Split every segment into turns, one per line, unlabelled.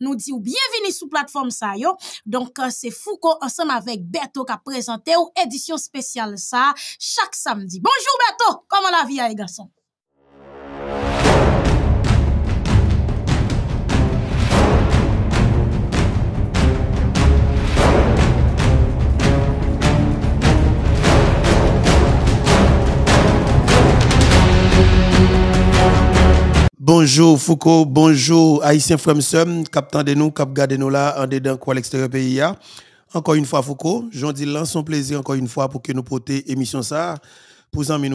nous dit ou bienvenue sur plateforme ça yo. Donc euh, c'est Foucault ensemble avec Beto qui a présenté ou édition spéciale ça chaque samedi. Bonjour Beto, comment la vie hein, les garçons?
Bonjour Foucault, bonjour Haïtien Fremsum, captain de nous, cap de nous là, en dedans quoi l'extérieur pays. Encore une fois Foucault, j'en dis son plaisir encore une fois pour que nous portions émission ça pour Zami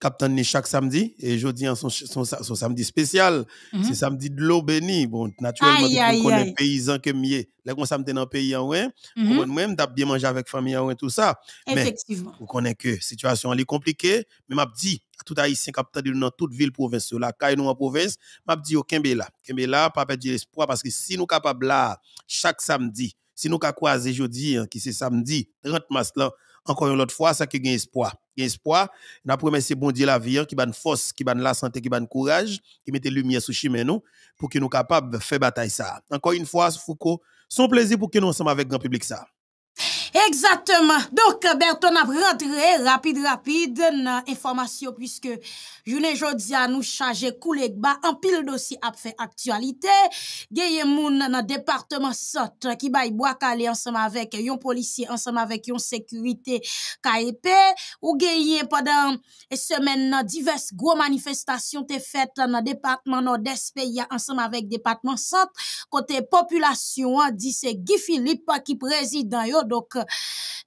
Captain Ni chaque samedi, et jeudi, son, son, son samedi spécial, mhm. c'est samedi de l'eau bénie. Bon, naturellement, on connaît paysan que mieux. Là, on samedi dans le pays, on hein, mhm. même d'ab bien manger avec famille, hein, ouais, tout ça. Effectivement. Mais, on connaît que situation est compliquée, mais m'a dit, tout haïtien capteur dans toute ville province la caille nous en province m'a dit au oh, kembe là kembe là pas perdre l'espoir parce que si nous capable là chaque samedi si nous ka croiser jeudi hein, qui c'est samedi 30 mars là encore une autre fois, ça qui gagne espoir. Gagne espoir. N'a remercié bon Dieu la vie, hein, qui ban force, qui ban la santé, qui ban courage, qui mette lumière sous chemin nous, pour que nous capables de faire bataille ça. Encore une fois, Foucault, son plaisir pour que nous ensemble avec grand public ça.
Exactement, donc Berton ap rentrer rapide rapide nan informasyon pwiske jounen jodia nou chaje koulek ba anpil dosi ap fe aktualite geye moun nan departement sot ki bay boak ale ansam avek yon polisi ansam avek yon sekwite ka epe ou geye padan semen nan divers gwo manifestasyon te fet nan departement nan despe ansam avek departement sot kote populasyon di se Guy Philippe ki prezident yo doke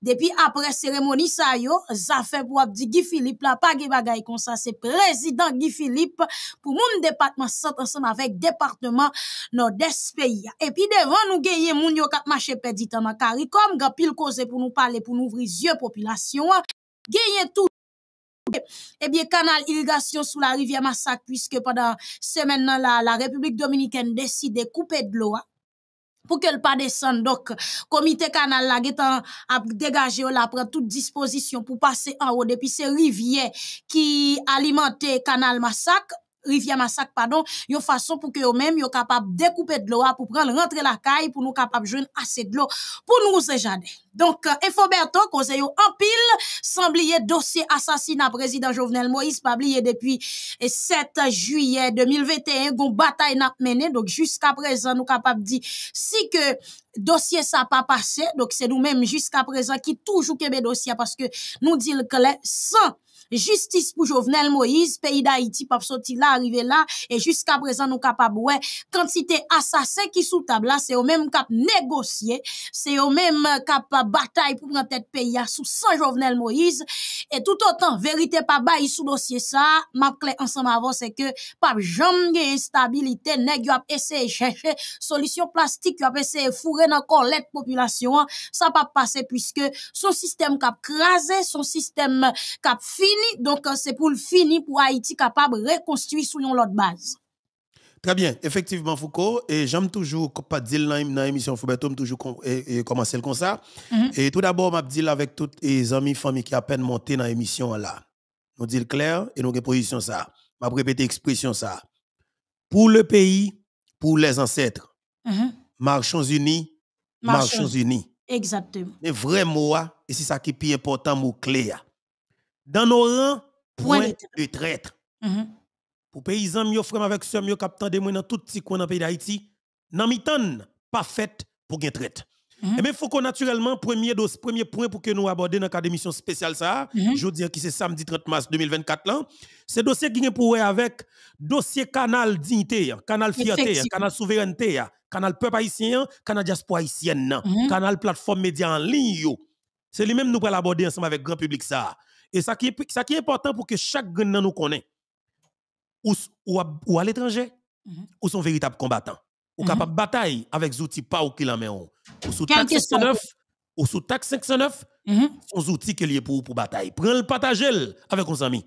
Depuis après cérémonie, ça yo, ça fait pour abdi Guy Philippe, la pas de comme ça, c'est président Guy Philippe, pour mon département, ensemble avec département nord-est pays. Et puis devant nous, gagner moun yo kap mache pedit en akari, comme gap pile cause pour nous parler, pour nous ouvrir yeux population, gagner tout. et eh bien, canal irrigation sous la rivière Massac puisque pendant semaine, la, la République dominicaine décide de couper de l'eau. Hein pour qu'elle pas descende. Donc, comité canal là, a dégagé là, prend toute disposition pour passer en haut depuis ces rivières qui alimentaient canal massacre rivière massacre pardon, une façon pour que eux même soient capables de découper de l'eau hein, pour prendre rentrer la caille pour nous capables de joindre assez de l'eau pour nous jardin. Donc, euh, Infoberto, conseil en pile, oublier dossier assassinat président Jovenel Moïse, pas oublié depuis 7 euh, juillet 2021, gon bataille n'a mené. Donc, jusqu'à présent, nous capables de dire si que dossier ça pas passé, donc c'est nous-mêmes jusqu'à présent qui toujours le dossier parce que nous dit le sans justice pou Jovenel Moïse, peyi d'Haïti, pap soti la, arrive la, e jiska prezan nou kap ap wè, kantite asase ki sou tab la, se yo mèm kap negosye, se yo mèm kap batay pou prantet peyi a sou sa Jovenel Moïse, e tout otan, verite pa ba, i sou dosye sa, map kle ansan ma avon, se ke, pap jom gen instabilite, neg yo ap ese e cheche, solisyon plastik yo ap ese e fure nan kon let populasyon, sa pap pase, pwiske son sistem kap krasè, son sistem kap fi, donc euh, c'est pour le fini pour Haïti capable de reconstruire sur l'autre base.
Très bien, effectivement, Foucault, et j'aime toujours, pas dire dans l'émission j'aime toujours commencer comme ça. Mhm. Et tout d'abord, m'a dit avec tous les amis, familles qui à peine monté dans l'émission là. Nous dit clair et nous avons ça. M'a répéter expression ça. Pour le pays, pour les ancêtres. Mhm. Marchons unis, marchons, unis.
Exactement.
Mais vrai mot, ah, et c'est ça qui est plus important, mot clé. Ah. Dans nos rangs, point, de traître. Mm Pour paysans, mieux frères avec ceux mieux captant des dans tout petit pays d'Haïti, nan mitan pas fait pour les traite. Et faut qu'on naturellement premier premier point pour que nous aborder dans cadre émission spéciale ça, mm -hmm. je dis c'est samedi 30 mars 2024 c'est c'est dossier qui est pour avec dossier canal dignité, canal fierté, canal souveraineté, canal peuple haïtien, canal diaspora haïtienne, mm-hmm. canal plateforme média en ligne. C'est lui même nous pour l'aborder ensemble avec grand public ça. Et ça qui, est, ça qui est important pour que chaque gang nous connaisse, ou, à, l'étranger, mm-hmm. ou son véritable combattant, ou mm-hmm. capable de bataille avec des outils pas ou qui en met ou sous TAC 509, ou sous TAC 509, sont outils qui y a pour, pour bataille. Prends le partager avec vos amis.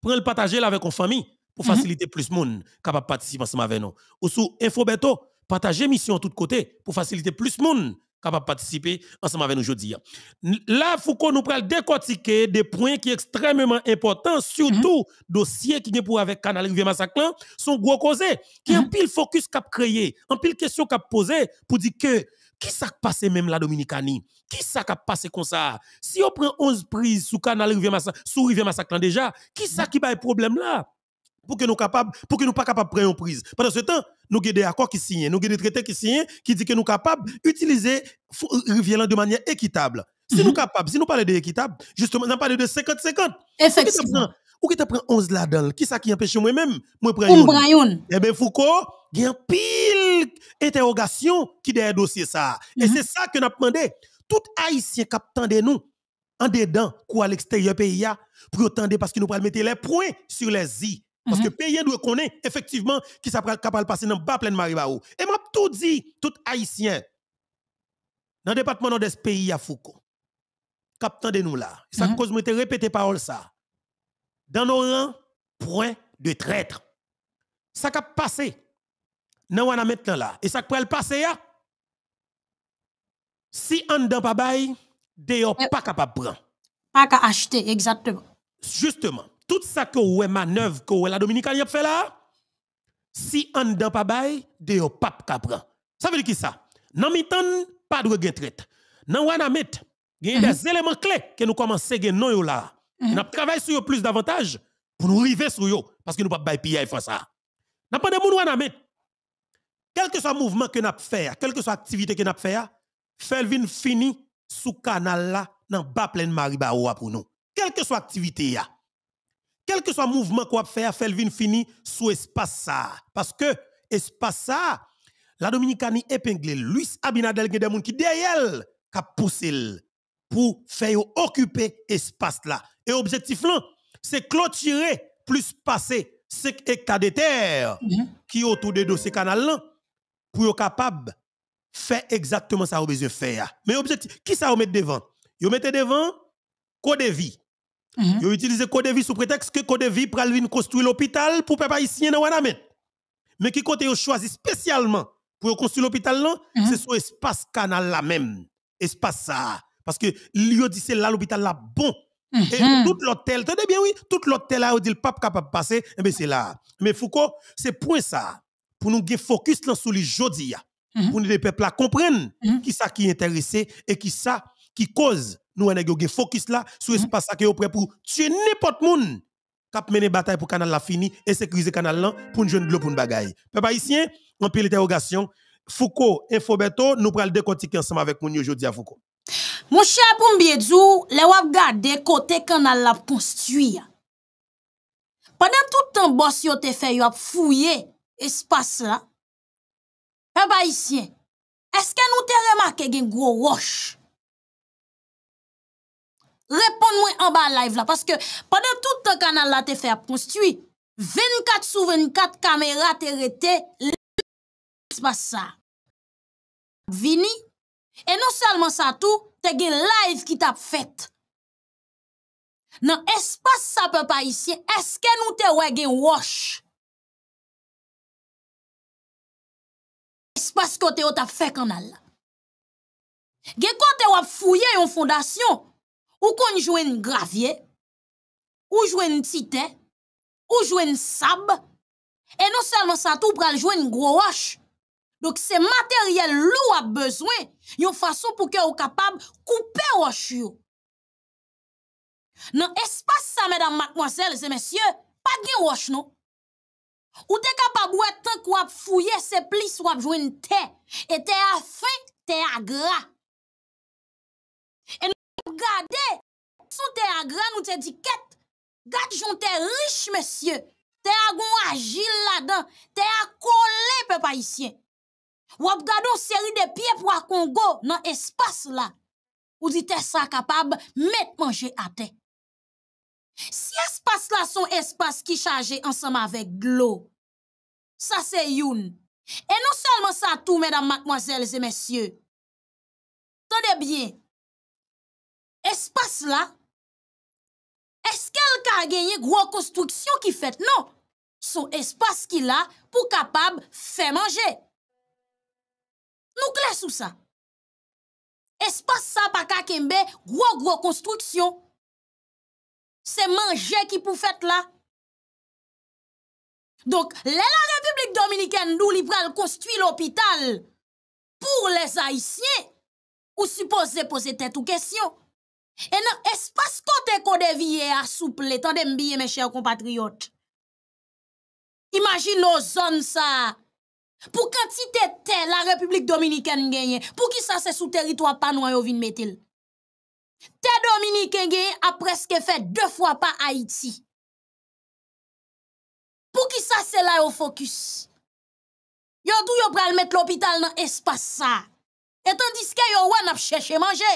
Prends le partager avec nos familles pour mm-hmm. faciliter plus de monde capable de participer ensemble avec nous. Ou sous InfoBeto, partagez mission de tous côtés pour faciliter plus de monde capable de participer ensemble avec nous aujourd'hui. Là, Foucault nous des décortiquer des points qui sont extrêmement importants, surtout mhm. dossier qui est pour avec Canal Rivière massaclan sont gros causés, qui un mhm. pile focus qu'a créé, un pile question qu'a posé pour dire que qui ça passé même la Dominicanie? Qui ça qui passé comme ça? Si on prend 11 prises sous canal Rivière massaclan sous Rivière Massaclan déjà, qui ça mhm. qui a problème là? pour que nous ne pour que nous pas capables prendre une prise pendant ce temps nous avons des accords qui signent nous avons des traités qui signent qui dit que nous capables utiliser rivière de manière équitable si nous mhm. sommes nous capables si nous parlons d'équitable justement nous parlons de 50 50 effectivement ou qui t'a pris 11 là-dedans qui ça qui empêche moi même moi prendre Eh ben Foucault il y a pile interrogation qui derrière dossier ça et mhm. c'est ça que nous demandé tout haïtien qui attendait nous en dedans ou à l'extérieur pays pour attendre parce que nous pas mettre les points sur les i parce que mhm. le que pays doit connaître effectivement qui ça capable passer dans le bas plein Maribao. Et m'a tout dit tout haïtien dans le département de ce pays à Foucault. Captain de nous là. Ça mhm. cause moi te répéter parole ça. Dans nos rangs point de traître. Ça cap passé. on a maintenant là et ça peut passer Si on dans pas bail, d'ailleurs euh, pas capable prendre.
Pas qu'à acheter exactement.
Justement tout ça que ouais manœuvre que la Dominicaine a fait là, si on ne pas bail, de yo pape capra. Ça veut dire qui ça? Nan mitan, pas de retraite. Nan wanamit, il y a des mhm. éléments clés que nous commençons à non là. Mhm. Nous travaille sur plus davantage pour nous arriver sur vous. parce que nous ne pouvons pas faire ça. Nous pas de monde quel que soit mouvement que nous fait, quelle que soit l'activité que nous faisons, Felvin fini sous canal là dans bas pleine Maribao pour nous. Quelle que soit l'activité quel que soit le mouvement qu'on va faire, faire le fini sous espace ça. Parce que, espace ça, la Dominicanie épinglé Luis Abinadel, qui des qui derrière poussé pour faire occuper espace là. Et objectif là, c'est clôturer plus passer 5 hectares de terre mhm. qui autour de ce canal là pour être capable de faire exactement ça au besoin faire. Mais objectif, qui ça vous met devant Vous mettez devant code de vie, ils mhm. ont utilisé Code Vie sous prétexte que Code Vie pour construire l'hôpital pour les haïtiens dans Wanamet. Mais qui côté ont choisi spécialement pour construire l'hôpital mhm. c'est son espace canal là même, espace ça parce que dit là l'hôpital là bon. Mhm. Et tout l'hôtel, bien oui, tout l'hôtel là où dit le pape capable passer, eh c'est là. Mais Foucault, c'est point ça pour nous faire focus sur les jodi pour nous les peuples là comprennent qui ça qui est intéressé et qui ça qui cause nous à un focus là sur l'espace mm-hmm. qui est prêt pour tuer n'importe qui cap mener bataille pour canal la fini et sécuriser canal là pour une jeune de pour une bagaille. Peuple haïtien, on pile l'interrogation. Foucault et Foberto, nous prenons le décortiquer ensemble avec nous aujourd'hui à Foucault.
Mon cher Poumbiedzou, les wap gade côté canal la construit. Pendant tout temps, boss yo te fait yo ap fouiller espace là. Peuple haïtien, est-ce que nous te remarqué gen gros roche Repon mwen an ba live la, paske, padan tout te kanal la te fe ap konstiwi, 24 sou 24 kamera te rete, le, espas sa. Vini, e non salman sa tou, te gen live ki tap fet. Nan, espas sa pe pa isye, eske nou te we gen wash. Espas kote yo tap fe kanal la. Gen kote yo ap fouye yon fondasyon, Ou konjwen gravye, ou jwen titè, ou jwen sab, e nou sel nan sa tou pral jwen gwo roche. Dok se materyel lou ap bezwen, yon fason pou ke ou kapab koupe roche yo. Nan espas sa, medan matmoazel, se mesye, pa gen roche nou. Ou te kapab wè tenk wap fouye, se plis wap jwen te, e te a fin, te a gra. Gade, sou te a gran ou te diket, gade jon te riche, mesye, te a goun agil la dan, te a kole pe pa isyen. Wap gado seri de pie pou a Kongo nan espase la, ou di te sa kapab met manje ate. Si espase la son espase ki chaje ansam avek glo, sa se youn. E non selman sa tou, medan matmoazelze, mesye. Tade bien, Espas non. la, eskel ka genye gro konstruksyon ki fèt? Non, sou espas ki la pou kapab fè manje. Nou kles ou sa? Espas sa pa kakembe gro-gro konstruksyon? Se manje ki pou fèt la? Donk, le la Republik Dominikèn nou lipral konstwi l'opital pou les haisyen ou suppose pose tèt ou kesyon? E nan espas kote kode viye asouple tan den biye meche yo kompatriyot. Imagin nou zon sa. Pou kanti te te la Republik Dominikengenye, pou ki sa se sou teritwa panwa yo vin metil. Te Dominikengenye apreske fe de fwa pa Haiti. Pou ki sa se la yo fokus. Yo tou yo pral met l'opital nan espas sa. Etan diske yo wan ap cheshe manje.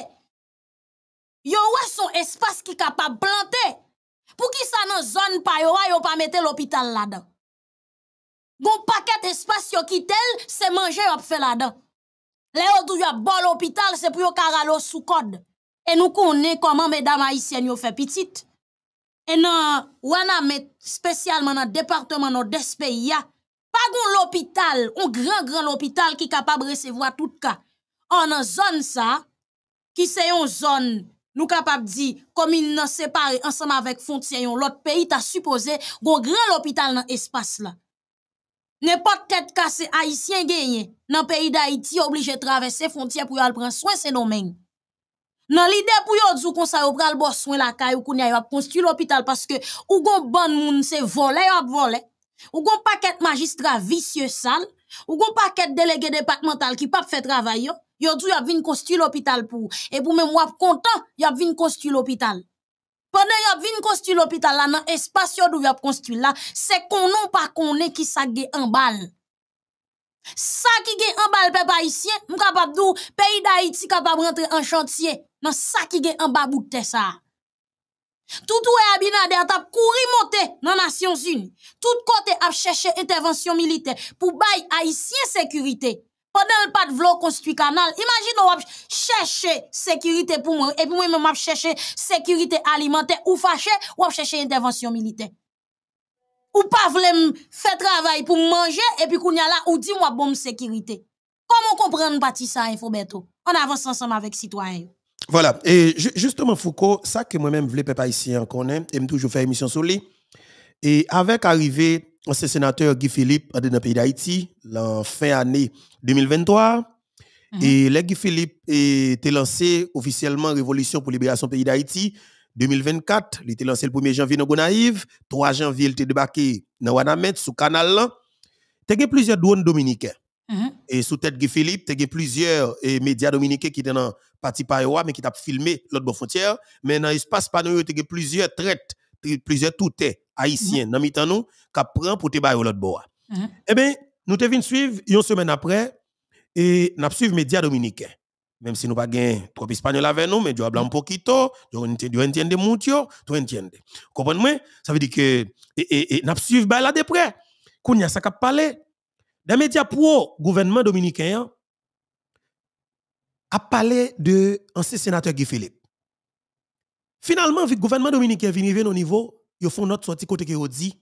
yo wè son espace qui kapab qui pour qui sa nan zone, pa yo yo pa mette l'hôpital la dan. Gon paquet espace yo qui tel, se manje yo ap fe la dan. Le yo dou bon l'hôpital se pou yo karalo sou code et nous connaît comment mesdames haïtiennes yo fe et non nan wana met spécialement nan département nan despe ya, pa l'hôpital, un grand, grand hôpital qui qui capable de recevoir tout On On une zone ça, qui c'est une zone nous capable comme ils n'ont séparé ensemble avec frontière l'autre pays t'a supposé gon grand hôpital dans espace là n'importe tête cassée haïtien gagné dans le pays d'Haïti obligé traverser les frontières pour aller prendre soin c'est nos mains dans l'idée pour y autres kon sa pral la caille ou kounya construit l'hôpital parce que ou gon ban moun c'est volé yo vole, ou gon paquet magistrat vicieux sale ou pas paquet délégué départemental qui pas fait travail Yo dou y a vin construire l'hôpital pou. et pou mè moi content y a vin construire l'hôpital. Pendant y a vin construire l'hôpital la nan espace dou y ap là, la, se konon pa qu'on ki sa ge en bal. Sa ki ge en bal pe pa m kapab dou peyi da en kapab rentre an chantier Nan sa ki ge bas bout te sa. Tout e Abinader at ap kouri monte nan Nasyon Tout kote ap chèche intervention militaire pou bay haïtien sécurité. Pendant le pas de vlog construit canal, imagine on chercher sécurité pour moi, et puis moi même chercher sécurité alimentaire ou fâché, ou chercher intervention militaire. Ou pas voulez faire travail pour manger, et puis qu'on y a là, ou dit moi bombe sécurité. Comment comprendre partie ça, InfoBeto On avance ensemble avec citoyens.
Voilà. Et justement, Foucault, ça que moi-même voulais pas ici, on connaît, et toujours faire émission sur lui. Et avec arrivé ancien sénateur Guy Philippe euh, dans le pays d'Haïti, en fin année 2023. Mhm. Et là, Guy Philippe était lancé officiellement Révolution pour libération pays d'Haïti 2024. Il été lancé le 1er janvier dans Gonaïve. 3 janvier, il été débarqué dans Wanamet, sous canal Il y a plusieurs douanes dominicains. Mhm. Et sous tête Guy Philippe, il y a plusieurs eh, médias dominicains qui étaient dans le parti Payoa, mais qui ont filmé l'autre frontière. Mais dans l'espace panoyo, il y a plusieurs traites plusieurs tout-est haïtiens dans mhm. mitan nous qui pour te bailler l'autre bois. Mhm. Eh bien, nous te suivi suivre une semaine après et nous les médias dominicains. Même si nous pas trop espagnol avec nous, mais nous un poquito, nous entiende mucho, nous entiende. Comprenez-moi? Ça veut dire que et, nous suivre là de près. Qu'on y a ça cap parler médias pro gouvernement dominicain a parlé de ancien sénateur Guy Philippe. Finalement, le gouvernement dominicain vient au niveau, ils font notre sortie côté qui dit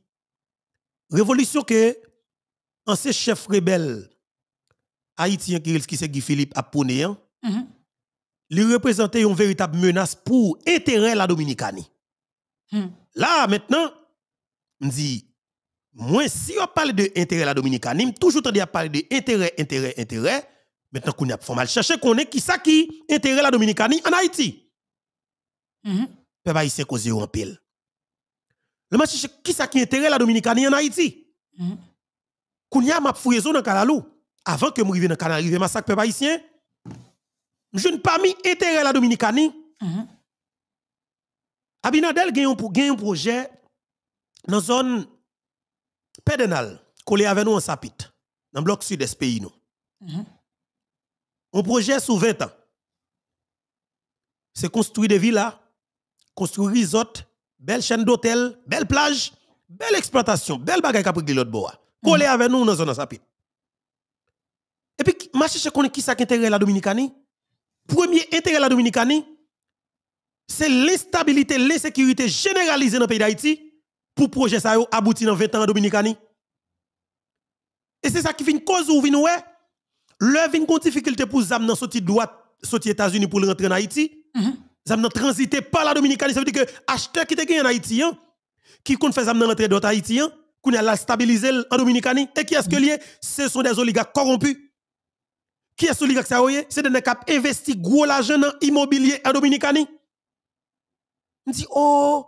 révolution que ces chef rebelle haïtien qui est Guy Philippe a hein. mm-hmm. lui représentait une véritable menace pour intérêt la dominicanie. Mm. Là maintenant, me dit moi si on parle de intérêt la dominicanie, toujours tendu à parler de intérêt intérêt intérêt. Maintenant qu'on a faut mal chercher qu'on est qui ça qui intérêt la dominicanie en Haïti. Mhm. Peuple haïtien cause en pile. Le match qui ça qui intéresse la Dominicanie en Haïti. Mhm. Kounia m'a fouillé dans Kalalou avant que m'arrive dans Kalalou, rive massacre peuple haïtien. Je ne pas mis intérêt la Dominicanie. Mhm. Abinadel gagne un projet dans zone pédénale, collé avec nous en sapit, dans le bloc sud des pays. Un projet sous 20 ans. C'est construit des villas construit resort, belle chaîne d'hôtel, belle plage, belle exploitation, belle bagaille a pris l'autre bois. Collé mhm. avec nous dans zone sapit. Et puis ma qu'on connaît qui ça intérêt la Dominicanie Premier intérêt la Dominicanie c'est l'instabilité, l'insécurité généralisée dans le pays d'Haïti pour projet ça aboutir dans 20 ans en Dominicanie. Et c'est ça qui fait une cause ou vient ouais. Leur vient une difficulté pour zam dans de droite, sortir États-Unis pour rentrer en Haïti. -hmm zam nan transité par la Dominicanie, ça veut dire que acheteur qui te gagne en Haïti, hein, qui compte faire zam nan l'entrée d'autres Haïtiens, hein, qui a stabilisé en Dominicanie, et qui est-ce que lié? Ce sont des oligarques corrompus. Qui est-ce oligarque ça C'est des ne qui investi gros l'argent dans l'immobilier en Dominicanie. On dit, oh,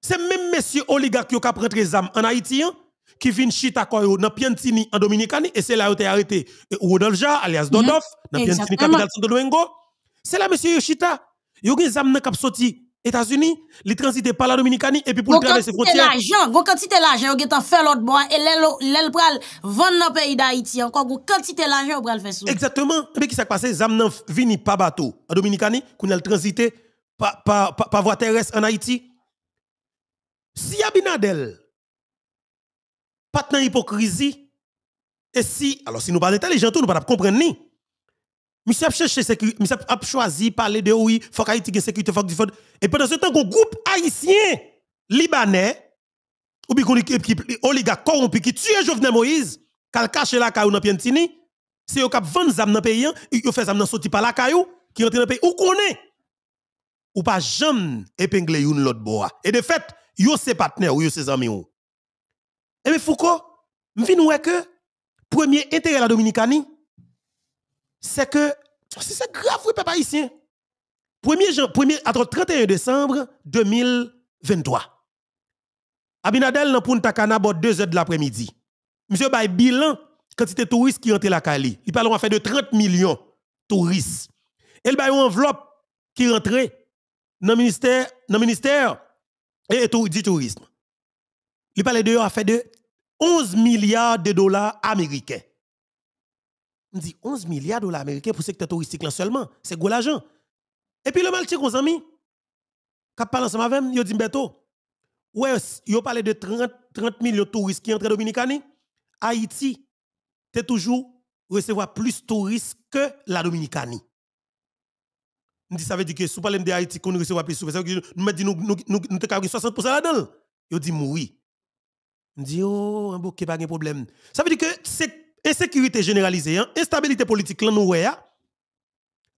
c'est même Monsieur Oligarque qui a ont rentré zam en Haïti, hein, qui vient chita koyo dans Piantini en Dominicanie, et c'est là où tu arrêté Rodolja, alias Dodoff, dans mm-hmm. Piantini, capitale de Domingo. C'est là, monsieur Yoshita, Yo gen zam nan kap soti États-Unis, li transite par la Dominicanie et puis pour traverser frontières. l'argent,
gon quantité l'argent, yo gen tan fait l'autre bois et l'el pral vendre dans pays d'Haïti encore gon quantité l'argent pral faire sous. Exactement. Mais
eh qui s'est passé zam nan vini par bateau en Dominicanie qu'on elle transité par par par pa voie terrestre en Haïti. Si Abinadel pas de hypocrisie et si alors si nous pas intelligents, nous pas comprendre ni. Monsieur a cherché sécurité, choisi parler de oui, faut qu'Haïti ait sécurité, faut que Et pendant ce temps, un groupe haïtien, libanais, ou bien oligarque corrompu qui tue Jovenel Moïse, qui cache la caillou dans Piantini, c'est au cap vendre zam dans pays, hein. il fait zam dans sorti par la caillou, qui entre dans pays, ou connaît. Ou pas jamais épingler une l'autre bois. Et de fait, yo ses partenaires ou yo ses amis ou. Et mais Foucault, m'vin ouais que, premier intérêt la Dominicanie, c'est que c'est grave, oui, papa ici premier er premier 1er, 31 décembre 2023. Abinadel n'a pas takana à 2 heures de l'après-midi. Monsieur bay bilan quantité de touristes qui rentrent la Cali. Il parle fait de 30 millions de touristes. y a une enveloppe qui rentrait dans le ministère, et, du tourisme. Il parle d'un fait de 11 milliards de dollars américains me dit 11 milliards de dollars américains pour le secteur touristique là seulement. C'est gros l'argent. Et puis le mal qu'on amis, quand parle ensemble avec moi, il dit Beto, ouais, il parlé de 30, 30 millions de touristes qui entrent en Dominicanie. Haïti, tu toujours recevoir plus de touristes que la Dominicanie. On dit ça veut dire que si on parle de Haïti, qu'on recevra plus de touristes, nous dit nous nous nous 60% là-dedans. Il dit oui. On dit oh, un pas de problème. Ça veut dire que c'est insécurité généralisée, hein. instabilité politique, là, nous, hein.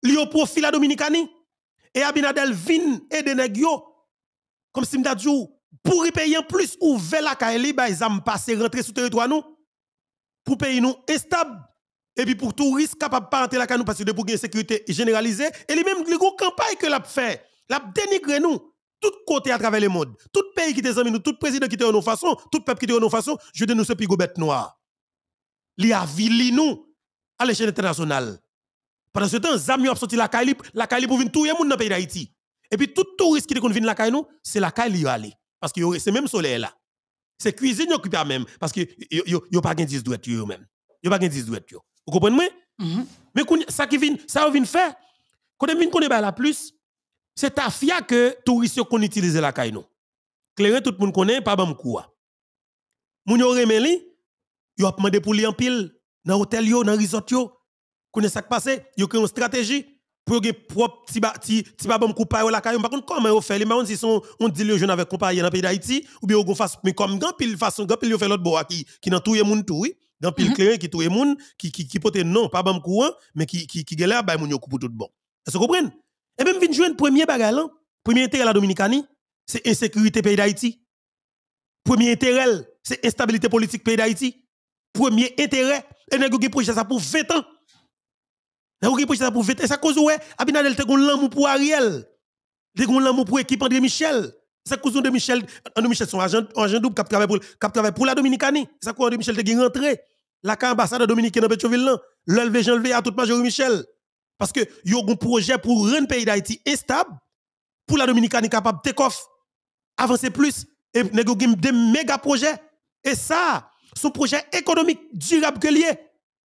li au profil à Dominicani. Et Abinadel vin et yo. comme si pour y payer plus ou la kaeli, ba zam passer rentrer sur territoire nous, pour payer nous instable. Et puis pour risque capable pas rentrer la kaeli, parce que de pour sécurité généralisée, et les mêmes gros campagne que l'a fait, l'a dénigré nous, tout côté à travers le monde, tout pays qui te amis nous, tout président qui te en nos façon, tout peuple qui te en nos façons, je de nous ce pigou noir li avili nous à l'échelle internationale. Pendant ce temps, Zami a sorti la Kaili, la Kaili pour venir tout le monde dans le pays d'Haïti. Et puis tout touriste qui vient la Kaili, c'est la Kaili qui aller. Parce que c'est même soleil là. C'est cuisine qui même. Parce que n'y a pas 10 douettes même. a pas 10 douettes Vous comprenez? Mm-hmm. Mais ça qui vient, ça vient faire. Quand on connaît la plus, c'est ta fia que touristes qu'on utilise la Kaili. Clairement, tout le monde connaît, pas de quoi. Moun yo remeli, Yo a demandé pour li en pile dans l'hôtel, dans le resort. yo ce qui Il Yo créé une stratégie pour que propre petit petit petit babam coupa la caillou par contre comment on fait les on si sont on dit le jeune avec compagnie dans pays d'Haïti ou bien on face mais comme grand pile façon grand pile fait l'autre bois qui qui dans touyer moun tout oui grand pile mhm. clair qui le moun qui qui qui pote non pas bam courant mais qui qui qui galère ba moun yo pour tout bon est-ce que vous comprenez et même vinn joindre premier bagage là premier intérêt la dominicanie c'est insécurité pays d'Haïti premier intérêt c'est instabilité politique pays d'Haïti premier intérêt. Et nous ça pour 20 ans. ça pour 20 ans. Et ça cause Abinadel te gon pour Ariel. Te gon pour équipe André Michel. C'est cause de Michel, André Michel son agent, double qui travaille pour, la Dominicanie. C'est cause André Michel te rentré. La ambassade Dominique dans Petroville, l'enlever, j'enlever à toute majorité Michel. Parce que yo un projet pour rendre pays d'Haïti instable, pour la Dominicanie capable de avancer plus, et des méga projets. Et ça, son projet économique durable que lié.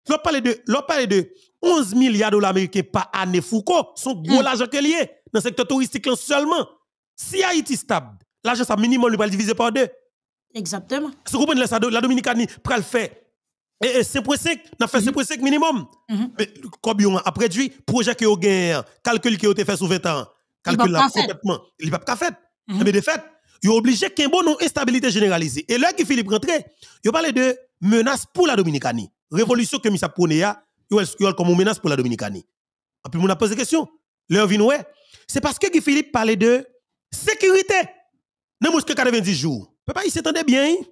L'on parle de, parle de 11 milliards de dollars américains par année Foucault, son gros mm. l'argent que lié dans le secteur touristique seulement. Si Haïti stable, l'argent ça minimum il va diviser par deux. Exactement. Si vous comprenez la Dominicanie pral faire et 5.5, n'a fait 5.5 mm-hmm. minimum. Mm-hmm. Mais on a produit projet que vous un calcul que vous fait sous 20 ans, calcul là complètement, il a pas fait. Mm-hmm. Mais de fait, il ont obligé qu'un bon non instabilité généralisée. Et là qui Philippe rentre, il parle de menace pour la Dominicanie. Révolution que Misa prône, il comme une menace pour la Dominicanie. Et puis, on a posé question. Leur c'est parce que Guy Philippe parlait de sécurité. Dans moins 90 jours. Papa, il s'entendait bien. Hein?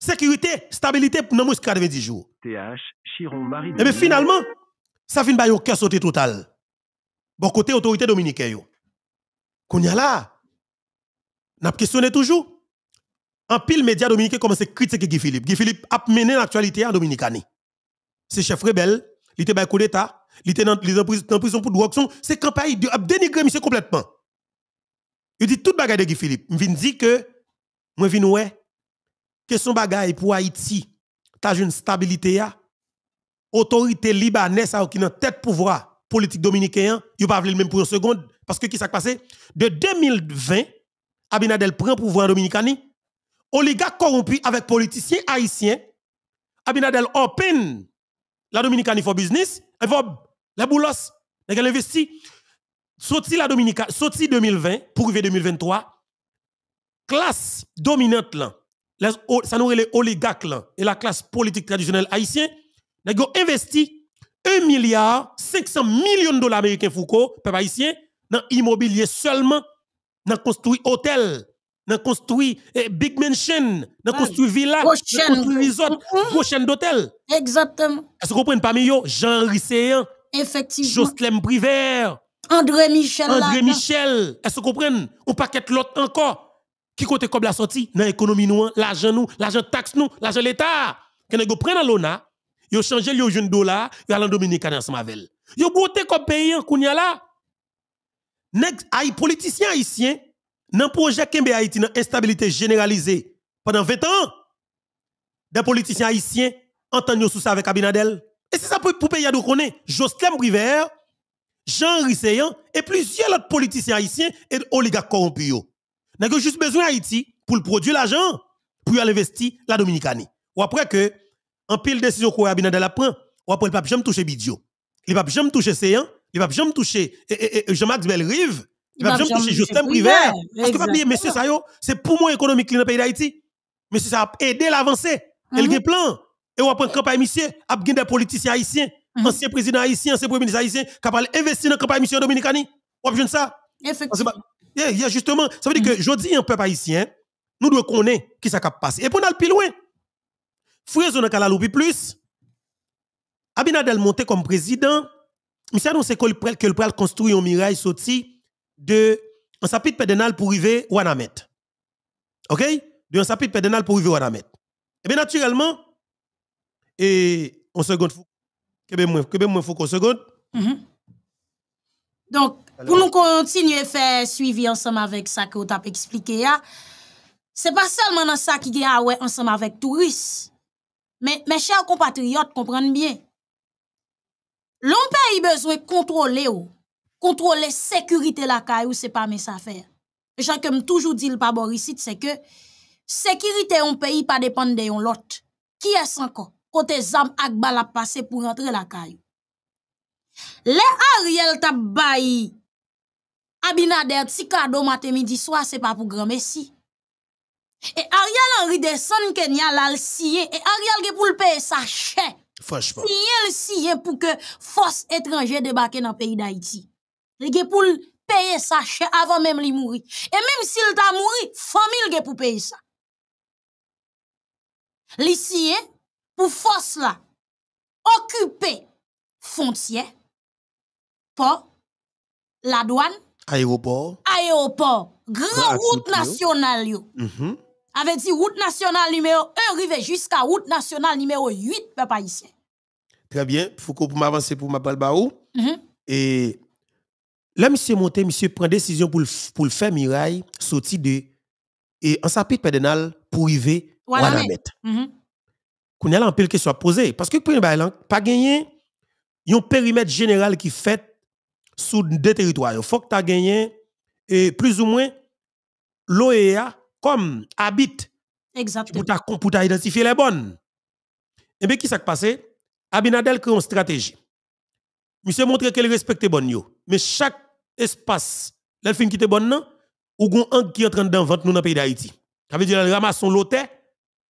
Sécurité, stabilité, dans moins 90 jours.
TH, Chiron, Marie. Et eh finalement,
ça finit par yon cœur totale. total. Bon côté autorité dominicaine. Qu'on y a là, N'a questionné toujours. En pile, média dominicain commence à critiquer Guy Philippe. Guy Philippe a mené l'actualité en Dominicanie. C'est chef rebelle, il était coup d'État, il était dans, la prison pour drogue. C'est campagne a dénigré monsieur complètement. Il dit toute bagaille de Guy Philippe. Il dit que, moi, viens ouais, que son bagaille pour Haïti, t'as une stabilité, autorité libanaise qui n'a tête pouvoir politique dominicain, il pas le même pour une seconde. Parce que qu'est-ce qui s'est passé? De 2020 Abinadel prend pouvoir en Dominicani. Oligarque corrompu avec politiciens haïtiens. Abinadel open la Dominicani for business. Elle va la boulos. Elle investit. Sorti la sorti 2020 pour arriver 2023. Classe dominante là, ça nous les oligarques là, et la classe politique traditionnelle haïtienne, ils ont investi 1 milliard 500 millions de dollars américains Foucault, peuple haïtien, dans immobilier seulement Nan construit hôtel, nan construit eh, big mansion, nan construit villa, construit resort, prochaine mm, mm. d'hôtel. Exactement. Est-ce que vous comprenez parmi eux Jean-Henri
Effectivement. Jocelyn
Privert,
André Michel. André
Michel, est-ce que vous comprenez On qu'être l'autre encore. Qui côté comme la sortie dans l'économie nous, hein. l'argent nous, l'argent taxe nous, l'argent l'État. Quand vous prenez l'ONA, vous changez le jeunes dollar, vous allez en Dominicain ensemble avec Vous comptez comme pays, vous hein, là les politiciens haïtiens, dans le projet Kembe Haïti, dans l'instabilité généralisée pendant 20 ans, des politiciens haïtiens entendent sous ça avec Abinadel. Et c'est ça pour, pour payer de Jocelyn Briver, Jean Risséan et plusieurs autres politiciens haïtiens et oligarques corrompus. N'a que juste besoin Haïti pour produire l'argent pour investir la Dominicanie. Ou après que, en pile décision qu'Abinadel a Abinadel apprend, ou après le pape jamais touche Bidio. Le pape toucher touche Séan, il va jamais toucher Jean-Max Belrive il va jamais toucher Justin Privé. Parce que pas dire, monsieur ça c'est pour moi économique dans le pays d'Haïti. Monsieur ça a aidé l'avancée. y mhm. a plan. Et on prend une campagne monsieur, a des politiciens haïtiens, mhm. anciens présidents haïtiens, anciens premiers ministres haïtiens qui parlent investir dans la campagne monsieur dominicani. On a ça. Effectivement. justement, ça veut dire que mhm. je dis un peuple haïtien, nous devons connaître qui ça cap passer. Et pour aller plus loin, Fouillez dans la plus, Abinadel monté comme président, Monsieur sais que le pral construit un mirail sorti de un sapit pédénal pour arriver Wanamet. OK De un sapit pédénal pour arriver Wanamet. Et eh bien naturellement et on seconde que ben que ben moins faut qu'on seconde.
Mhm. Donc pour nous continuer à faire suivi ensemble avec ça que vous avez expliqué c'est pas seulement dans ça qui est ensemble avec touristes. Mais mes chers compatriotes comprennent bien. Loun pe yi bezwe kontrole yo, kontrole sekurite lakay ou se pa mes afer. E jakem toujou di l paborisit se ke sekurite yon pe yi pa depan de yon lot. Ki es anko? Kote zam ak bal ap pase pou rentre lakay ou. Le a riel tabayi, abina der tsi kado mate midi swa se pa pou grome si. E a riel anri de son ken yal al siye, e a riel gepoulpe e sa chè. pour que force étrangères débarquent dans le pays d'Haïti. Elle pour payer sa avant même de mourir. Et même s'il t'a mouru, famille est pour payer ça. Elle pour force là occuper frontière, port, la douane,
aéroport,
aéroport, grande route nationale.
Mm-hmm
avait dit route nationale numéro 1 arrive jusqu'à route nationale numéro 8, papa ici.
Très bien. il pour m'avancer, pour ma Baou. Mm-hmm. Et là, monsieur monté, monsieur prend décision pour le, pour faire mirail, sorti de. Et en sa pour arriver à la mettre. Mm-hmm. Qu'on a un qui soit posée. Parce que pour pas gagné, il y a un périmètre général qui fait sous deux territoires. Il faut que tu aies gagné, et plus ou moins, l'OEA, comme habite Exactement. Pour, t'identifier identifier les bonnes. Et eh bien, qui s'est passé? Abinadel crée une stratégie. Monsieur montre qu'elle respecte bonne yo. Mais chaque espace, elle fin qui te bonne nan, ou gon un qui est en train d'inventer nous dans le pays d'Haïti. Ça veut dire qu'elle ramasse son loté,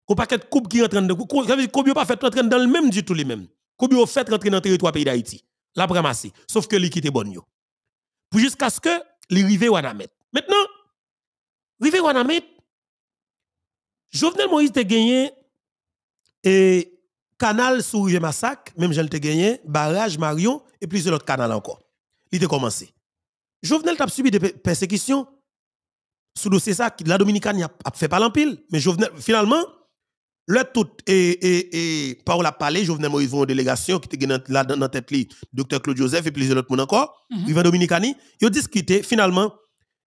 qu'on paquet coupe qui est en train de. Ça veut dire qu'on pas fait rentrer dans le même du tout les mêmes. Qu'on a fait rentrer dans le territoire pays d'Haïti. La ramasse. Sauf que li quitte bonne yo. Pour jusqu'à ce que li rive Wanamet. Maintenant, rive Wanamet, Jovenel Moïse te gagné et canal sous rivière Massacre, même Jovenel te gagné, barrage Marion et plusieurs autres canaux encore. Il a commencé. Jovenel t'a subi des persécutions sous dossier ça la Dominicaine pas fait pas l'empile, mais Jovenel finalement le tout et et et palais, la Jovenel Moïse en délégation qui était là dans tête li, docteur Claude Joseph et plusieurs autres monde encore, mhm. ils ont discuté finalement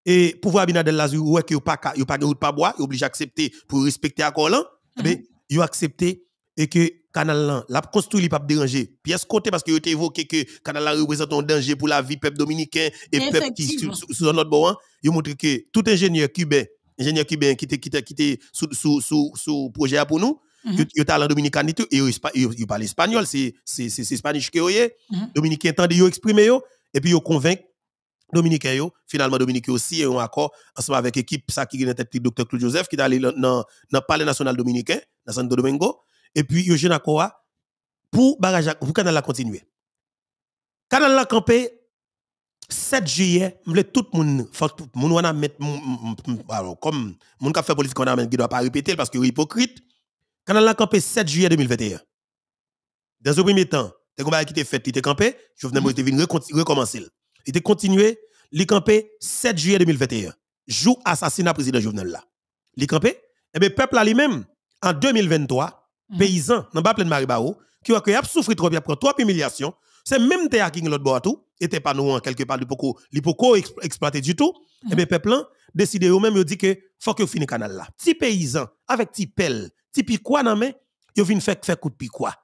et pouvoir Abinadel Lazur ouais que pas yo pas route pas bois obligé accepter pour respecter accord là mais yo accepté et que canal là l'a construit pas déranger pièce côté parce que yo évoqué que canal là représente un danger pour la vie peuple dominicain et peuple qui sur notre bon yo montre que tout ingénieur cubain ingénieur cubain qui était qui était sous sous projet pour nous yo mm-hmm. yo talent dominicain et il parle espagnol c'est c'est c'est espagnol que yo mm-hmm. dominicain tande yo exprimer et puis yo convainc. Dominicain finalement Dominique aussi aussi un accord ensemble avec l'équipe ça qui est tête docteur Claude Joseph qui est allé dans le palais national dominicain dans Santo Domingo et puis yo un accord pour barrage pour canal la continuer. Canal la campé 7 juillet, m'le tout moun tout moun wana met comme moun ka fait politique on a qui doit pas répéter parce que hypocrite. Canal la campé 7 juillet 2021. Dans le premier temps, t'es combats qui était fait, qui était campé, je venais mm. recommencer. Il a continué, il campé 7 juillet 2021, jour assassinat président Jovenel là. Il campé, et eh bien peuple là lui-même, en 2023, mhm. paysan, dans bas plein de Maribao, qui a souffert trop, il trop humiliation, c'est même Théa qui l'autre bois tout, et pas nous quelque part, l'hypoco exploité du tout, et eh bien mhm. peuple a décidé eux-mêmes, a dit que faut que finisse le canal là. Petit paysan, avec petit pelle, petit piquois dans main, faire coup de piquois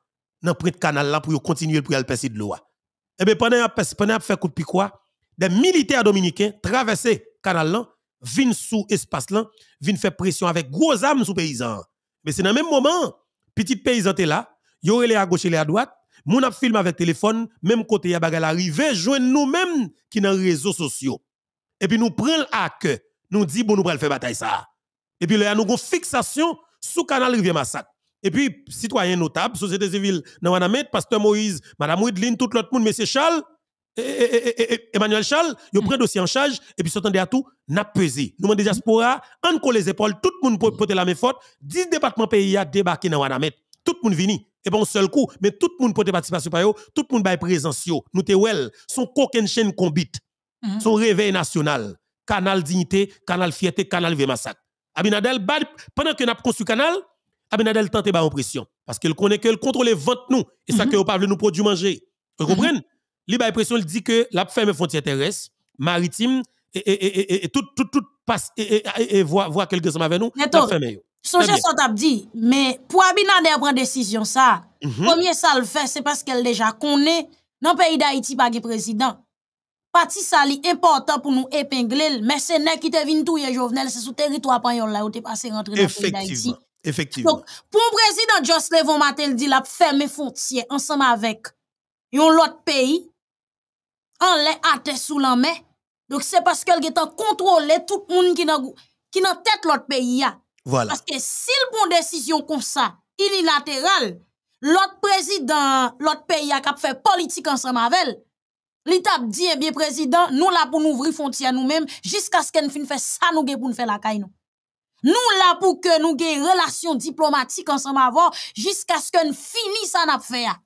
dans près de canal là pour continuer pour aller passer de l'eau. Et eh bien, pendant qu'on fait coup de quoi, des militaires dominicains traversaient le canal viennent sous l'espace, là, viennent faire pression avec gros âmes sous paysans. Mais c'est dans le même moment, petit paysans était là, yo les à gauche et à droite, mon a film avec téléphone, même côté à bagarre arrivé, joignent nous-mêmes qui dans les réseaux sociaux. Et puis nous prenons à cœur, nous dit bon nous pral faire bataille ça. Et puis là nous une fixation sous canal rivière massacre. Et puis, citoyens notables, société civile, Nawanamet, Pasteur Moïse, Madame Widline, tout l'autre monde, Monsieur Charles, Emmanuel Charles, ils prennent mm. dossier en charge, et puis s'entendent à tout, n'a pesé. Nous, des diaspora, on colle les épaules, tout le monde peut porter la main forte, 10 départements pays a débarqué dans Wanamet. Tout le monde vini. Et bon, seul coup, mais tout le monde peut participation tout le monde est présence Nous te well, son coquin chaîne combite, mm-hmm. son réveil national, canal dignité, canal fierté, canal vieux massacre. Abinadel, pendant que nous avons construit canal, Abinadel tente ba pression parce qu'elle connaît que le contrôle vente nous et ça qu'elle -hmm. que nous produit manger. Vous mhm. comprenez Li ba pression, il dit que la ferme frontière terrestre, maritime et, et, et, et tout tout tout passe et, voit voit quelque chose avec nous. La ferme yo. Songez son
tap dit, mais pour Abinader prendre décision ça, mhm. premier ça le fait c'est parce qu'elle déjà connaît dans le pays d'Haïti pas de président. Parti ça li important pour nous épingler, mais c'est qui te vin touye Jovenel, c'est sous territoire pas yon là où te passé rentrer dans le pays d'Haïti. Donc, pour le président, Just Levon Matel dit la fermer frontière ensemble avec l'autre pays, en les à sous la main. Donc, c'est parce qu'elle est en contrôle tout le monde qui dans qui dans l'autre pays. Voilà. Parce que si s'il prend décision comme ça, ililatéral, l'autre président, l'autre pays a fait politique ensemble avec elle, L'État dit, eh bien, président, nous là pour nous ouvrir frontière nous-mêmes jusqu'à ce qu'elle finisse ça nous pour nous faire la caille Nou la pou ke nou gen relasyon diplomatik ansan ma vò, jisk aske n finis an ap fè ya.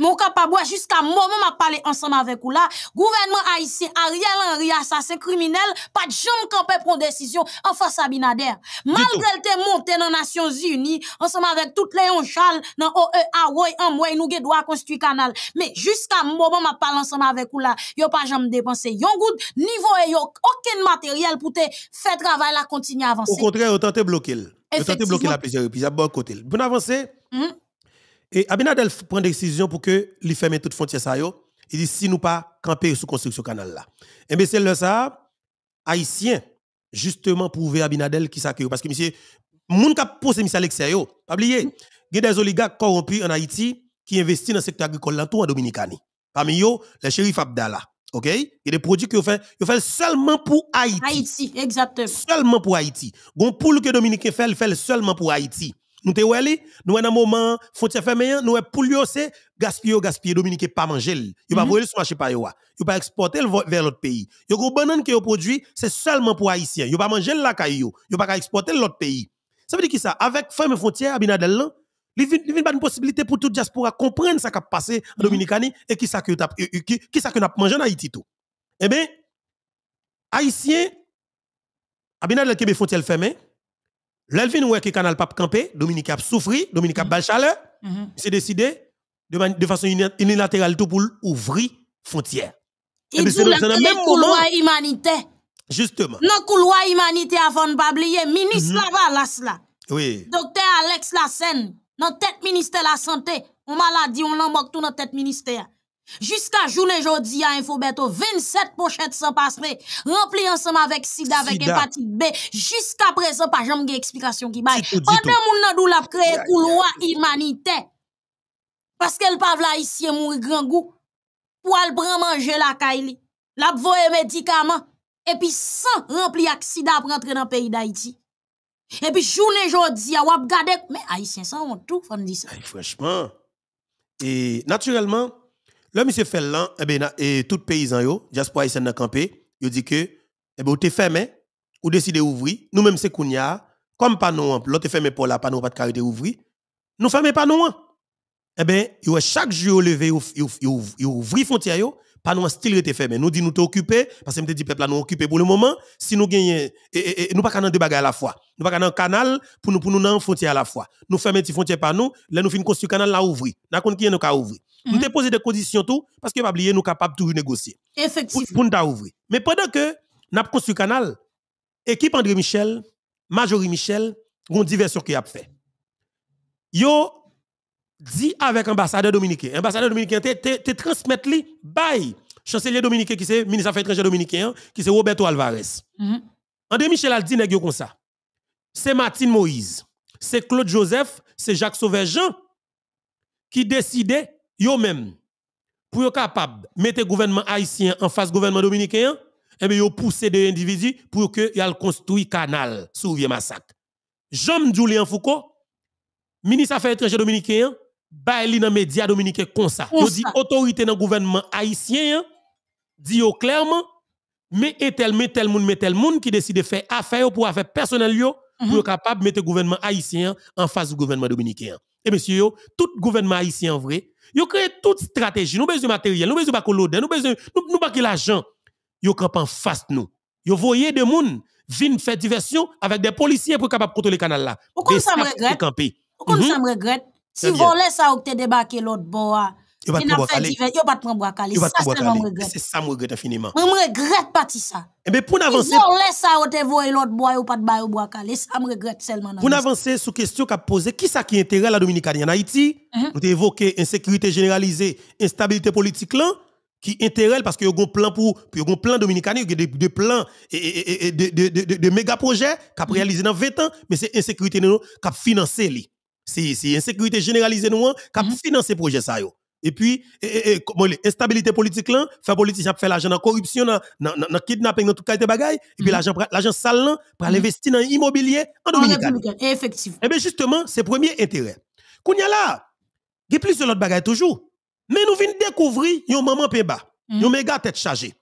Mon capable jusqu'à moment m'a parlé ensemble avec ou là, gouvernement haïtien Ariel Henry assassin criminel, pas de jambe prendre prendre décision en face à Binader. Malgré le t'est monté dans Nations Unies ensemble avec toutes les Charles dans OEA Roy en moi nous droit construire canal. Mais jusqu'à moment m'a parlé ensemble avec ou là, yo pas jamais dépensé yon good niveau et yo aucun matériel pour te faire travail la continuer à avancer. Au contraire,
tenter bloquer. Autant te bloquer la plusieurs puis à bon côté. Bon avancer. Hum? Et Abinadel prend décision pour que lui ferme toute frontière ça Il dit si nous pas camper sous construction canal là. Et bien c'est le ça haïtien justement prouver Abinadel qui s'accueille. parce que monsieur moun qui posé monsieur yo, Pas oublier, il y a des oligarques corrompus en Haïti qui investissent dans le secteur agricole tout en Dominicani. Parmi eux, le shérif Abdallah. OK Il y a des produits qui fait, fait seulement pour Haïti. Haïti, exactement. Seulement pour Haïti. Gon poule que Dominique fait, il fait seulement pour Haïti. Nous te nous en un moment, frontière fermée, nous sommes pour c'est gaspiller, gaspiller, Dominique pas manger. Il ne -hmm. pas mhm. voler sur marché par yo. Il pas exporter vers l'autre pays. Yo gros banane que produit, c'est seulement pour haïtien. Il pas manger la ne Il pas exporter l'autre pays. Ça veut dire qui ça Avec ferme frontière Abinadel il y a une possibilité pour toute diaspora comprendre ce qui a passé en mhm. Dominicanie et qui ça qui, mangé en Haïti Eh bien, Haïtiens, Abinadel qui est frontière fermée L'Alvin ouais qui canal pape campé, Dominique a souffri, Dominique a mm-hmm. bal chaleur, mm-hmm. s'est décidé de, façon unilatérale tout pour ouvrir frontière.
Il eh dit le couloir humanité.
Justement. Dans
couloir humanité avant de pas oublier ministre mm-hmm. Lavalas là. Oui. Docteur Alex Lassen, dans tête ministère de la santé, on maladie on l'en tout dans tête ministère. Jusqu'à journée jodi à Infobeto, 27 pochettes sans passer, rempli ensemble avec sida, avec hépatite B. Jusqu'à présent, pas jamais explication qui baille. Pendant mon nan l'a créé couloir humanitaire. Parce qu'elle pa là ici, mourir grand goût. Pour elle prendre manger la kaili. La voye médicaments. Et puis, sans remplir sida pour entrer dans le pays d'Haïti. Et puis, journée dis à wap gade, mais haïtien, ça, on tout, faut me dire ça. Franchement.
Et naturellement, le monsieur Fellan, là, ben, et tout paysan yo, diaspora haïtienne dans campé, yo dit que, eh ben, ou t'es fermé, ou décidez ouvrir. nous même c'est Kounia, comme pas nous, hein, l'autre fermé pour la, pas nous, pas de carité ouvrir. Nous fermé pas nous. Hein. Eh ben, chaque jour, levé, il les frontières. ouvri frontière yo, pas nous, style était fermé. Nous dit nous t'occuper, parce que me dit peuple nous occupé pour le moment, si nous gagnons, et, nous pas qu'à deux bagages à la fois. Nous pas qu'à un canal pour nous, pour nous, dans frontière à la fois. Nous fermons petit frontière par nous, là, nous finissons construire canal là, ouvrir. N'a qu'on qui nous qu'à ouvrir. Nous mhm. déposer des conditions tout, parce que, nous oublier, nous capables toujours négocier. Effectivement. Pour, nous ouvrir. Mais pendant que nous avons construit le canal, équipe André Michel, Majorie Michel, ont diversion qui a fait. Yo, dit avec l'ambassadeur dominicain. L'ambassadeur dominicain, te transmettre li, le chancelier dominicain qui c'est ministre des Affaires étrangères dominicain, qui c'est Roberto Alvarez. Mhm. André Michel a dit comme ça. C'est Martine Moïse, c'est Claude Joseph, c'est Jacques Sauve-Jean qui décidait yo même pour yo capable mettre gouvernement haïtien en face gouvernement dominicain eh bien yo poussé des individus pour que il un canal sur vieux massacre Jean Julien Foucault ministre affaires étrangères dominicain bail dans médias dominicains comme ça yo dit autorité dans gouvernement haïtien dit clairement mais et tel tel monde tel monde qui décide de faire affaire pour affaire personnel, yo mm capable de capable le gouvernement haïtien en face du gouvernement dominicain et eh monsieur tout gouvernement haïtien vrai ils créé toute stratégie. Nous besoin de matériel, nous besoin de l'odeur, nous besoin nous pas de l'argent. Ils campent en face nous. Ils voyez des gens venir faire diversion avec des policiers pour capable contrôler le canal là. Pourquoi ça me regrette Pourquoi ça mhm. me
regrette Si voler ça ou te débarqué l'autre bois. Yo pas Yo pas bois calé. Ça c'est mon regret. C'est
ça mon regret infiniment. je
regrette pas ça.
Et ben pour avancer. laisse
ça au te et l'autre bois ou pas de bois Ça me regrette seulement. Pour
avancer sur question qu'a posé qui ça qui à la Dominicaine en Haïti. évoqué mhm. évoqué insécurité généralisée, instabilité politique là qui intéresse parce que eu un plan pour yo un plan il y avez des des plans et de de méga projets qu'a mhm. réalisé dans 20 ans mais c'est insécurité nous a financer financé C'est c'est insécurité généralisée a mhm. financé financer projet ça et puis, et, instabilité politique là, faire politique, faire l'argent dans corruption, dans, le kidnapping, dans tout cas, de bagaille, et puis mhm. l'argent, l'argent sale là, pour mhm. investir dans l'immobilier en Dominicaine. Effectivement. Et eh bien justement, c'est premier intérêt. Qu'on y là, il y a plus de l'autre bagaille toujours. Mais nous venons découvrir, un maman y a yon méga tête chargée.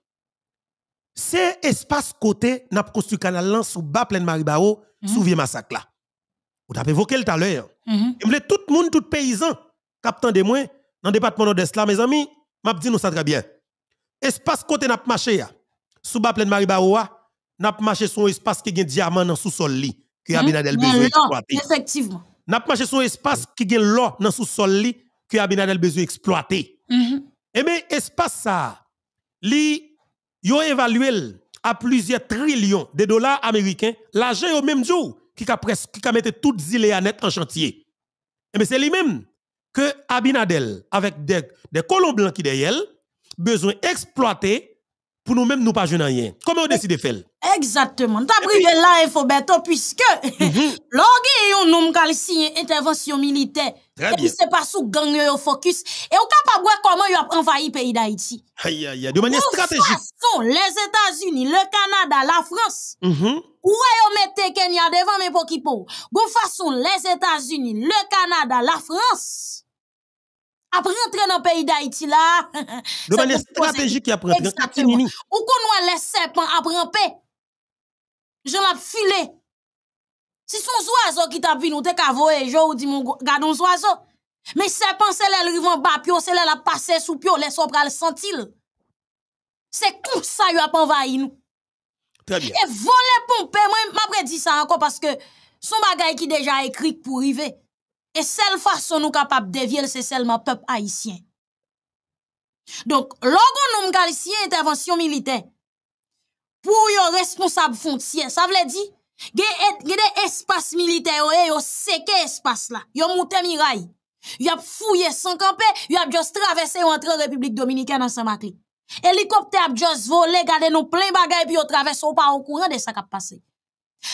C'est espace côté, n'a construit canal là, sous bas plein Maribao, mm. sous vieux massacre là. Vous avez évoqué tout à l'heure. Et mhm. tout le monde, tout paysan, captant des moins, dans le département de est là, mes amis, m'a vous nous ça très bien. Espace côté n'a marché sous bas pleine Marie Bahoua, n'a marché son un espace qui a diamant dans sous-sol li, que Abinadel besoin exploiter. Hmm. Effectivement. Eh n'a marché son un espace qui a l'or dans sous-sol li, que Abinadel besoin exploiter. Et mais espace ça, li yo évalué à plusieurs trillions de dollars américains, l'argent au même jour qui a presque qui mis toutes les en chantier. mais eh c'est lui-même que Abinadel, avec des, colons blancs qui derrière, besoin exploiter pour nous-mêmes nous pas jouer rien. Comment on décide de faire
Exactement. T'as privé là il faut bientôt puisque mhm. l'orgue un homme calcine intervention militaire. et bien. c'est pas sous gang euh, focus et on capable voir comment il a envahi pays d'Haïti.
Aïe aïe aïe de manière stratégique.
sont les États-Unis, le Canada, la France. Mhm. Où est-ce Kenya devant mes pokipo? Bon façon les États-Unis, le Canada, la France après entrer dans le pays d'Haïti là. Donc, les
stratégies qui après entrer, Ou
qu'on les serpents après paix. Je l'ai filé. Si son oiseau qui t'a vu nous, t'es je vous dis mon un oiseau. Mais serpent, c'est là bah, le rivant bas, pio, c'est là la passé sous pio, les le sentil. C'est comme ça qu'il a envahi nous. Très bien. Et voler pompe, moi, m'après dit ça encore parce que son bagage qui déjà écrit pour arriver. Et seule façon nous capable dévier c'est seulement peuple haïtien. Donc, l'on nous une intervention militaire pour les responsable frontière, ça veut dire, y a des espaces militaires, sait quels espace là, il y a yon fouillé sans campé, a juste traversé yon la République Dominicaine en saint hélicoptères Hélicoptère a juste volé, gade nous plein bagages, puis yon traversé on pas au courant de ce qui a passé.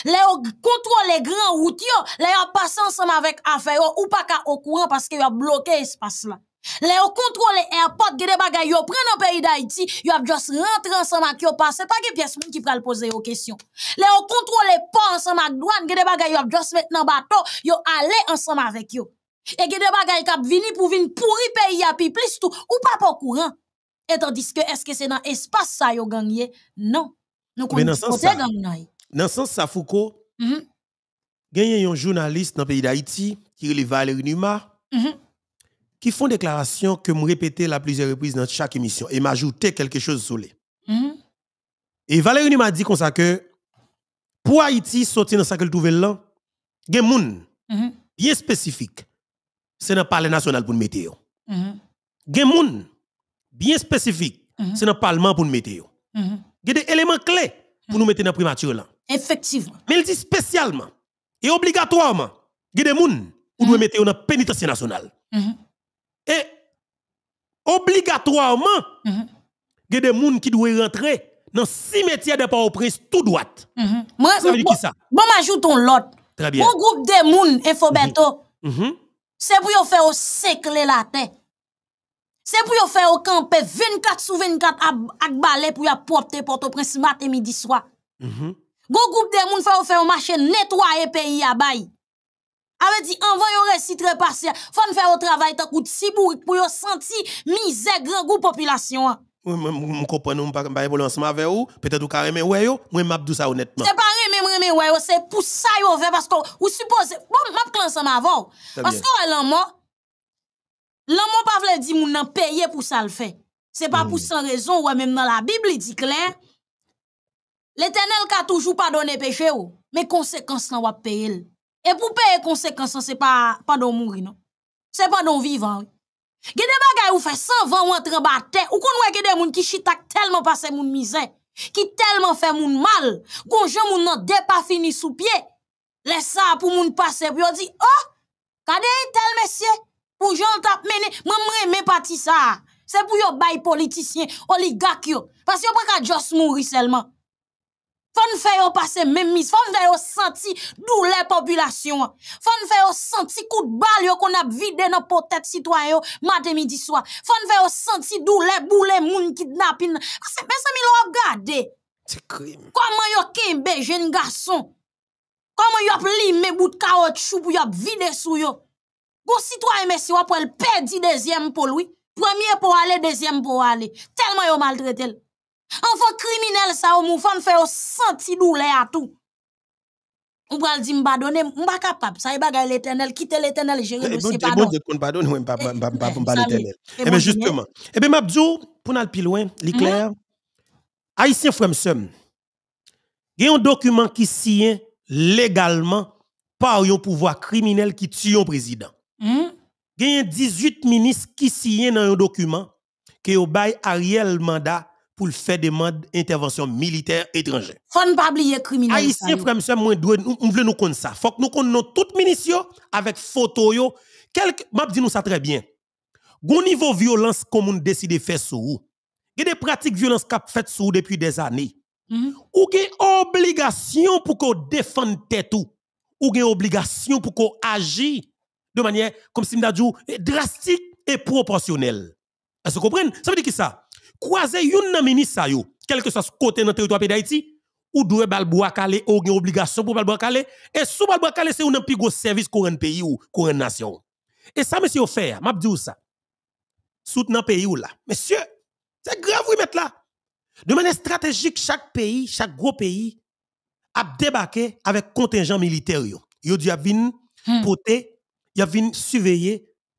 Le yon contrôle les grands routes oh, les le yon ensemble avec affaire oh, ou pas ka au courant parce que yon bloqué l'espace là. Le yon les airports, gede bagay yon prenne pays d'Haïti, yon juste rentre ensemble avec yon passe, pas que pièce moun qui pral poser yon questions Le yon contrôle les ports ensemble avec douane, gede bagay yon juste maintenant dans bateau, yon aller ensemble avec yon. Et gede bagay kap vini pour venir pourri pays à pi plus tout ou pas au courant. Et tandis que est-ce que c'est dans l'espace ça yon gagné? Non. Nous connaissons pas gagné.
Dans le sens ça, Foucault, il y a un journaliste dans le pays d'Haïti qui est Valérie Numa, qui -hmm. qui font déclaration que je répète la plusieurs reprises dans chaque émission et m'ajouter quelque chose sur les. Mm-hmm. Et Valérie Numa dit comme ça que pour Haïti, sortir dans ce qu'elle trouve là, il y a des gens mm-hmm. bien spécifique. C'est dans le Parlement national pour le météo. Mm-hmm. Il y a des gens bien spécifique. C'est dans le Parlement pour le météo. Il y a des éléments clés pour nous mettre dans la primature là. Effectivement. Mais il dit spécialement et obligatoirement, il y a des gens qui doivent mettre dans la pénitentiaire nationale. Mm-hmm. Et obligatoirement, il y a des gens qui doivent rentrer dans six métiers de Port-au-Prince tout droit.
Mm-hmm. Moi, ça veut dire qui ça? Bon, ton l'autre. Très bien. un groupe de gens, Infoberto, mm-hmm. c'est pour faire au sécler la tête. C'est pour faire au camper 24 sur 24 à, balai pour y apporter Port-au-Prince matin, midi, soir. Go groupe de moun fè ou fè marché nettoyer pays à bay. Avait dit yon récit faut faire au travail tant coûte si pour yon senti misère grand population. Hein.
Oui, je comprends, je pas parler ensemble avec vous. Peut-être que vous avez ouais yo, moi m'abdou ça honnêtement. C'est
pas même ouais c'est pour ça yo fait parce que vous supposez bon m'a ça ensemble Parce que L'homme ne veut pas dire moun nan payé pour ça le fait. C'est pas hmm. pour sans raison ouais même dans la Bible il dit clair. L'éternel a toujours pardonné péché ou, mais conséquence là ou paye Et pour payer conséquence, c'est pas pardon mourir non. C'est pardon vivant. Gè bagay ou fait 120 ou entre en bas terre, ou konwe gè des moun ki chitak tellement passe moun misè, qui tellement fait moun mal, qu'on je moun nan de pas fini sous pied. Laisse ça pour moun passe, puis dire oh, kade tel monsieur pour j'en tap mené, moun mre mè pati ça. C'est pour yon bay politicien, oligak yo. Parce yon pas ka jos mourir seulement. Fon fè yo pase memis, fon fè yo senti doulè populasyon. Fon fè yo senti kout bal yo kon ap vide nou potet sitwayo matè midi swa. Fon fè yo senti doulè bou lè moun kidnapin. Kase mè se mi lo wap gade. Ti kri. Koman yo kembe jen gason. Koman yo ap lime bout kaot chou pou yo ap vide sou yo. Go sitwaye mesi wap wèl pedi dezyem pou lwi. Premier pou wale, dezyem pou wale. Telman yo maltretel. Enfant criminel ça ou mon femme fait au senti douleur à tout. On va dire m'pa donner, m'pa capable, ça est bagay l'Éternel, quitter l'Éternel, gérer eh, le dossier pardon. Eh,
bon, pardon, m'pa m'pa m'pa l'Éternel. Eh bien eh, ben, justement, eh bien Mabdou, pour n'aller plus loin, l'éclair mm-hmm. Haïtien frère m'sem. Il y a un document qui signe légalement par un pouvoir criminel qui tue un président. Mm? Il y a 18 ministres qui signent dans un document que au Ariel mandat pour faire demande intervention militaire étrangère.
Faut ne pas oublier criminel. Haïtien, frère,
monsieur, moi, nous voulons nous connaître ça. Faut que nous connaissions toutes munitions avec photo yo. Quelque, m'a dit nous ça très bien. Gon niveau violence comme on décide de faire sur vous. Il y a des pratiques violence qui faites sur depuis des années. Mm -hmm. Ou gen obligation pour qu'on défende tête ou. Ou gen obligation pour qu'on agisse de manière, comme si dit, drastique et proportionnelle. Est-ce que vous comprenez? Ça veut dire qui ça? croiser yon nan ministre sa yo, quel que soit ce côté dans territoire d'Haïti, ou doit balboa calé ou une obligation pour balboa calé et sous balboa calé c'est un plus gros service un pays ou une nation. Et ça monsieur je m'a dis, ça. Soutenant pays ou là. Monsieur, c'est grave vous mettre là. De manière stratégique chaque pays, chaque gros pays a débarqué avec contingent militaire yo. Yo di a y a hmm. surveiller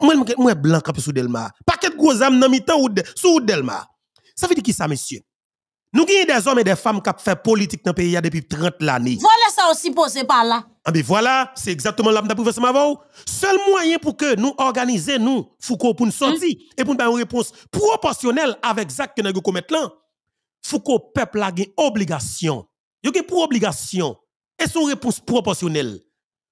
moi je suis blanc sur Delma. Paket gros pas nan mi ou sous Delma. ça veut dire qui ça Monsieur nous des des hommes et des femmes qui fait politique dans le pays depuis 30 l'année
Voilà ça aussi pose pas là
Ah voilà, c'est exactement là que je voix Seul moyen pour que nous organisions, nous, Foucault, pour nous sortir mm. et pour nous donner une réponse proportionnelle avec exact que nous avons là, Foucault, peuple a une obligation. Il y a une obligation. Et son réponse proportionnelle.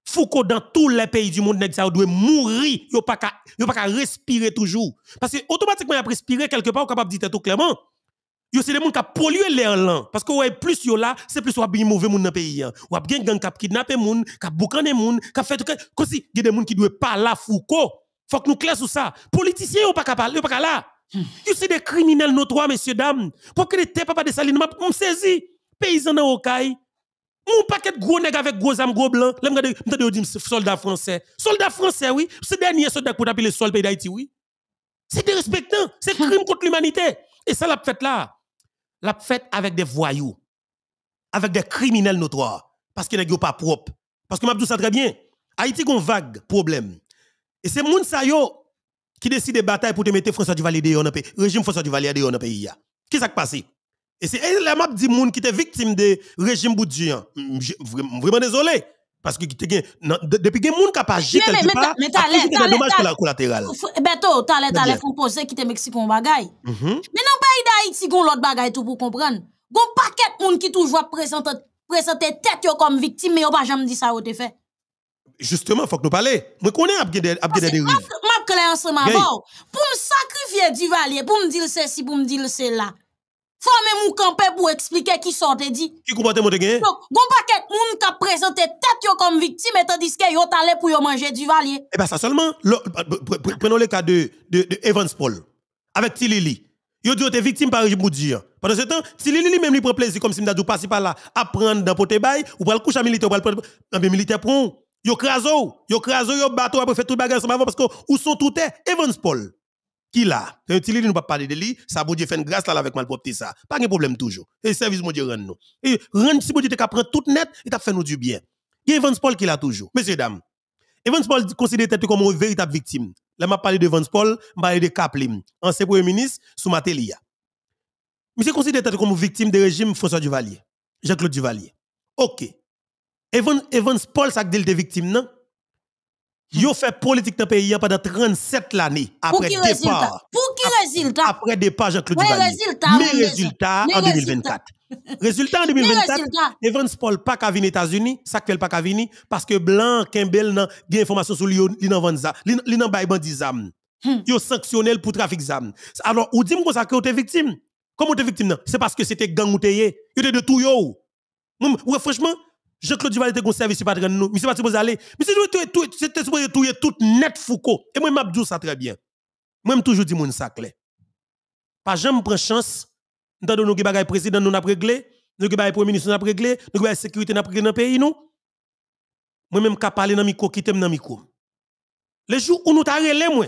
Foucault dans tous les pays du monde, nèg ça doit mourir, yo pas ka, yo pas respirer toujours parce que automatiquement il respiré quelque part capable de dire tout clairement. Yo c'est des gens qui polluent l'air là parce que ouais plus yo là, c'est plus ou bien mauvais monde dans pays. Ou hein. bien gang qui kidnapper monde, qui boucaner monde, qui fait tout comme si il des gens qui doivent pas là Foucault. Faut que nous clair sur ça. Politiciens yo pas ka pas là. Hmm. Yo c'est des criminels notoires messieurs dames. Pour que les pas de saline m'a saisi paysan dans Okaï, mon paquet de gros nègres avec gros âmes, gros blancs. Là, je dis, soldat français. Soldat français, oui. C'est dernier soldat qu'on le sol pays d'Haïti, oui. C'est dérespectant. C'est crime contre l'humanité. Et ça, la fête là, la fait avec des voyous, avec des criminels notoires, parce qu'ils n'ont pas propre. Parce que Mabdou ça très bien. Haïti a vague problème. Et c'est moun sa qui décide de bataille pour te mettre François Duvalier dans le pays. Régime François Duvalier dehors dans le pays. Qu'est-ce qui s'est passé? Et c'est map du monde qui était victime du régime Boudjian. Hein. Vraiment désolé. Parce que depuis que les gens sont pas agi quelque dommage c'est dommage collatéral.
Beto, t'allais t'allais pour poser qui te mexicain bagay. Mm-hmm. Mais non pays d'Haïti gon l'autre bagay tout pour comprendre. Gon paquet monde qui toujours présente présenter tête comme victime mais on pas jamais dit ça au te fait.
Justement, faut que nous parlions Moi connais est à a des dérives.
M'a clair ensemble hein. Pour me sacrifier du valier, pour me dire ceci, pour me dire cela faut même camper pour expliquer qui sortait dit. Qui comportement mon Donc, bon paquet moun ka présenté tête comme victime et tandis que est t'allé pour manger du valier. Eh bien, ça
seulement prenons le cas de Evans Paul avec Tilili. Yo dit été victime par Jimoudir. Hein. Pendant ce temps, Tilili lui même lui prend plaisir comme si m'dadou passait par là à prendre dans poté bail ou pour le coucher militaire ou le prendre militaire prend. Yo craso, yo craso yo bateau après fait tout bagage parce que ou sont tout est Evans Paul qui là C'est euh, ne nous pas parler de lui. Ça, bon Dieu, fait une grâce là avec propre ça. Pas de problème toujours. Et service, mon Dieu, rend nous. Et rend, si mon Dieu, t'as prendre tout net, et t'as fait nous du bien. Il y a Evans Paul qui l'a toujours. Messieurs, dames. Evans Paul considéré comme une véritable victime. Là, m'a parlé de Evans Paul, m'a parlé de Kaplim, ancien premier ministre, sous Matelia. Monsieur considère tête comme une victime du régime François Duvalier, Jean-Claude Duvalier. OK. Evans, Evans Paul, ça a était victime, non? Ils fait politique dans le pays pendant 37 années après départ.
Pour qui résultat
Après départ Jean-Claude oui, Duvalier. Résultat, Mais résultat en 2024. résultat en 2024, Evans Paul pas qu'à venir aux États-Unis, ça fait pas qu'à venir parce que Blanc Campbell n'a pas information sur lui Il Vanza, pas eu bandi zam. Ils hmm. ont sanctionné pour trafic Alors, ou dit moi ça que tu victime. Comment tu victime C'est parce que c'était gang ou était de tout yo. Ouais, franchement, Jean-Claude Duval était service pas nous. Monsieur pas supposé aller. Monsieur c'était supposé tout tout net Foucault. Et moi m'a ça très bien. Moi me toujours dit mon ça clair. Pas jamais prendre chance dans nous président nous n'a réglé, nous premier ministre n'a réglé, nous que sécurité n'a réglé dans pays nous. Moi même qu'a parler dans micro qui dans micro. Le jour où nous t'a moi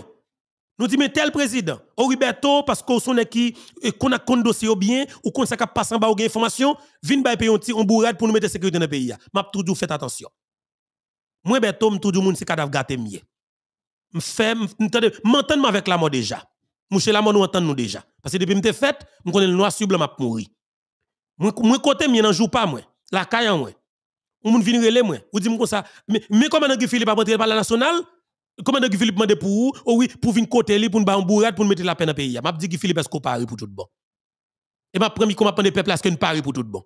nous disons, mais tel président, Oriberto, parce qu'on son qui, qu'on a un dossier bien, ou qu'on s'est passé en bas ou gain information, vin ba payer un on bourrade pour nous mettre sécurité dans le pays. M'a toujours fait attention. Moi, Berto, tout du monde, c'est cadavre gâté mieux. M'fais, m'entendre avec la mort déjà. Mouche la mort, nous entendons nous déjà. Parce que depuis m'te fait, m'connais le noir sur blanc, m'a mouri. Moi, côté, m'y n'en joue pas, moi. La caille, moi. Ou m'vin relé, moi. Ou dit moi comme ça. Mais comment on Philippe pas rentrer par la nationale? Comment que Philippe demandé pour vous Oh oui, pour venir côté pour nous un bourrade, pour nous mettre la peine dans le pays. Je dit que Philippe, est-ce qu'on parle pour tout bon Et je prends comment le peuple, parce ce ne parle pour tout bon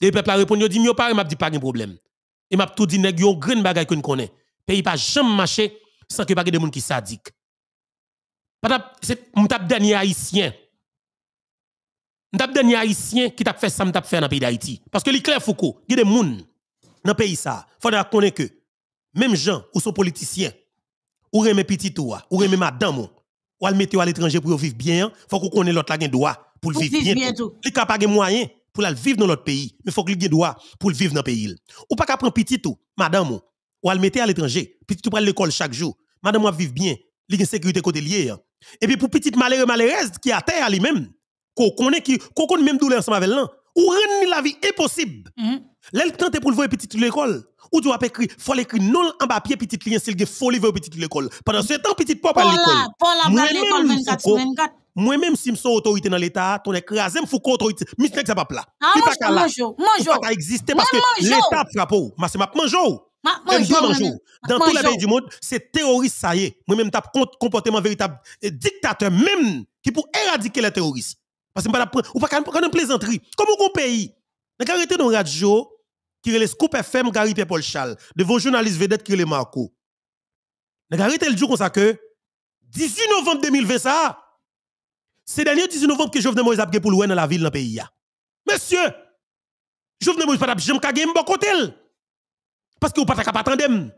Et le peuple répond, il dit, mieux parle, m'a dit pas de problème. Et m'a tout dit, nèg, yon grande bagaille que nous connaît. Pays pas jamais marché sans que ait de monde qui sadique. C'est m'tap dernier haïtien. M'tap dernier haïtien qui t'a fait ça m'tap fait dans pays d'Haïti. Parce que l'éclair Foucault, il y a des moun dans pays ça. faut connaître que même gens ou sont politiciens ou remet petit ou ou remet madame ou al mettre à l'étranger pour vivre bien, faut qu'on connaisse l'autre la droit pour vivre bien. Il n'y Il a pas de moyen pour vivre dans l'autre pays, mais faut qu'il ait droit pour vivre dans le pays. Ou pas qu'on prendre petit tout, madame ou al mettre à l'étranger, petit tout l'école chaque jour. Madame ou vivre bien, il a sécurité côté lié. Hein. Et puis pour petite malheureuse malheureuse qui a terre à lui-même, qu'on connaît qui qu'on connaît même douleur ensemble avec l'an, ou rend la vie impossible. Mm-hmm. Là, le pour le voir petit l'école. Ou tu vas écrire, faut l'écrire non en papier petit lien s'il faut le voir petit l'école. Pendant ce temps petit pop à l'école. 24 Moi même si je suis autorité dans l'état, ton écrasé, ah, me faut autorité. Mais c'est pas plat. Ah, moi manjo, manjo. Pas exister parce que l'état frappe. Mais c'est m'a manjo. Dans tous les pays du monde, c'est terroriste ça y est. Moi même tape comportement véritable dictateur même qui pour éradiquer les terroristes. Parce que pas ou pas quand plaisanterie. Comment on pays? Nèk arrêté dans radio, qui est le Scoop FM Gary Paul Chal, de vos journalistes vedettes qui est Marco. Mais arrêtez le jour comme ça que 18 novembre 2020 ça, c'est dernier 18 novembre que Jovenel Moïse a pour louer dans la ville dans le pays. Monsieur, Jovenel Moïse pas jamais un bon côté. Parce que vous pas attendre. M'm.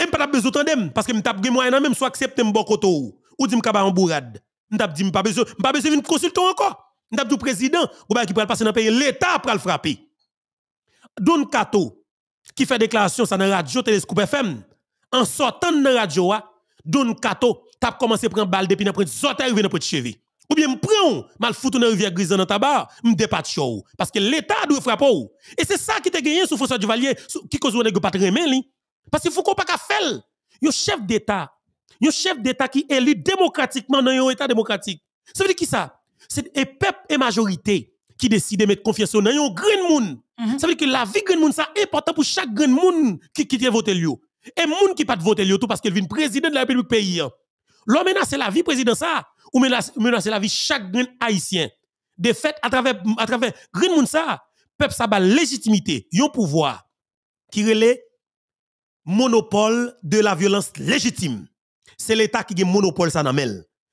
Et pas besoin d'attendre parce que m'tap gagné même soit accepter un bon côté ou dit m'kaba en bourrade. M'tap dit pas besoin, consultant besoin de consulter encore. M'tap dit président, ou pas qui de passer dans le pays, l'état le frapper. Don Kato, qui fait déclaration sur la radio Téléscope FM, en sortant de la radio, hein, Don Kato, tap commencé à prendre balle depuis dans sorti arrivé dans petit cheveu, Ou bien prend mal foutu dans rivière grise dans tabac, de chou. parce que l'état doit frapper Et c'est ça qui te gagné sous François Duvalier qui cause nèg pas remen li. Parce que faut qu'on pas ka faire. Un chef d'état, yon chef d'état qui élu démocratiquement dans un état démocratique. Ça veut dire qui ça C'est peuple et majorité qui décide de mettre confiance dans un grand monde Mhm. Ça veut dire que la vie de monde, ça est importante pour chaque grand monde qui qui voter lui. Et monde qui pas voter lui tout parce qu'il vient président de la République pays. L'homme menace la vie président ça ou menace, la vie chaque grand haïtien. De fait à travers à travers grand monde ça, peuple ça ba légitimité, un pouvoir qui relève monopole de la violence légitime. C'est l'état qui a monopole ça dans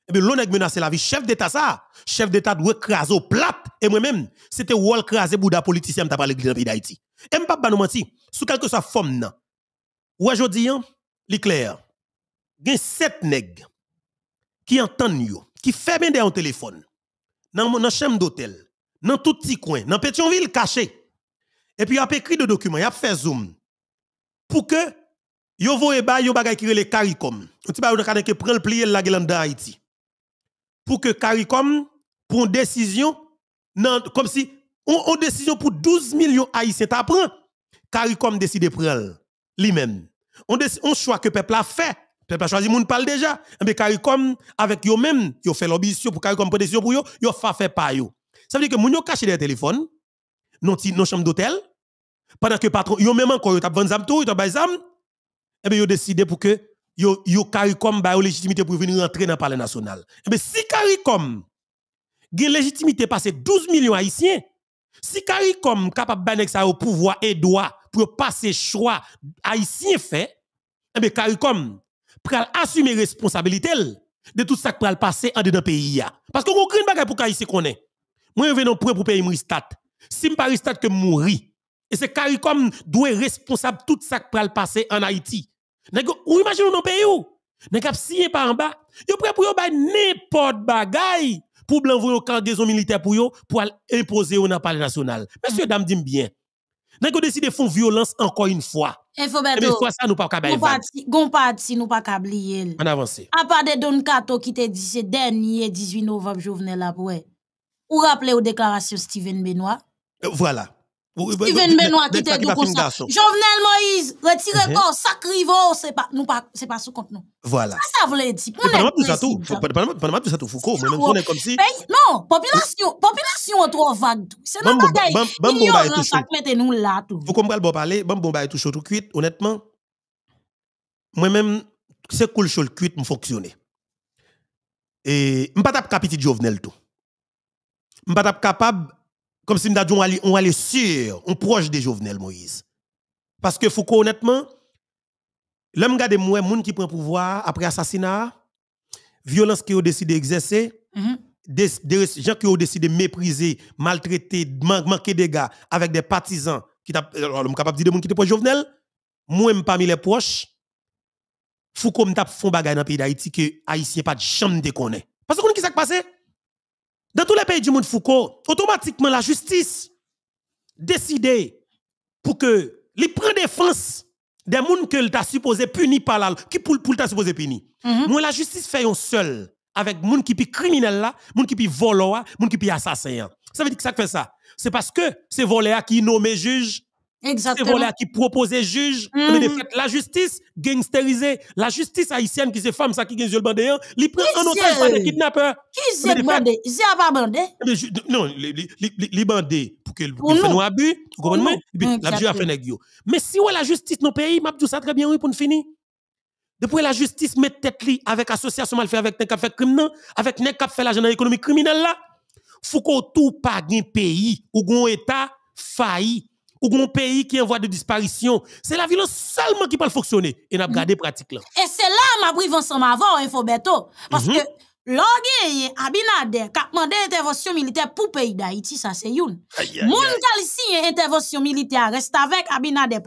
eh bien, l'on a menacé la vie. Chef d'État, ça. Chef d'État doit craser au plat. Et moi-même, c'était wall craser Bouddha politicien t'as a parlé dans l'église d'Haïti. Et je ne pas nous Sous quelque sa forme, non. Ou aujourd'hui, hein, l'Éclair, Il y a sept nègres qui entendent yo, qui ferment des téléphone, dans la chambre d'hôtel, dans tout petit coin, dans Pétionville caché. Et puis, il a écrit des documents, il a fait zoom. Pour que, yo voye ba yo bagay qui les CARICOM. Un petit bagay qui prend le plié la gueule d'Haïti pour que CARICOM prenne une décision, comme si on, a une décision pour 12 millions haïtiens CARICOM décide de prendre lui-même. On, choisit que le peuple a fait. Le peuple a choisi, on parle déjà. Mais CARICOM, avec eux-mêmes, ils ont fait l'objet pour CARICOM prendre décision pour eux, ils ont fait pas eux. Ça veut dire que les gens caché des téléphones, dans nos chambres d'hôtel, pendant que le patron, ils ont même encore, ils ont vendu des ils ont des et eh bien ils ont décidé pour que yo yo CARICOM ba légitimité pour venir rentrer dans le palais national. Mais eh ben, si CARICOM une légitimité passer 12 millions haïtiens, si CARICOM capable banex ça au pouvoir et droit pour passer choix haïtien fait, mais eh ben, CARICOM pral assumer responsabilité de tout ça qui pral passer en dedans pays Parce qu'on une bagay pour haïtien connaît. Moi venons prêt pour payer Mristat. Si stat, que mourir et c'est CARICOM doit responsable tout ça qui pral passer en Haïti. Ou imagine dans pays où Nèg ap siye par en bas, yo prêt pour yo bay n'importe bagay pour blanc voyo cargaison militaire pour yo pour imposer au nan palais national. Monsieur dame dit bien. Nèg yo décide font violence encore une fois.
Et faut Mais fois ça nous pas ka bay. Gon parti nous pas ka oublier. En avance. À part de Don Cato qui te dit c'est dernier 18 novembre Jovenel la ouais. Ou rappelez aux déclarations Steven Benoît.
Voilà qui Jovenel
Moïse, retirez mhm. corps, sacrivo, c'est pas, c'est pas sous compte nous. Voilà. Ça, ça voulait dire. tout ça tout,
Foucault, comme si.
Non, population, population trop vague. C'est non bagaille. Bon, bon, bah, bon, là Vous
comprenez bon parler, bon, bon, bah, tout chaud tout cuit, honnêtement. Moi-même, c'est cool chaud cuit me fonctionner. Et, pas capable Jovenel tout. M'pas pas capable comme si on allait, on allait sûr, on proche de Jovenel Moïse. Parce que Foucault, honnêtement, l'homme garde moi, monde qui prend pouvoir après assassinat, violence qui ont décidé d'exercer, les mhm. gens qui ont décidé de mépriser, maltraiter, manquer des gars avec des partisans qui euh, sont capable de dire des gens qui sont Jovenel, moi, parmi les proches, Foucault m'a fait un bagage dans le pays d'Haïti que Haïtien pas de de déconné. Parce que qui s'est passé? Dans tous les pays du monde Foucault, automatiquement la justice décide pour que les prend défense des gens que t'a supposé punir par là, qui pour pour supposé puni. Moi la justice fait un seul avec gens qui sont criminels là, gens qui sont les gens qui sont assassins. Ça veut dire que ça fait ça. C'est parce que c'est voleur qui nommé juge
Exactement. C'est voilà qui
proposait juge, eh hmm. la justice gangsterisée la justice haïtienne qui se femme, ça qui gagne le bandé, hein, il prend en otage par des kidnappeurs. Qui eh c'est le bandé? C'est pas bandé? Eh non, les bandé, pour qu'il fasse un abus, vous comprenez? Et puis, a fait négio. Mais si a la justice dans le pays, m'a tout ça très bien, oui, pour nous finir. Depuis la justice met tête li avec association mal fait avec nek fait crime, avec nek fait l'agent économique criminel là, faut qu'on tout pas un pays ou un état failli ou un pays qui est en voie de disparition. C'est la violence seulement qui peut fonctionner. Et n'a gardé mm-hmm. pratique là.
Et c'est là, ma prive ensemble avant, il hein, faut Parce mm-hmm. que -hmm. que, Logeye, Abinader, a demandé intervention militaire pour pays pays ça ça se yon. Moun intervention militaire reste militaire reste avec Abinader,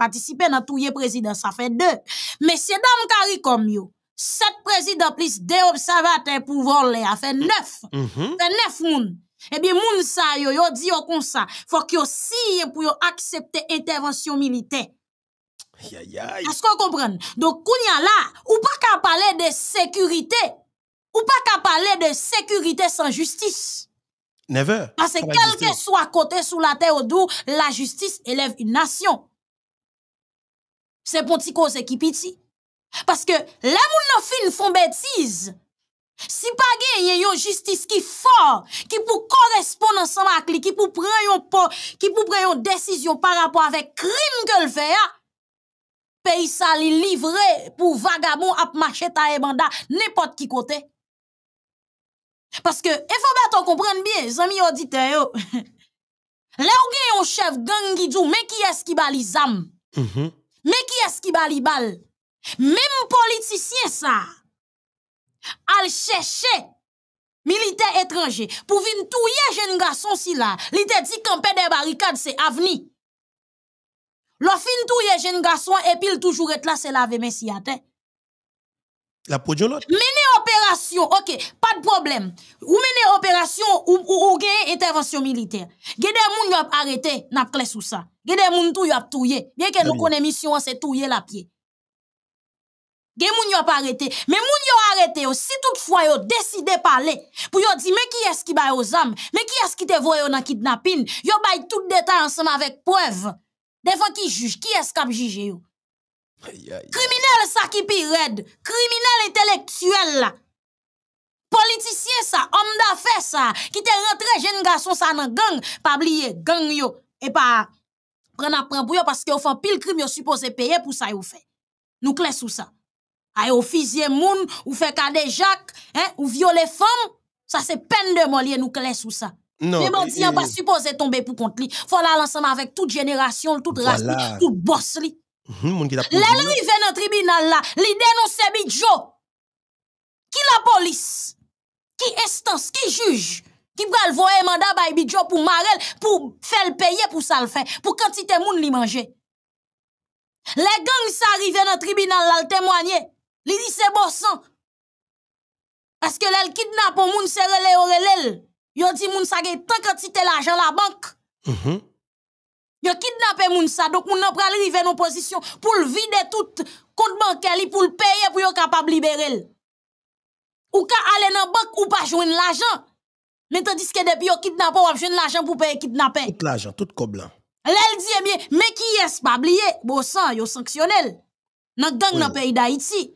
tout le président, ça fait deux. Mais c'est dam kari comme yo, Sept présidents plus deux observateurs pour voler, ça a mm-hmm. ça fait neuf. -hmm. fait neuf moun. Eh bien, moun sa yo, yo di yo kon faut que yo siye pour accepter accepte intervention militaire. Est-ce que vous comprenez? Donc, y a la, ou pas ka parler de sécurité, ou pas ka parler de sécurité sans justice.
Never. Parce que quel que
soit côté sous la terre ou dou, la justice élève une nation. C'est pour t'y cause qui piti. Parce que, la moun nan fin font bêtise, si pas gagne yon justice qui fort qui pou correspondre ensemble avec li, ki pou pren yon po, ki pou pren yon par rapport avec crime ke l fait hein. ya, ça sa li pour pou vagabon ap mache ta e banda qui ki kote. que, que faut bien comprendre bien, bie, zami auditeur yo, le ou gen yon chef gang ki qui men ki es ki bali Mais qui est-ce ki es ki bali Même politicien politicien ça à chercher militaires étrangers pour venir touiller jeune garçon si là li te dit camper des barricades c'est avenir l'a fin touiller jeune garçon et puis toujours là c'est laver mais la podio mener opération OK pas de problème ou mener opération ou ou, intervention militaire gè des moun qui ont arrêté n'a clé sous ça gè des moun tout ont a bien que nous une mission c'est tué la pied Gen moun yo pas arrêté. Mais moun yo arrêté si toutefois yo décidé parler pour yo dit mais qui est-ce qui ba aux hommes Mais qui est-ce qui te voye dans kidnapping? Yo bay tout détail ensemble avec preuve. Devant qui juge? Qui est-ce qui juge yo? Criminel ça qui pire criminel intellectuel Politicien ça, homme d'affaires ça, qui te rentré jeune garçon ça dans gang, pas oublier gang yo et pas prendre prendre pour yo parce que yo font pile crime yo supposé payer pour ça yo fait. Nous clés sous ça. A officier, moun, ou fait cadet Jacques hein, ou viole femme, ça c'est peine de mort. nous clair sous ça. Non, les bandits pas supposé tomber pour contre lui. Faut aller ensemble avec toute génération, toute race, toute
bosse li. Mon mhm, qui dans le
tribunal là, li dénonce Bidjo. Qui la police? Qui instance? Qui juge? Qui va voir mandat by Bidjo pour Marel, pour faire le payer pour ça le faire, pour quantité moun li manger. Les gangs ça arrivent dans le tribunal là, le témoigner. Li dit c'est sang. Parce que l'el kidnappe ou moun se relè ou relè Yo dit moun sa train tant quantité l'argent la banque. Mm mm-hmm. Yo kidnappe moun sa, donc moun nan pral rive nos position pour vider tout compte bancaire li pour le payer pour yo capable libérer Ou ka aller nan banque ou pas jouen l'argent. Mais tandis que depuis yo kidnappe ou ap jouen l'argent pour payer kidnappe.
Tout l'argent, tout koblan.
L'el dit, e mais qui est-ce pas sang, Bossant, yo sanctionnel. Nan gang dans nan pays d'Haïti.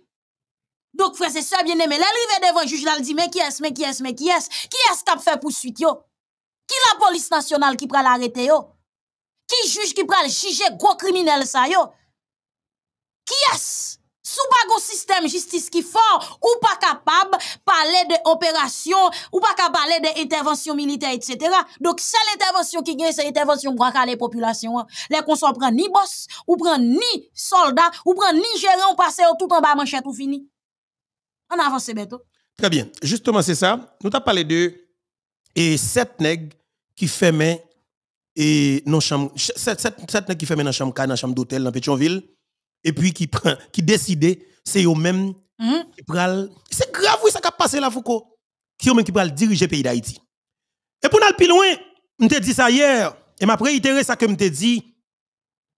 Donc, frère, c'est ça, bien aimé. L'arrivée devant le juge, là, dit, mais qui est-ce, mais qui est-ce, mais qui est-ce? Qui est-ce qui a fait poursuite, yo? Qui la police nationale qui prend l'arrêté, yo? Qui juge qui prend juge, gros criminel, ça, yo? Qui est-ce? Sous pas gros système justice qui est fort, ou pas capable de parler de ou pas capable de parler d'intervention militaire, etc. Donc, c'est l'intervention qui gagne, c'est l'intervention pour la population. Les ne hein. prennent ni boss, ou prennent ni soldat, ou prennent ni gérant, ou passer tout en bas, manchette, ou fini. On avance bientôt.
Très bien. Justement, c'est ça. Nous t'as parlé de et sept nègres qui fermaient et non chambre sept, qui dans chambre dans chambre d'hôtel dans Pétionville et puis qui prend qui c'est eux mêmes hmm? qui pral c'est grave oui ça qui a passé là Foucault qui eux mêmes qui pral diriger pays d'Haïti. Et pour aller plus loin, je t'ai dit ça hier et m'a réitéré ça que je t'ai dit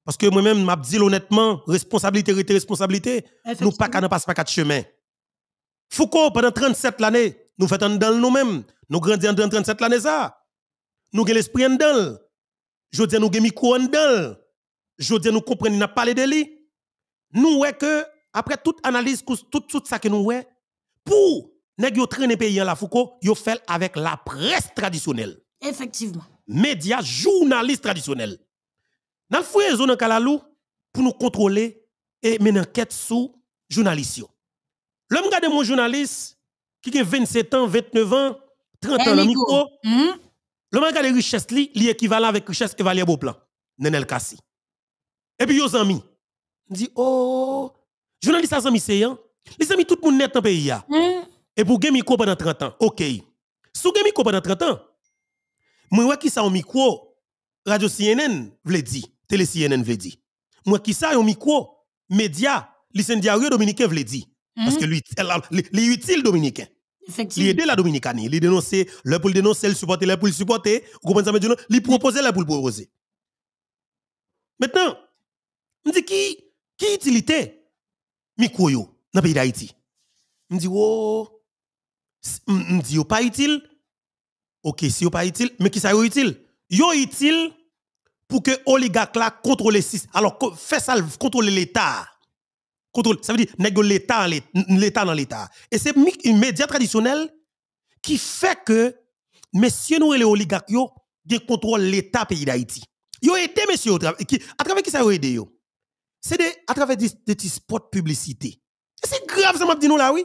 parce que moi-même m'a dit honnêtement responsabilité responsabilité nous pas ne passons pas quatre chemins. Foucault, pendant 37 années, nous faisons dans nous-mêmes. Nous grandissons en 37 années. ça. Nous avons l'esprit en dans. Je dis, nous avons micro en dans. Je dis, nous comprenons, nous parlé de lui. Nous, ouais que, après toute analyse, tout, tout ça que nous, ouais, pour, nèg yo traîner pays en la Foucault, yo fait avec la presse traditionnelle. Effectivement. Médias, journalistes traditionnels. Dans le fouillé zone kalalou pour nous contrôler et mener enquête sous journalistes. L'homme regarde mon journaliste qui a 27 ans, 29 ans,
30 ans, le micro.
Hmm? L'homme regarde richesse li, l'équivalent équivalent avec richesse qui Evalier Beauplan, Nenel Kassi. Et puis les amis, dit oh, journaliste a amis c'est Les amis tout le monde net dans pays hmm? Et pour gagner micro pendant 30 ans, OK. Sous gagner micro pendant 30 ans. Moi qui ça un micro radio CNN veut dit, télé CNN veut dit. Moi qui ça un micro média, lycée diaryo dominique veut dit. Parce hmm? que lui, il est utile dominicain. Effectivement. Il aide la Dominicanie. Il dénonce, le pour le dénoncer, le supporter, le pour le supporter. Vous comprenez ça, Il propose, le pour le proposer. Maintenant, on dit qui, qui utilité? Mikoyo dans le pays d'Haïti. On dit, oh, on dit, pas utile. Ok, si yo pas utile, mais qui ça yo utile? Yo utile pour que oligarque là contrôle le système. Alors, fait ça, contrôler l'État. Contrôle. Ça veut dire, que l'État dans l'État. Et c'est une média traditionnelle qui fait que, messieurs, nous et les oligarques, contrôlent l'État pays d'Haïti. Ils ont aidé, messieurs, à travers qui ça a aidé, C'est à travers des, petits spots publicité. C'est grave, ça m'a dit nous là, oui.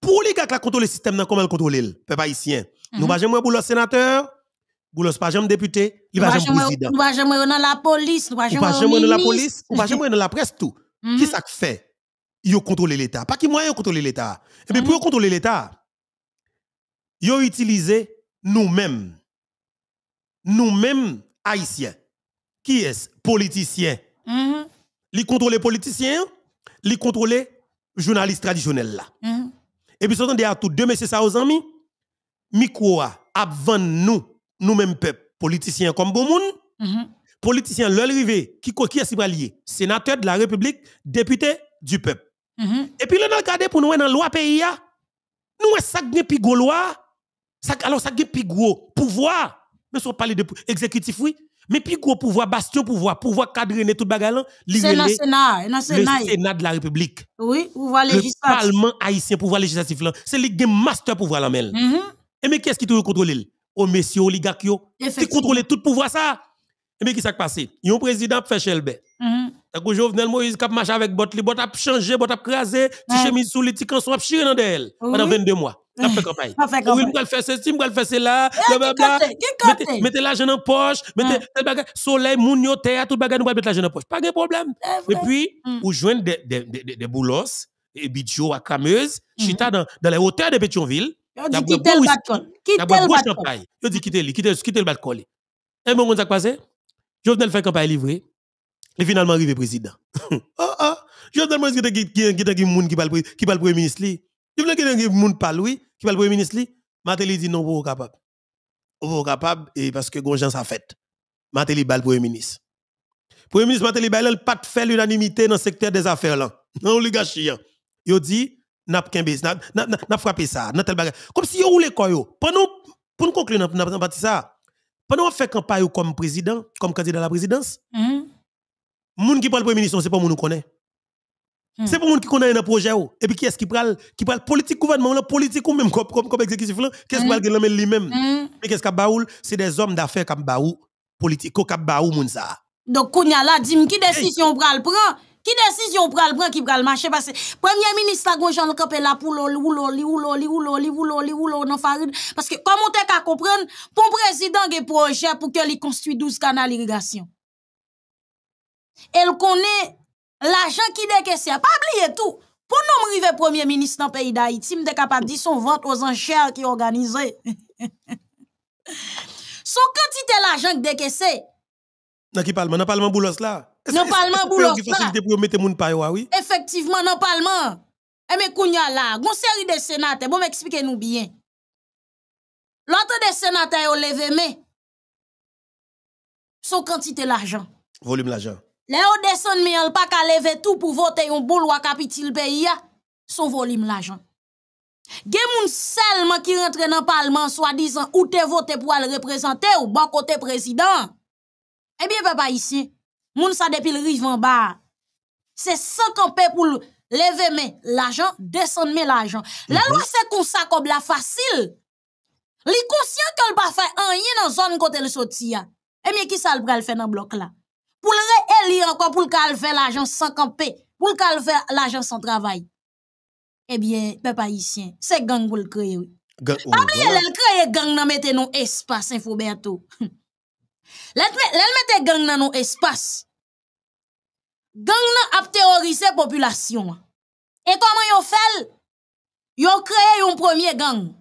Pour les oligarques, contrôler le système, comment ils contrôlent le peuple haïtien? Nous ne mhm. sommes pas pour le sénateur, ne sommes pas jamais député, il pas jamais président. Nous ne
sommes pas dans la police, nous ne sommes pas dans la police, nous ne sommes
pas dans la presse, tout. Qui mm-hmm. ça fait Ils contrôlé l'État. Pas qui moyen eh mm-hmm. contrôler l'État. Et puis pour contrôler l'État, ils utilisé nous-mêmes. Nous-mêmes, haïtiens. Qui est Politiciens. Mm -hmm. Ils contrôlent les politiciens, ils contrôlent les journalistes traditionnels. Là.
Mm-hmm. Et
eh puis, s'entendez à tous deux messieurs ça aux amis, Mikoua, avant nous, nous-mêmes, peuple, politiciens comme bon monde politiciens, leur qui, qui à ce Sénateur de la République, député du peuple. Mm-hmm. Et puis, le a regardé pour nous hein, dans loi pays, hein, nous, ça qui plus gros loi, alors ça qui plus gros pouvoir. Mais si on parle de exécutif, oui. Mais plus gros pouvoir, bastion pouvoir, pouvoir cadrer tout bagage, hein, c'est le Sénat, le Sénat de la République.
Oui, pouvoir législatif. Le Parlement
haïtien, pouvoir législatif, c'est le master pouvoir la mm-hmm. Et mais qu'est-ce qui te contrôle? Au messieurs oligarques, qui contrôle tout pouvoir ça. Et eh bien, qui s'est passé? Il y a un président qui fait Shelbe. Quand mm-hmm. Jovenel Moïse qui marche avec bot, les bot a changé, bot a crasé, les mis sous les tickets sont chirés dans elle pendant 22 mois. Il fait mm. campagne. Oui, il faire ceci, il faire cela, eh, Mettez l'argent en poche, mettez mm. le bagage, soleil, mounio, terre, tout bagage, nous allons mettre l'argent en poche. Pas de problème. Et puis, vous mm. joignez des boulos, et bidjo à Cameuse, mm-hmm. chita dans les hauteurs de Pétionville. Yo dit kite le bat kol. Kite l bat dit Yo le kite li, kite l a kol. Jovenel fait campagne livré. Et finalement arrivé président. oh oh, Jovenel Moïse qui qui qui monde qui qui qui parle premier ministre qui Jovenel qui qui monde parle qui parle premier ministre Matéli dit non pas capable. Pas capable parce que gonjan ça fait. Matéli qui premier ministre. Premier ministre Matéli bal pas fait l'unanimité dans le secteur des affaires là. Non hein. qui Il dit n'a qui n'a frappé ça, qui Comme si yo roulé quoi yo. pour nous conclure n'a pas ça. Pendant qu'on fait campagne comme président, comme candidat à la présidence, les hmm. gens qui parlent premier ministre, n'est pas les hmm. gens qui connaissent. C'est pour les gens qui connaissent un projet. Oh. Et puis qui est-ce qui parle qui parle politique gouvernement, politique ou même comme, exécutif exécutif, qu'est-ce hmm. qui parle de lui-même Mais qu'est-ce qui baoul C'est des hommes d'affaires qui baoul, politique, qui baoul, ça.
Donc, Kounia la dit, qui décision le prendre Ki desis yo pral pran ki pral manche, premye minist a gwen jan l kapel apou lò, li wò, li wò, li wò, li wò, li wò, li wò, nan faryd. Paskè komon te ka komprèn, pon prezident gen proje pou ke li konstuit 12 kanal irigasyon. El konen l ajan ki dekese, pa bli etou. Pon nou mrive premye minist nan peyi da itim, dek apad di son vante o zan che a ki organize. So, kan ti te l ajan ki dekese,
Dans qui parlement Dans le parlement Boulos là Dans parlement Boulos là ah
Effectivement dans le parlement. Et eh, mais kounya là, gon série de sénateurs, bon m'expliquez nous bien. L'autre des sénateurs ont levé mais Son quantité l'argent. Volume l'argent. Les hauts descendent mais pas qu'à lever tout pour voter un boule ou capitule pays son volume l'argent. Gen moun seulement qui rentre dans parlement soi-disant ou te voter pour le représenter ou bon côté président. Eh bien, papa, ici, moun depuis le rive en bas, c'est sans camper pour lever l'argent, descendre mais l'argent. La mhm. loi, c'est comme ça, comme la facile. les conscient qu'elle pas faire rien dans zone côté le sortir. Eh bien, qui ça le faire dans bloc là? Pour le réélire encore, pour le faire l'argent sans camper, pour le faire l'argent sans travail. Eh bien, papa, ici, c'est gang pour le créer.
Gang, oh, Après,
elle gang dans mettre espace, info bientôt. L'elle mette gang dans nos gangs Gang nan ap Et population. ils ont fait? Ils ont créé un premier gang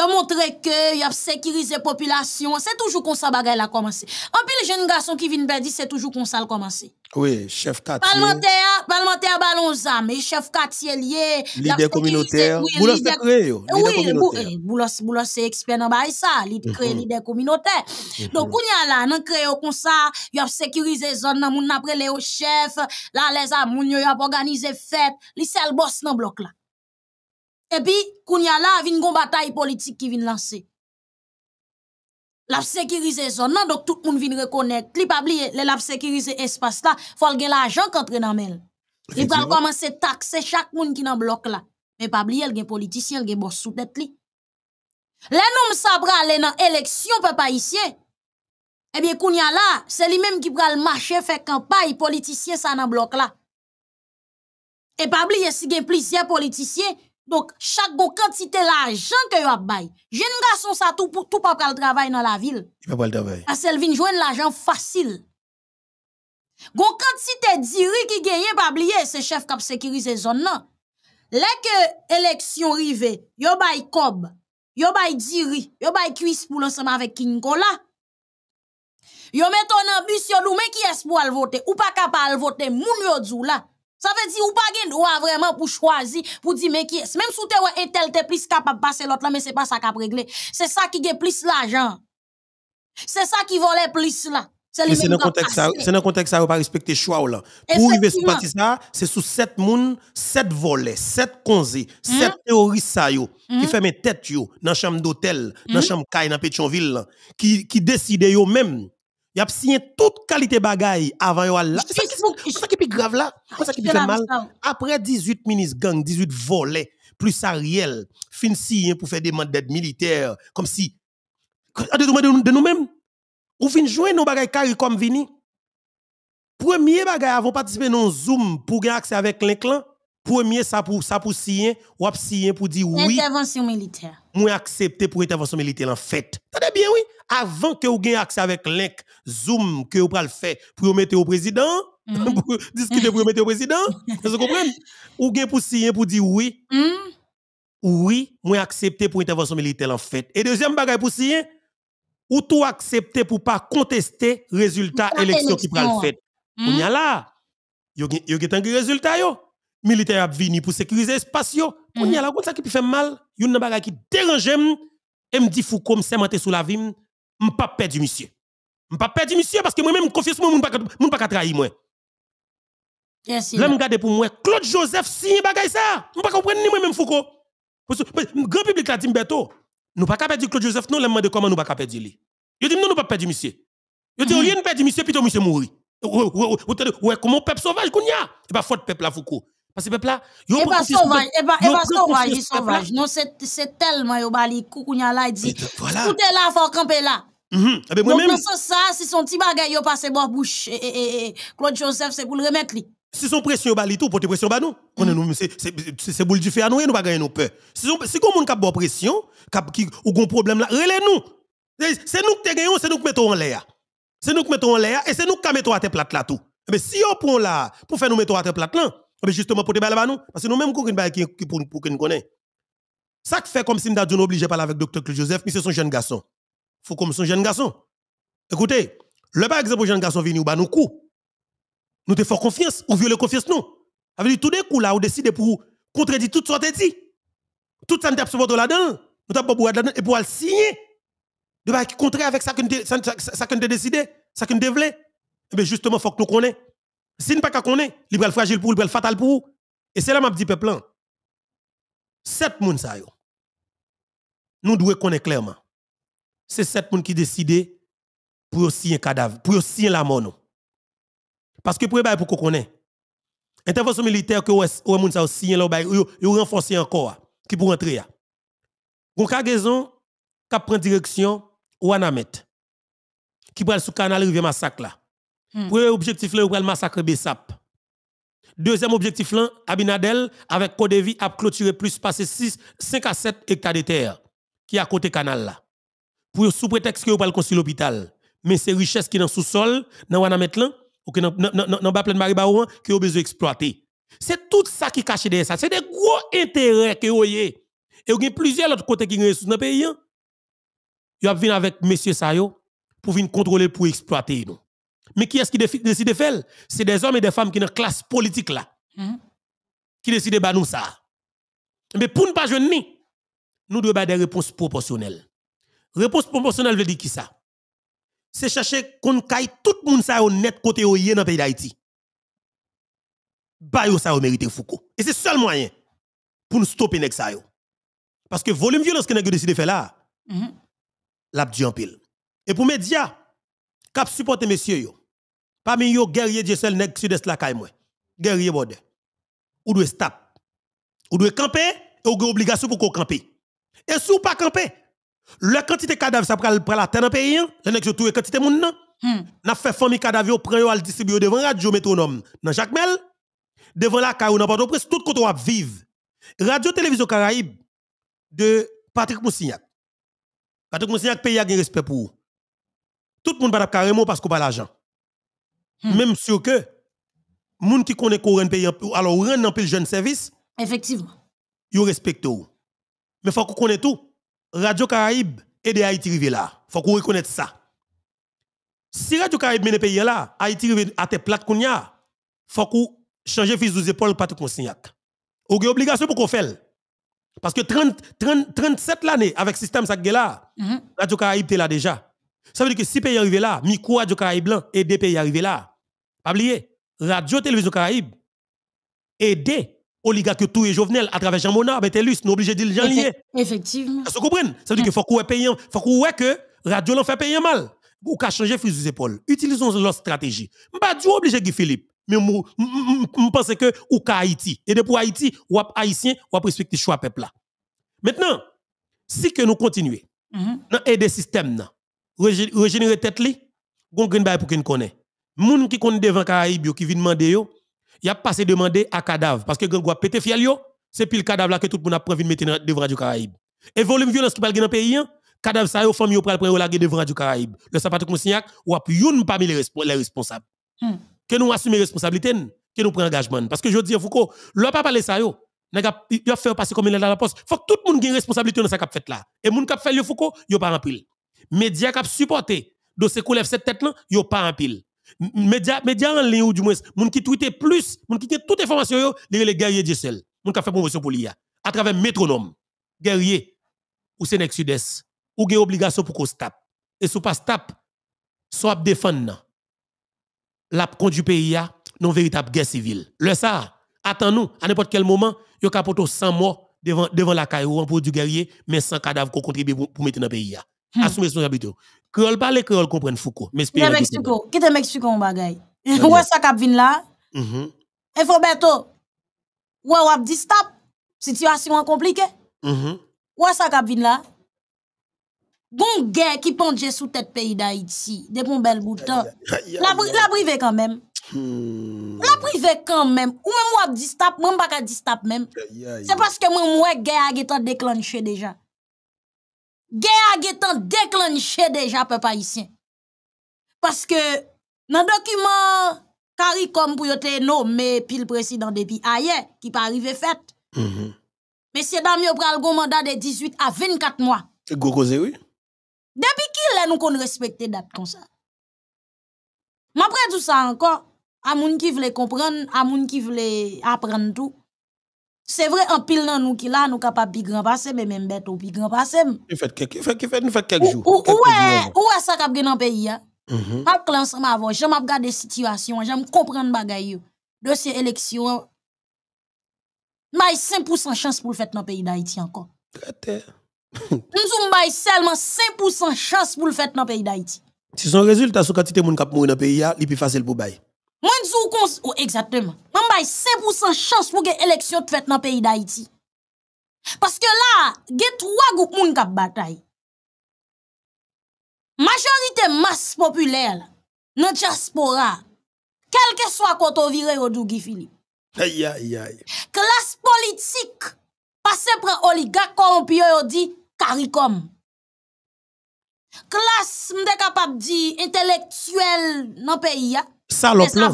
a montré que a sécurisé population, c'est toujours comme ça bagaille a commencé. En plus les jeunes garçons qui vient perdre, c'est toujours comme ça le commencé.
Oui, chef quartier. Parlementaire,
parlementaire ballon Mais chef quartier lié, leader communautaire. Boulos c'est créé yo, oui, communautaire. Oui, c'est expert dans ça, mhm. leader communautaire. Mhm. Donc kou a là, nan créé comme ça, a sécurisé zone nan après les chef, là les amis, il a organisé fête, Les sel boss nan bloc là. Et puis, il y a là, une bataille politique qui vient lancer. La sécurité zone, non, donc tout le monde vient reconnaître. Les pas le la sécuriser espace là, il faut que l'argent qui entre dans le faut pas commencer à taxer chaque monde qui est dans bloc là. Mais pas oublier, eh il y a politicien, il y a sous tête li. Le nom sa dans l'élection, papa ici. Eh bien, Kounia là, c'est lui même qui pral marché, fait campagne, politicien ça dans bloque bloc là. Et pas oublier, s'il y a plusieurs politiciens, donc, chaque quantité l'argent que vous avez, jeune garçon, ça tout pour tout pas le travail dans la ville.
Il pas le travail. A
Selvin vient l'argent facile. Gon quantité d'iri qui gagne, pas oublier, c'est chef qui a sécurisé zone. Non. que élection arrive, yo avez cob, yo avez diri, yo avez cuisse pour l'ensemble avec Kingola. Yo met ton ambus, yo nous qui est le voter, ou pas capable de voter, moun yo là. Ça veut dire ou pas gen droit vraiment pour choisir, pour dire mais qui est. Même si tu es un tel t'es plus capable de passer l'autre là, mais c'est pas ça qui a réglé. C'est ça qui gagne plus l'argent. C'est ça qui vole plus là. C'est dans le contexte ça, c'est dans contexte
ça pas respecter choix là. Pour arriver sur parti ça, c'est sous sept moun, sept volets, sept conseils, sept hmm? théories ça yo qui hmm? ferment tête yo dans chambre d'hôtel, dans la hmm? chambre de dans Pétionville qui qui décident yo même y a signé toute qualité bagaille avant yo là. C'est ça qui est grave là. C'est ça qui fait mal. Après 18 ministres gang, 18 volets, plus Ariel, fin signé pour faire des mandats militaire, comme si. Ah, de nous-mêmes. Ou fin jouer nos bagailles carré comme vini. Premier bagaille avant participer non Zoom pour gagner accès avec l'inclan. Premier, ça pour ça pour signer, ou signer pour dire oui.
Intervention militaire.
Moi accepté pour intervention militaire en fait. Tenez bien oui, avant que vous ayez accès avec link Zoom que vous le faire pour mettre au président, mm pour discuter pour mettre au président. Vous comprenez Ou avez pour signer pour dire oui. Mm. Oui, moi accepté pour intervention militaire en fait. Et deuxième bagage pour signer, ou tout accepter pour pas contester résultat élection qui pral fait. Mm. On y a là. Yo gen résultat yo militaire a venu pour sécuriser l'espace. On y a la route ça qui fait mal. Il y a une qui dérange et me dit Foucault me sémenter sous la vie, me pas perdre monsieur. Me pas perdre monsieur parce que moi-même confiance moi ne peux pas trahir moi. Yes, Là me garder pour moi Claude Joseph signe bagay ça. Me pas comprendre ni moi-même Foucault. Le grand public l'a dit Mbeto, nous pas perdre Claude Joseph non, de comment nous pas perdre lui. Il dit non nous pas perdre monsieur. Il dit rien perdre monsieur plutôt monsieur mourir. Ouais, comment peuple sauvage qu'on y a? C'est pas faute peuple la Foucault. Parce que peuple là, yo et eh ben, pas sauvage, eh ben, eh ben, pas sauvage, Non,
c'est tellement yo bali koukounya là dit. Tout est là faut camper là. Mm moi ça, si son petit bagay yo passe bon bouche et, Claude Joseph c'est pour le remettre lui. Si son pression bali tout pour te pression ba nous.
Mm. nous c'est c'est boule du fer nous nous pas gagner nos peur. Si son si comme on cap pression, qui ou gon problème là, relez nous. C'est nous qui te gagnons, c'est nous qui mettons en l'air. C'est nous qui mettons en l'air et c'est nous qui mettons à tes plates là tout. Mais si on prend là pour faire nous mettre à tes plates là, ah, mais justement, pour te parler nous, parce que nous-mêmes, nous avons pour, pour que nous connaissons. Ça fait comme si nous avons obligé de parler avec Dr. Claude Joseph, mais c'est son jeune garçon. Il faut comme son jeune garçon. Écoutez, le par exemple, jeune garçon vient nous bat nous Nous te faisons confiance, ou violer confiance nous. avec dit tout d'un coup là, on décide pour contredire tout ce a dit. Tout ça nous avons là-dedans. Nous pas pour là et pour le signer. De bah, qui contraire avec ça que nous avons décidé, ça que nous Et eh justement, il faut que nous connaissions. Si nous ne pas qu'on est, Libéral fragile pour libéral fatal pour vous. Et c'est là que je dis, peuple, sept personnes, ça nous devons connaître clairement. C'est sept personnes qui décident pour signer un cadavre, pour signer la mort. Parce que pour eux, bah, pour qu'on connaît. intervention militaire que nous bah, gens ont signé, ils ont renforcé encore, ah, qui pour entrer. Ah. Gon cargaison qui prend direction Wanamet, qui va sous canal rivière massacre là. Pour hmm. Premier objectif, là, le massacrer Bessap. Deuxième objectif, là, Abinadel, avec Codevi, a clôturé plus de 6, 5 à 7 hectares de terre qui est à côté canal là. Pour sous prétexte que vous pas construire l'hôpital. Mais c'est richesse qui est dans sous-sol, dans ou dans le bas plein de Maribaouan, qui vous besoin d'exploiter C'est tout ça qui cache derrière ça. C'est des gros intérêts que vous avez. Et vous avez plusieurs autres côtés qui sont dans le pays. Hein. Vous avez avec monsieur Sayo pour venir contrôler, pour exploiter mais qui est-ce qui décide de faire C'est des hommes et des femmes qui sont dans la classe politique là. Hmm. Qui décide de nous ça. Mais pour ne pas jouer, nous devons avoir des réponses proportionnelles. Réponse proportionnelle veut dire qui ça C'est chercher qu'on caille tout le monde ça honnête côté au dans le pays d'Haïti. Bah, ça mérite Foucault. Et c'est le seul moyen pour nous stopper avec ça Parce que volume violence que nous décidé de faire là, mm pile. Et pour les médias, cap supporter messieurs Parmi yo guerrier Dieu seul nèg sud-est la caille Guerrier bode. Ou doit stap. Ou doit camper et ou obligation pour camper. Et si sou pas camper, le quantité cadavre ça pral prend la terre dans pays, hein? le nek yo touye quantité moun nan. Hmm. N'a fait famille cadavre yo prend yo al distribuer devant radio métronome dans Jacques Mel. Devant la caroune ou port presse, tout côté va vivre. Radio télévision Caraïbes de Patrick Moussignac. Patrick Moussignac pays a un respect pour. Tout le monde pas carrément parce qu'on pas l'argent. Hmm. Même sûr que, gens qui connaissent qu'on pays, alors on le jeune service. Effectivement. Ils respectent tout. Mais il faut qu'on connaisse tout. Radio Caraïbe et de Haïti rivé là. Il faut qu'on reconnaisse ça. Si Radio Caraïbe est pays là, Haïti rivé à tes plates qu'on faut qu'on change fils des épaules pas Il consignac. Ou une obligation pour qu'on fasse. Parce que 30, 30, 37 l'année avec système ça là, mhm. Radio Caraïbe est là déjà. Ça veut dire que si pays arrivé là, micro Radio Caraïbe blanc et des pays arrivés là, pas oublier, Radio Télévision Caraïbes, aider oligarque tout et Jovenel à travers Jean Monard, mais nous obligé de le lié.
Effectivement. Ça
se Ça veut dire qu'il faut qu'on faut que Radio l'en fait payer mal. Ou qu'à changer des épaules. Utilisons leur stratégie. M'pas pas obligé Guy Philippe. Mais je pense que ou qu'à Haïti. Et de pour Haïti, ou à Haïtien, ou à respecter choix peuple là. Maintenant, si que nous continuons, mhm. dans aider système, régénérer tête li, gon green pour qu'on connaisse. Moun qui compte devant Caraïbes qui vient demander yo, y a passé demander à cadavre parce que gang vous avez fiel yo, c'est pile cadavre là que tout le monde a prend mettre devant du Caraïbe. Et volume violence qui gen dans pays hein, cadavre sa yo fami yo pral prendre laguer devant du Caraïbe. Le Patrick Moussignac ou a youn parmi les responsables. Hmm. Que nous assumer responsabilité, que nous prend engagement parce que je dis Foucault, le pas parler ça yo. Il a fait passer comme il est à la poste. Faut que tout le monde a responsabilité dans sa cap fait là. Et moun cap fait le Foucault, yo pas en pile. Média cap supporté, dossier se cette tête là, yo pas en pile médias média en ligne ou du moins, moun qui tweetent plus, moun qui toutes les information yo, les guerriers diesel. Moun qui fait promotion pour l'IA. À travers métronome. Guerrier, ou Sénèque sud ou gen obligation pour qu'on stap. Et sou pas stap, soit défendre la conduite pays a non véritable guerre civile. Le ça, attends-nous, à n'importe quel moment, yo capoto 100 morts devant devant la caillou en pour du guerrier, mais sans cadavres qu'on contribue pour, pour mettre dans le pays. Hmm. Assumez responsabilité. Créole parle, créole comprenne Foucault. Mais c'est Mexico.
Qui est Mexico en bagaille? Où est-ce ça vient là? Mm-hmm. Et faut Où est-ce ça vient stop? Situation compliquée. Mm-hmm. Où est-ce ça vient là? Bon guerre qui pendait sous tête pays d'Haïti depuis un bel bout de temps. La, privée quand même. Hmm. La privée quand même. Ou même moi stop, moi pas distap même. C'est parce que moi moi guerre a été déclenché déjà. Guerre a déclenché déjà, peuple haïtien. Parce que, dans le document, CARICOM pour être nommé pile président depuis ailleurs, qui pas arrivé fait. Mm Mais c'est dans mandat de 18 à 24 mois.
Gokoze, oui.
Depuis qui nous qu'on respecte date comme ça? Mais après tout ça encore, à moun qui voulait comprendre, à moun qui voulait apprendre tout, c'est vrai, en pile nous qui là, nous capables de grand passer, mais même bête, nous grand passer.
Il fait quelques jours. Où, où, où
est ça qui a pris dans le pays? Je ne sais pas, je ne regarde pas la situation, je ne comprends pas les choses. Dossier élection, élections. y a 5% chance pour le faire dans le pays d'Haïti encore. Nous avons seulement 5% chance pour le faire dans le pays d'Haïti.
Si son résultat sur quantité de monde qui a dans le pays, il est plus facile pour le
Mwen zou kons, ou ekzatèman, mwen bay 5% chans pou ge eleksyon tfèt nan peyi da iti. Paske la, ge twag ou moun kap batay. Majorite mas populel, nan diaspora, kelke swa koto vire yon dougi fini.
Hey, hey, hey, hey.
Klas politik, pase pre oliga korompye yon di karikom. Klas mde kapap di intelektuel nan peyi ya. salope. Les ils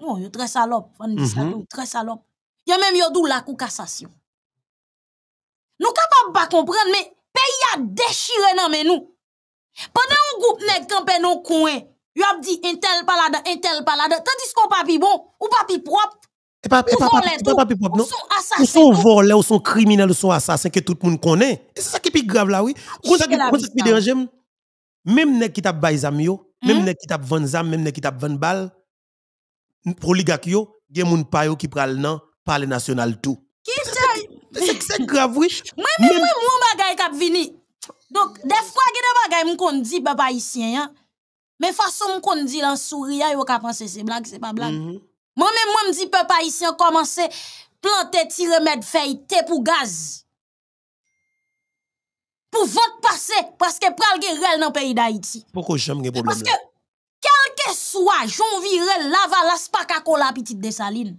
bon, très très salope, an mhm. même sa même cassation nous dou la kou cassation. kapab ba comprendre, mais pays a déchiré. nan nous Pendant un groupe nek kampen tel kwen, a ap un tel palade, tel palade, tandis qu'on papi bon, ou papi propre.
et pas, pas, Ou sont volè, ou son ou sont assassins que tout le monde connaît. se ça est pi grave là oui. ça qui ki même nek ki tap Hmm? Même les qui tapent 20 ans, même les qui 20 balles, pour les gars il y a qui prennent le par national tout.
Qui C'est grave, oui. Moi, même moi, mon bagage qui Donc, des fois, il y a des papa hein. mais façon qu'on en souriant, hein, penser, c'est blague, c'est pas blague. Moi-même, moi, je dis, commencer planter, tire mettre, feuille, pour gaz pour votre passé parce que pral gen rel dans le pays d'Haïti.
Pourquoi j'aime gen problème Parce que,
quel que soit Jean Virel, Lavalas, la Petite Dessaline,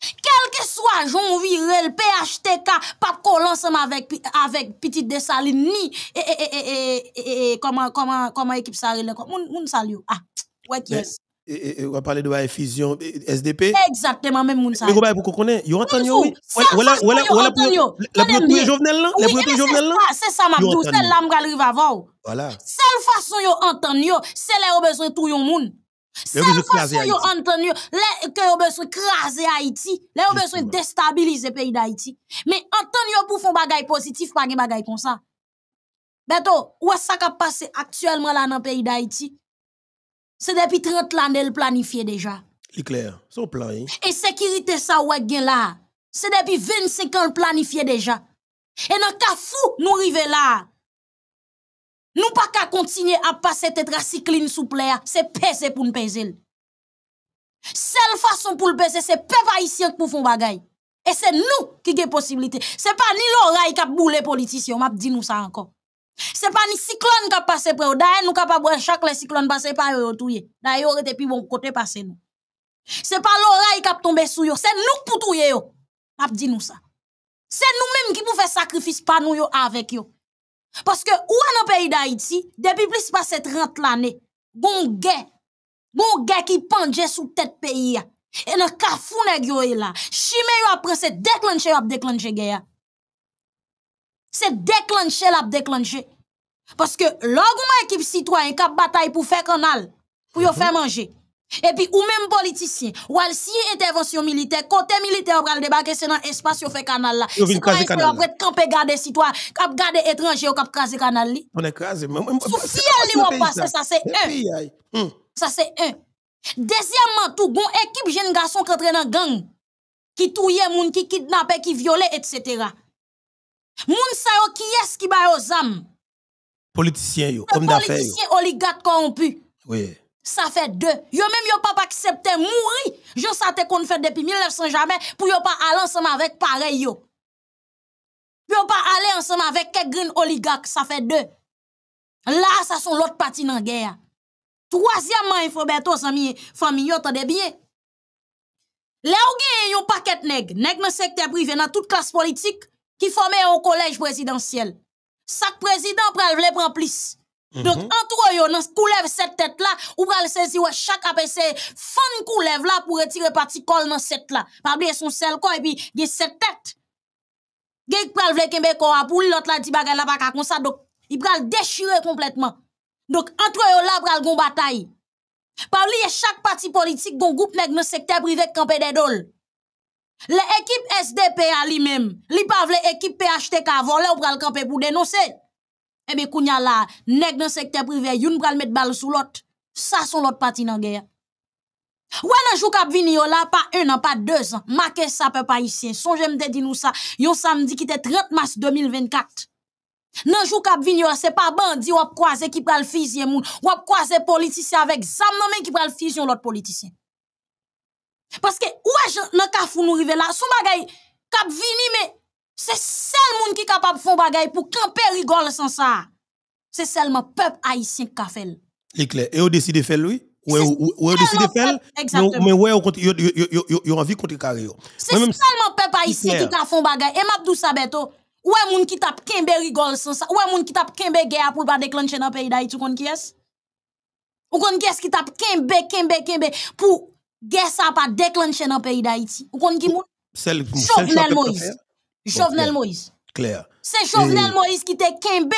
quel que soit Jean Virel, PHTK, Pape ensemble avec, avec Petite Dessaline, ni, et, et, et, et, e, e, e, comment, comment, comment équipe ça relève, moun, moun salio. Ah, ouais, yes
et, on va parler de la fusion SDP.
Exactement, même moun ça. Mais comment
vous comprenez, Vous entendez oui Voilà, voilà, voilà. La propriété Jovenel là La Jovenel C'est ça, ma douce. c'est là ma
vais arriver avant. Voilà. Seule façon vous entendez, c'est là où besoin de tout le monde.
Seule façon vous entendez,
que vous besoin de craser Haïti. Là vous besoin de déstabiliser le pays d'Haïti. Mais entendez pour faire des choses positives, pas des choses comme ça. Beto, où est-ce que ça passé actuellement là dans le pays d'Haïti c'est depuis 30 ans qu'elle planifie déjà.
C'est clair, son plan. Hein?
Et sécurité, ça, ouais, là. C'est depuis 25 ans planifié déjà. Et dans le fou, nous arrivons là. Nous pas qu'à continuer à passer cette recycline sous plaire, C'est peser pour nous peser. Seule façon pour le peser, c'est peuple haïtien qui font bagay. Et c'est nous qui avons possibilité. Ce n'est pas ni l'oreille qui a boule politiciens. Je dis nous ça encore. C'est pas ni cyclone qui a passé pour nous. D'ailleurs, nous sommes capables de chaque le cyclone passer par nous. D'ailleurs, nous sommes plus bon côté passer nous. C'est pas l'oreille qui a tombé sur nous. C'est nous pour tout yo. M'a dit nous ça. C'est nous-mêmes qui pouvons faire sacrifice par nous avec yo. Parce que où est notre pays d'Haïti depuis plus de cette 30 l'année. Bon gars. Bon gars qui pendait sous tête pays. Et dans le cafou, nous là. Chimé, nous a pris ce déclencher, nous déclencher gars c'est déclencher la déclencher. Parce que l'homme équipe citoyen qui a bataille pour faire canal, pour mhm. faire manger. Et puis, ou même politicien, ou elle si intervention militaire, côté militaire, ou elle débarquer c'est dans l'espace, ou fait canal là. Ou elle si canal garder gardé citoyen, garder l'étranger étranger, ou elle canal
On est crase, même moi, si elle passe, ça
c'est un. Hmm. Ça c'est un. Deuxièmement, tout bon équipe jeune garçon qui entraîne dans gang, qui touille gens, qui kidnappent qui violent etc. Moun sa yo qui est qui ba yo zam?
Politicien yo, homme d'affaires Politicien
oligarque corrompu. Oui. Ça fait deux. Yo même yo pas accepté mourir. Je sais te qu'on fait depuis 1900 jamais pour yo pas aller ensemble avec pareil yo. Yo pas aller ensemble avec quelques oligarques. ça fait deux. Là, ça sont l'autre partie dans la guerre. Troisièmement, il faut bientôt famille, attendez bien. Là où pas un paquet nèg, nèg dans secteur privé, dans toute classe politique, qui formait au collège présidentiel. Chaque président pral vle prendre plus. Mhm. Donc, entre eux, dans coulève cette tête-là, ou pral saisir chaque APC, fan coulève là pour retirer parti col dans cette là. Pas oublier son sel quoi. et puis, il y a cette tête. Gek pral vle kembe corps pour l'autre là, dit bagay la pas comme ça. Donc, il pral déchirer complètement. Donc, entre eux là, pral gon bataille. Pas oublier chaque parti politique, gon groupe nèg dans secteur privé campé des doles. L'équipe SDP a lui-même, li pa vle équipe PHTK vole ou pral camper pour dénoncer. Eh bien, kounya la, nèg dans secteur privé, youn pral mettre balle sur l'autre. Ça son l'autre parti dans guerre. Ouais, nan joue kap vini yo la, pas un an, pas deux ans. Make ça pe pas ici. Son j'aime te di nou sa, yon samedi qui était 30 mars 2024. Nan jou kap vini yo, c'est pas bandi ou ap kwaze ki pral fizye moun. Ou ap kwaze politiciens avec zam nan men ki pral fizye l'autre politicien. Paske wè nan ka foun nou rive la Sou bagay kap vini Mè se sel moun ki kap ap fon bagay Pou kempe rigol san sa Se sel moun pep aisyen ka fel
E kler, e ou deside fel wè Ou e ou deside fel Mè wè yo anvi konti kari yo Se sel
moun pep aisyen ki kap fon bagay E mabdou sa bè to Wè moun ki tap kempe rigol san sa Wè moun ki tap kempe gea pou ba deklan chen apè I dayi tou kon kyes Ou kon kyes ki tap kempe kempe kempe Pou guerre ça pas déclenché dans le pays d'Haïti. Vous connaissez qui moun?
Jovenel Moïse.
Jovenel Moïse.
Claire. C'est Jovenel
Moïse qui te Kembe,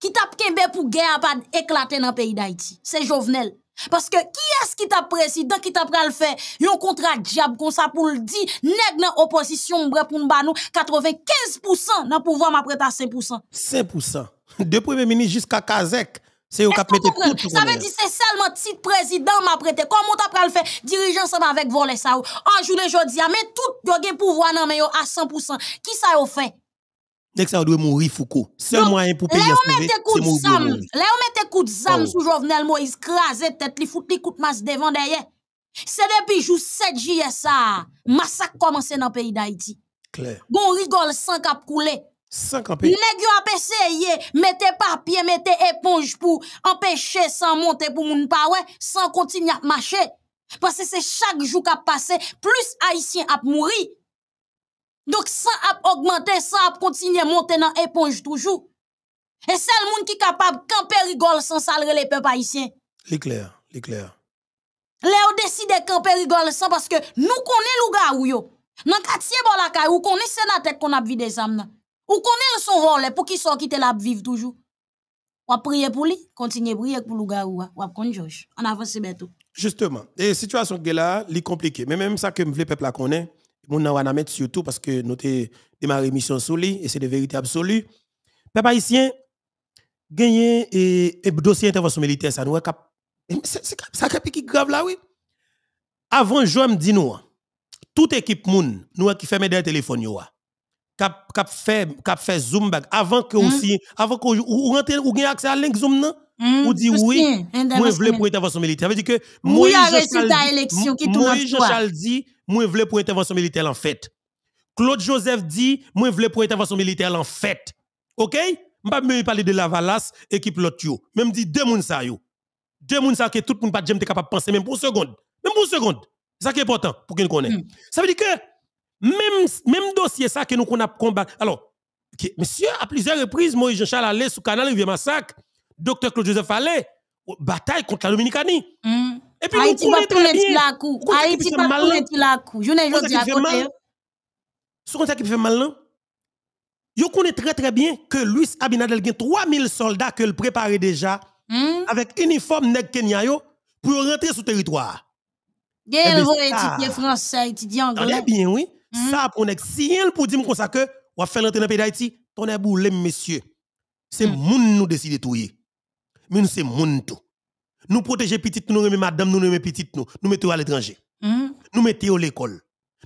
qui tape Kembe pour guerre pas éclater dans le pays d'Haïti. C'est Jovenel. Parce que qui est-ce qui t'a président qui t'a pral fait un contrat diable comme ça pour le dire nèg dans opposition mbre pour nous 95% dans pouvoir à 5%. 5%.
De premier ministre jusqu'à Kazek c'est au cap mettre tout Ça veut dire
c'est seulement petit président m'a prêté. Comment t'as le faire dirigeant ensemble avec voler ça En journée jodi a mais tout yo gen pouvoir nan mais yo à 100%. Qui ça yo fait
Dès que ça doit mourir Foucault. Seul moyen pour payer sauver, c'est mourir.
Léon mette coup de zam oh. sous Jovenel Moïse craser tête li fout li coup de masse devant derrière. C'est depuis jour 7 juillet ça, massacre commencé dans le pays d'Haïti. Clair. Bon rigole sans cap couler. Sans camper. Nèg yo ap mettre mettez papier, mettez éponge pour empêcher sans monter pour moun pa sans continuer à marcher. Parce que c'est chaque jour qu'a passé, plus haïtien a mouru. Donc sans augmenter, augmenté, ça ap à monter dans éponge toujours. Et c'est le monde qui est capable de camper rigole sans saler les peuples haïtiens.
L'éclair, l'éclair.
Léo décide de camper rigole sans parce que nous connaissons le gars ou yo. Dans le quartier, de la caille, ou connaissons senatè tête qu'on a vu des âmes. Ou connaît son rôle pour qui soit qui te la vivre toujours. Ou prier pour lui, continuer prier pour le gars ou ou a George. On avance bientôt.
Justement, et situation est là, li compliqué, mais même ça que le peuple la connaît, mon on mettre surtout parce que nous avons démarré mission sur lui et c'est de vérité absolue. Peuple haïtien gagné et, et dossier intervention militaire ça nous eh, c'est ça qui grave là oui. Avant je me dis nous toute équipe moun nous qui fermer des téléphones yo cap cap fait cap zoom avant que hmm. aussi avant que ou rentre ou gen accès à link zoom non hmm. ou dit oui moi vle pour intervention militaire veut dire que moi je Charles dit moi vle pour intervention militaire en fait Claude Joseph dit moi vle pour intervention militaire en fait OK m'pa me parler de la valasse équipe l'autre yo même dit deux moun ça yo deux moun ça que tout le monde pas jamais capable penser même pour une seconde même pour une seconde ça qui est important pour qu'on connaisse hmm. ça veut dire que même, dossier ça que nous qu'on Alors, monsieur, à plusieurs reprises, Moïse Jean-Charles allait sous canal Rivière Massacre, docteur Claude Joseph Allé bataille contre la Dominicanie. Hmm. Et puis, Haïti va tourner la coup. Haïti va tourner hein. la
coup. Je ne veux pas dire
Ce qu'on qui fait mal, non? Vous connaissez très très bien que Luis Abinadel a 3000 soldats que le préparait déjà hmm. avec uniforme Nek Kenya pour rentrer sur le territoire.
Bien, eh ben, français, anglais. bien, oui. Mm. Ça,
a nous, si pour dire que ça que, fait l'entrée dans le pays d'Haïti, ton est messieurs. C'est mm. moun nous décide tout. Mais nous, c'est moun tout. Nous protéger petit, nous remet madame, nous remet petit, nous. Nous mettons à l'étranger. Mm. Nous mettons à l'école.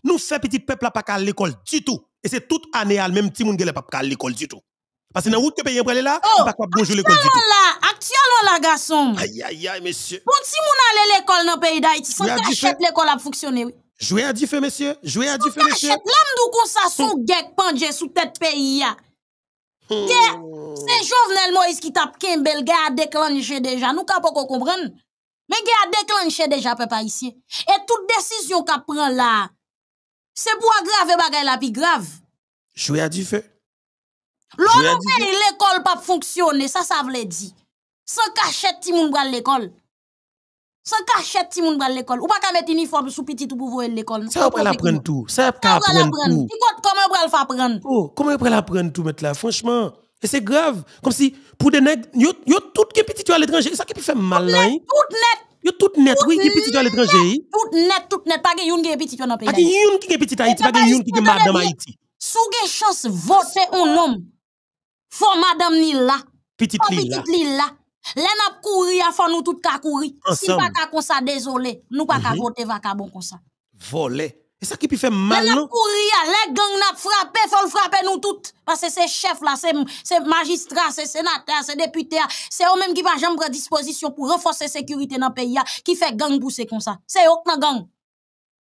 Nous faisons petit peuple pas à l'école du tout. Et c'est toute année, même petit monde qui n'est pas à l'école du tout. Parce que dans la route que pays là, oh, on pas bon bonjour
l'école du tout. Là, actuellement là garçon. Aïe aïe aïe monsieur. Bon si moun aller l'école dans le pays d'Haïti, sans qu'achète l'école a fonctionner oui.
Jouer à du monsieur. Jouer à du feu, monsieur. L'homme
d'où qu'on son gek pandje sous tête pays. Hmm. C'est Jovenel Moïse qui tape Kimbel, gars a déclenché déjà. Nous ne pouvons pas comprendre. Mais gars a déclenché déjà, papa, ici. Et toute décision qu'a prend là, c'est pour aggraver bagay la plus grave.
Jouer à du fait. L'on
l'école pas fonctionner, ça, ça veut dire. Sans cachette, ti moun l'école sans cachette si moun bral l'école Ou pas ka met uniforme sous petit tout pour voir l'école. ça ou à prendre
tout. Sa ou pral prendre tout. comment on va le faire apprendre? Oh, va tout mettre là Franchement. Et c'est grave. Comme si pour des nègres, yo, tout qui petit tu à l'étranger. Ça qui fait mal là. Hein? Tout net. Yo tout net, oui, qui petit à l'étranger. Hein?
Tout net, tout net. Pas que youn qui petit dans pays. Pas que youn
qui petit Haïti, pas que youn qui madame Haïti.
Sous gen chance voter un homme. Faut madame ni Petite lilla Là n'a couru à fond nous tous ka couru. Si pas ka comme ça désolé, nous pas ka mhm. voter bon comme ça.
Voler. Et ça qui puis fait mal non? Là
couru à les gangs n'a frappé, faut frapper nous toutes parce que ces chefs là, c'est c'est magistrat, c'est sénateur, c'est c'est eux même qui va à disposition pour renforcer la sécurité dans le pays là qui fait gang pousser comme ça. C'est eux qui gang.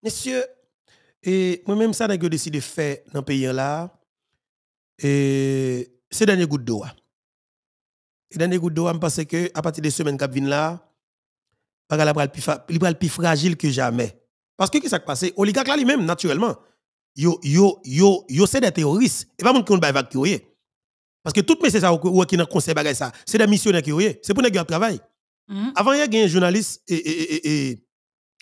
Monsieur
et moi même ça n'a que décidé faire dans pays là et c'est dernier de d'eau. Et dans les gouttes je pense que à partir des semaines qui viennent là, il va plus fragile que jamais. Parce que qu'est-ce qui s'est passé? Oligarque là lui-même, naturellement, yo, yo, yo, yo, c'est des terroristes. Et pas monde qui ont des qui Parce que tout le qui est dans ça, c'est des missionnaires qui ont C'est pour les gens mhm. Avant, il y a un journaliste et,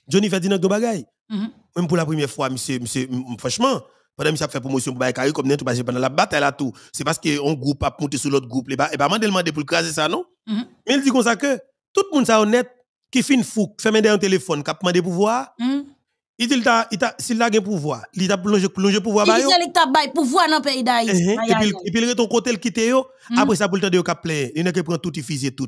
Johnny Ferdinand de mhm. Même pour la première fois, monsieur, monsieur, franchement, pendant que ça fait promotion pour Bakari, comme tout pas, pendant la bataille à tout, c'est parce qu'on groupe a monter sur l'autre groupe. Et pas m'a demandé pour craser ça, non? Mm-hmm. Mais il dit comme ça que tout le monde ça honnête, qui fait une fou, fait un téléphone, qui a demandé pouvoir. Il dit, s'il a un pouvoir, il a plongé le pouvoir. Il dit, il
a bah, pouvoir dans le pays d'Haïti. Uh-huh. Bah,
et puis, il retourne côté, il quitte. Mm-hmm. Après ça, pour le temps de il que prendre tout, il tout.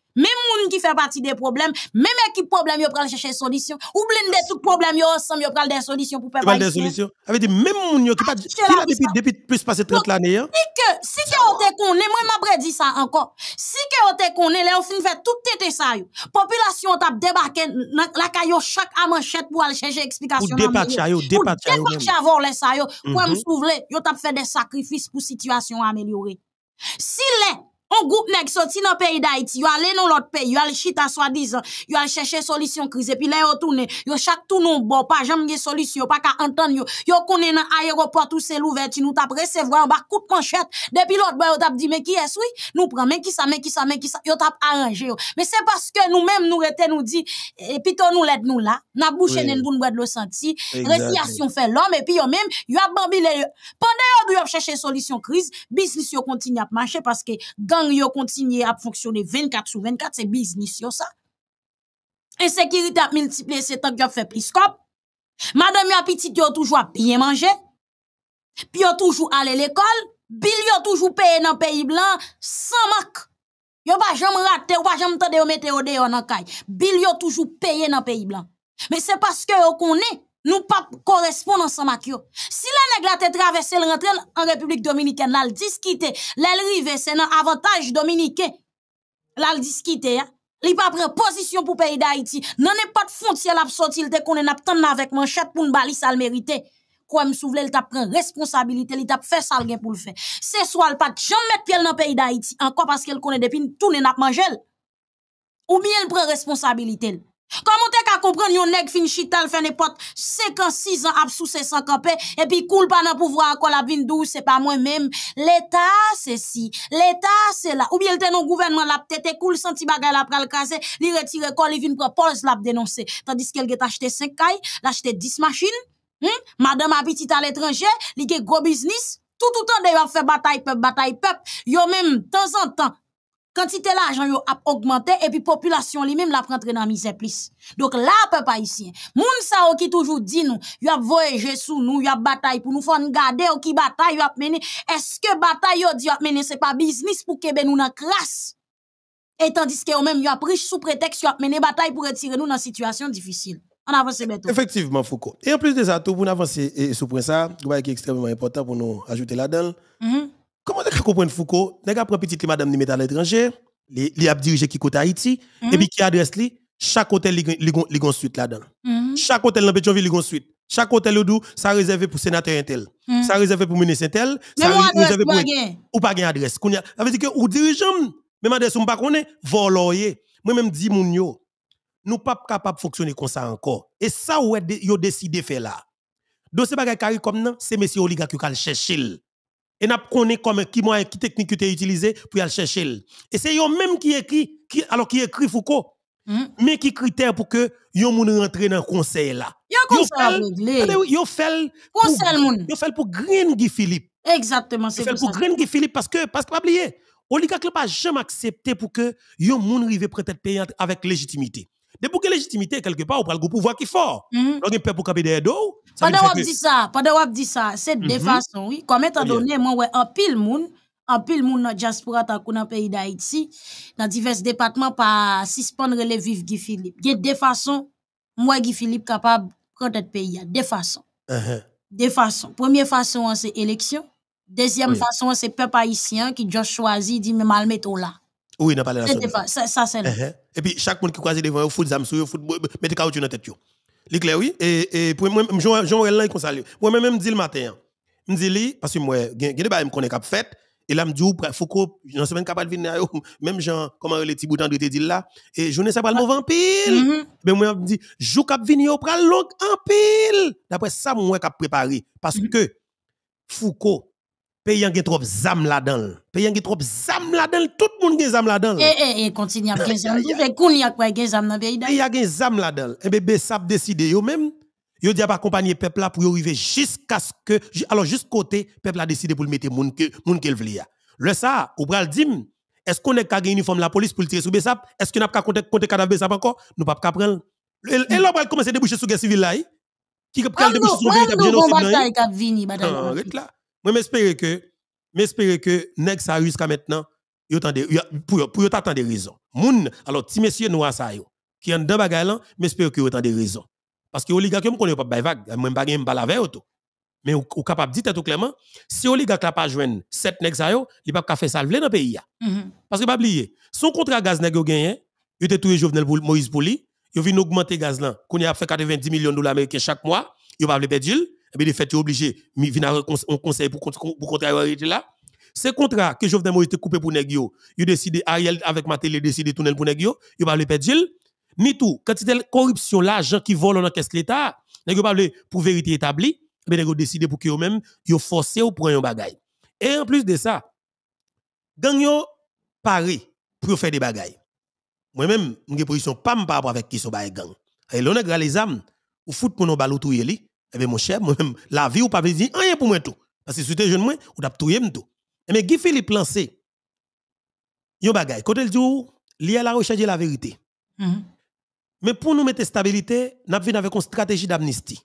Même moun qui fait partie des problèmes, même équipe problème, yo pral chercher solution. Ou blende tout problème yo ensemble, yo pral des solutions pour faire des solutions.
Avec dit même moun yo qui pas depuis depuis plus passé 30 l'année. Hein?
Si que si que on te connaît, moi m'après dit ça encore. Si que on te connaît, là on fin fait tout tête ça yo. Population t'a débarqué la caillou chaque à manchette pour aller chercher explication. Ou dépatcha yo, dépatcha yo. Dépatcha voler ça yo. Pour me mhm. yo t'a fait des sacrifices pour situation améliorer. Si les on groupe nèg sorti dans pays d'Haïti, yo aller dans l'autre pays, yo aller chita soi-disant, yo aller chercher solution crise et puis là yo tourner, yo chaque non bon, pas jamais gen solution, pas qu'à entendre yo. Yo connaît dans aéroport où c'est l'ouverture, nous t'a recevoir en bas coup de manchette. Depuis l'autre boy yo t'a dit mais qui est oui? Nous prend mais qui ça mais qui ça mais qui ça, yo t'a arrangé yo. Mais c'est parce que nous-mêmes nous rete nous dit et puis nous l'aide nous là, n'a bouche oui. nous bois de le senti, réciation fait l'homme et puis yo même yo a bambilé. Pendant yo doit chercher solution crise, business yo continue à marcher parce que gang yo continue à fonctionner 24 sur 24, c'est business yo ça. E Insécurité a multiplié, c'est tant que fait plus Madame yo petite yo toujours bien mangé. Puis yo toujours aller l'école. Billy a toujours payé dans le pays blanc sans manque. Yo pas jamais raté, ou pas jamais tendez ou mettre au dehors dans caille. Bill toujours payé dans le pays blanc. Mais c'est parce que yo connaît nous pas correspondre ensemble avec eux. Si les nègres te traversé le rentré en République dominicaine, là, le disquite, l'arrivée, c'est un avantage dominicain. Là, le discute, hein. Li pa pas position pour pays d'Haïti. Nan e pat fontye lap soti avec mon chat pour nan vek manchet pou n'bali sal merite. Kwa m souvle l tap responsabilité responsabilite, li fait ça sal pour pou faire. C'est soit so al pat jom pied dans nan pays d'Haïti, parce qu'elle connaît konen depuis tout ap manjel. Ou bien l prend responsabilité comme comprendre yon nèg fin chital fait n'importe 56 ans ap sous 500 et puis coule pas dans pouvoir quoi la vin ce c'est pas moi même l'état c'est si l'état c'est là ou bien le gouvernement la tete coule senti bagarre la pral casser li retire colle vin pols il la dénoncé. tandis qu'elle a acheté 5 cailles, a acheté 10 machines hein? madame a petite à l'étranger il li gros business tout temps, d'ailleurs faire bataille peuple bataille peuple yo même temps en temps quantité l'argent a augmenté et puis population lui-même l'a rentré dans misère plus. Donc là papa ici. moun sa qui toujours dit nous, yo a sous nous, yo a bataille pour nous faire garder qui bataille yo a mené. Est-ce que bataille yo di yo a n'est c'est pas business pour que ben nous dans crasse? Et tandis que eux même ils a pris sous prétexte qu'ils ont mené bataille pour retirer nous dans situation difficile. On avance bientôt.
Effectivement, Foucault. Et en plus de ça, pour nous avancer sous point ça, qui est extrêmement important pour nous ajouter là-dedans, mm-hmm. Comment est-ce que Foucault Nèg a pris petite madame ni met à l'étranger, li a dirigé qui côté Haïti mm-hmm. et puis qui adresse li chaque hôtel li gon suite là-dedans. Mm-hmm. Chaque hôtel dans ville li gon suite. Chaque hôtel Odou, ça réservé pour sénateur tel. Mm-hmm. ça réservé pour ministre tel. ça réservé pour ou pas gain adresse. Ça veut dire que ou dirigeant même adresse on pas connaît voloyer. Moi même dis moun yo nous pas capable de fonctionner comme ça encore. Et ça, ouais, yo décidé faire là. Donc, c'est pas comme non, c'est monsieur oligarque qui cal chercher et n'a connaît comme qui moyen qui technique tu as utilisé pour aller chercher et c'est eux même qui écrit qui alors qui écrit Foucault hmm. mais qui critère pour que les gens rentre dans conseil là pour fait yo fait pour green Philippe exactement c'est fait pour green Philippe parce que parce que pas oublier pas jamais accepté pour que yon moun rive le pays avec légitimité pour que la légitimité, quelque part, on prend le pouvoir qui est fort. Donc, il peut pour caper derrière dos. Pendant qu'on dit ça,
pendant qu'on dit ça, c'est deux mhm. façons, oui. Comme étant donné, moi, ouais, un pile monde, un pile monde dans diaspora, dans le pays d'Haïti, dans divers départements, pas suspendre les vivre Guy Philippe. Il y a deux façons, moi, Guy Philippe, capable de prendre le pays. deux façons. Uh-huh. deux façons. Première façon, c'est élection. Deuxième façon, c'est peuple haïtien qui a choisi, dit, mais mal mettons là. Oui, n'a pas la Ça, c'est là. Uh-huh.
Et puis, chaque monde qui croise devant, il me des âmes sur fout, mettez caoutchouc dans la tête. C'est clair, oui. Et, et pour moi, Jean-Aurel, il conseille. Moi-même, je dis le matin. Je hein. dis, parce que moi, il ne a pas cap fait. Et là, je dis, il oh, faut que, dans la semaine capable de venir, même Jean, comment les petits boutons de te dire là, et je ne sais pas le mot en pile. Mm-hmm. Mais moi, je dis, je cap venir, pral long en pile. D'après ça, moi, cap préparé. Parce mm-hmm. que Foucault, pays a trop zam là-dedans. trop zam là-dedans, tout le monde a zam là
eh, eh, eh, continue à y a
zam là-dedans. Et bébé a décidé, yo même. Yo dit accompagner peuple là pour arriver jusqu'à ce que alors juste côté peuple a décidé pour le mettre moun que moun qu'elle Le ça, ou pral est-ce qu'on est qu'à uniforme la police pour le tirer sur Bessap? Est-ce qu'on n'a pas compter cadavre Bessap encore? Nous pas qu'à prendre. Et là on commencer déboucher sur guerre civile là. Qui a déboucher sur là. Moi, m'espère que, m'espère que, nèg ça jusqu'à maintenant, yo tande, pour, pour yo t'attend raison raisons. Moun, alors, ti messieurs nous sa yo, qui en dedans bagay m'espère que yo t'attendre raison Parce que oligarque, on connaît pas bay vague, m'en pas gagne la veille tout. Mais ou, ou capable dit tout clairement, si oligak la pas joindre sept nèg sa yo, pa pas faire ça dans pays mm -hmm. Parce que pas oublier, son contrat gaz nèg yo gagné, yo était touye Jovenel Moïse pour li, yo vient augmenter gaz là, yon a fait 90 millions de dollars américains chaque mois, yo vle perdre mais eh bien, les faits, tu es obligé, à un conseil pour, pour contrat là. Ces contrats que Jovenel Moïse été coupé pour Negio, il décidé, Ariel avec Matel, il décidé de tourner pour Negio, il va le perdre. Ni tout, quand la corruption, l'argent qui vole dans la caisse de l'État, Negio pas pour vérité établie, mais eh Negio décidé pour que eux-mêmes, ils forcé ou prendre un bagage. Et en plus de ça, ont paré pour faire des bagailles. Moi-même, je position pas par rapport avec qui sont gang. Et l'on a les âmes, ou foot pour nos balles tout yéli. Eh bien, mon cher, moi-même, la vie ou pas dire rien pour moi tout. Parce que si tu es jeune, moi, ou tout tout. Mais eh bien, Guy Philippe lancé, yon bagay, quand il dit, lié a la recherche de la vérité. Mm-hmm. Mais pour nous mettre stabilité, nous avons avec une stratégie d'amnistie.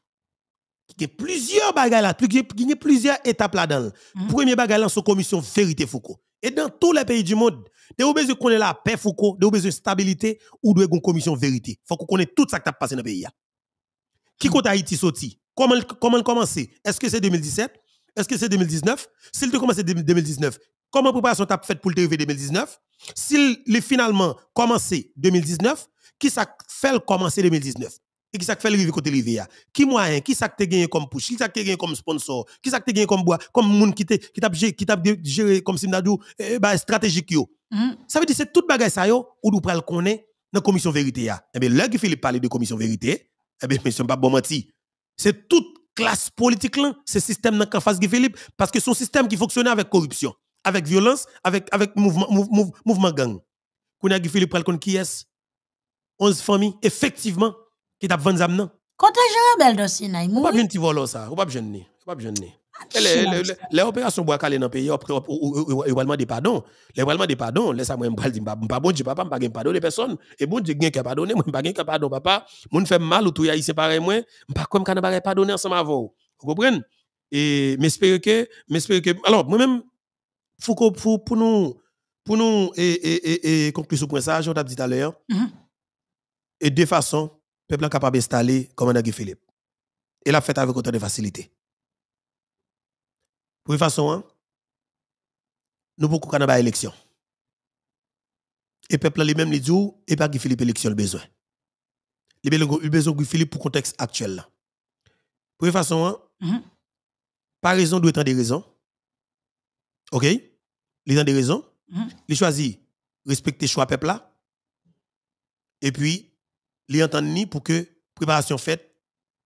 Il y a plusieurs choses là, il y a plusieurs étapes là-dedans. Mm-hmm. Premier bagaille là, c'est la commission Vérité Foucault. Et dans tous les pays du monde, vous besoin connaître la paix Foucault, vous besoin de stabilité ou de une commission Vérité. Il faut qu'on connaisse tout ça qui a passé dans le pays. Qui mm-hmm. compte Haïti sorti Comment, comment commencer Est-ce que c'est 2017 Est-ce que c'est 2019 S'il te commence 2019, comment préparation tap fait pour le TV 2019 S'il le finalement commencé 2019, qui ça fait commencer 2019 et qui ça fait arriver côté l'IVA Qui moyen hein? Qui ça te gagné comme push Qui ça te gagné comme sponsor Qui ça te gagné comme bois Comme monde qui t'a qui t'a géré comme Simdadou eh, eh, bah, stratégique yo. Mm-hmm. Ça veut dire que c'est tout bagaille ça yo ou nous le connaître dans commission vérité Eh bien là qui Philippe parle de commission vérité, eh bien monsieur pas bon menti. C'est toute classe politique là, c'est système dans face Guy Philippe parce que son système qui fonctionnait avec corruption, avec violence, avec avec mouvement mouvement, gang. a Guy Philippe pral qui est 11 familles effectivement qui t'a 20 ans maintenant.
Quand j'ai un bel dossier on ne pas jeune
petit volant ça, ou pas jeune ni, ou pas jeune les opérations dans le pays, des pardons. Les des pardons. Laissez-moi pas bon Dieu, papa, je ne les personne. Et bon Dieu, je pardonner, je ne pas pardon, papa. Je ne fais mal tout, pareil, moi. pas comme quand je ensemble vous. Vous comprenez? Et j'espère que, que, alors, moi-même, faut pour, pour nous, pour nous, et, et, et, conclure ce point ça, je dit tout à l'heure, mm-hmm. et de façon, peuple capable d'installer comme Philippe. Et la fait avec autant de facilité. Pour une façon, nous hein, nous pouvons qu'on ait élection. Et le peuple lui-même lui dit, et pas que Philippe élection le besoin. Il a besoin de Philippe pour le contexte actuel. Pour une façon, hein, mm par raison doit être des raisons. OK? a des raisons. Mhm. Il choisit respecter choix peuple là. Et puis, il entend ni pour que préparation faite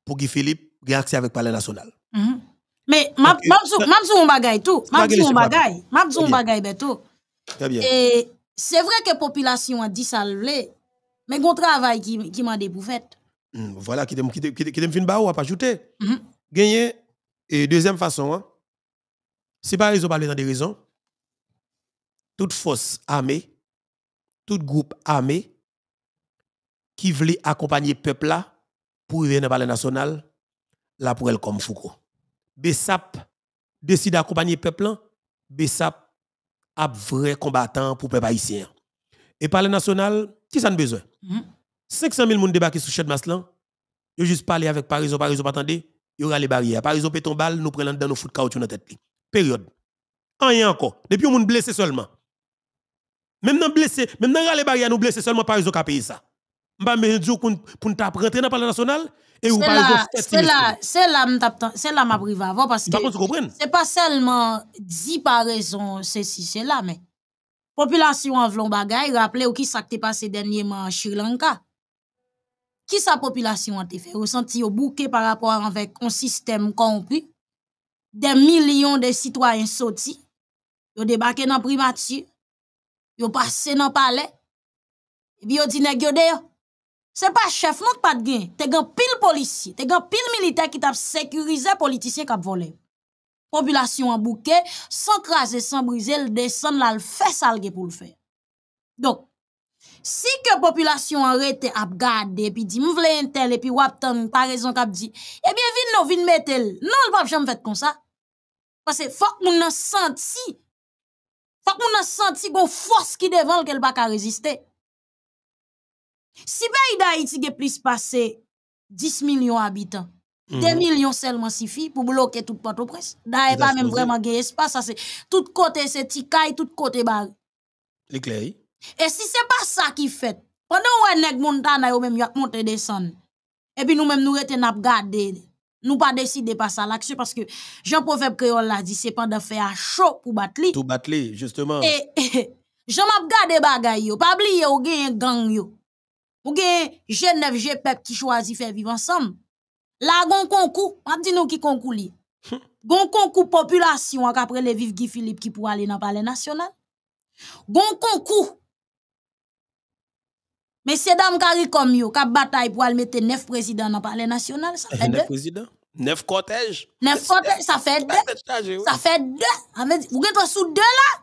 pour que Philippe ait avec le palais national.
Mhm. Mais bagay tout, bagay, bagay beto.
Et
c'est vrai que population a dit ça mais un travail qui qui m'a pour
hmm, Voilà qui qui qui fin ba ou pas ajouter. Mhm. gagné et deuxième façon hein. C'est pas raison parler dans des raisons. Toute force armée, tout groupe armé qui voulait accompagner peuple là pour venir dans le national, là pour elle comme Foucault. Bessap décide d'accompagner le peuple, Bessap a vrai combattant pour le peuple haïtien. Et par le national, qui ça a besoin? Mm -hmm. 500 000 personnes débarquent sur Chedmas là. Ils juste parlé avec Paris, pas attendez, il y aura les barrières. Parisot peut tomber, nous prenons dans nos foot caoutchouc dans tête. Période. Rien encore. Depuis on blessé seulement. Même dans blessé, même dans les barrières nous blessé seulement Parisot qui a payé ça. M'pa me dire pour pour rentrer dans le national, c'est là
c'est m'a priva avant parce que c'est pas seulement dit par raison ceci cela, là mais population en vlon bagaille, rappelez ou qui s'est passé dernièrement en Sri Lanka qui sa population a fait ressentir au bouquet par rapport avec un système corrompu des millions de citoyens sortis yo débarqué dans primature yo passé dans palais et puis yo dit nèg Se pa chef nou te pat gen, te gen pil polisi, te gen pil milite ki te ap sekurize politisye kap vole. Populasyon an bouke, san krasen, san brise, l de san la l fes alge pou l fe. Dok, si ke populasyon an rete ap gade, epi di mou vle entel, epi wap ton, pa rezon kap di, ebyen eh vin nou vin metel, nan l pap non, chanm fet kon sa. Pase fok moun an santi, fok moun an santi kon fos ki devan l ke l baka reziste. Si pays d'Haïti a plus passé 10 millions d'habitants, 2 mhm. millions seulement suffit pour bloquer toute port au n'y D'ailleurs, pas même vraiment de espace. Ça, c'est tout côté, c'est ticaille, tout côté bar.
Et si
c'est pas ça qui fait, pendant que nèg montana même y a monté Et puis nous même nous rete n'a garder. Nous pas décider pas ça l'action parce que Jean Proverbe Créole l'a dit c'est pendant faire chaud pour battre
Tout battre justement. Et,
et Jean m'a gardé les pas oublier ou gen gang yo. Pour que G9, GPEP choisissent de vivre ensemble. Là, il y a un concours. Je ne sais qui est le hmm. concours. population qui a pris vivre Guy Philippe qui pourrait aller dans le palais national. Gon y a concours. Mais c'est dame qui bataille pour aller mettre 9 présidents dans palais national.
9 présidents. 9
protèges. 9 protèges. Ça fait 2. Eh, ça fait 2. Ah, vous êtes sous 2 là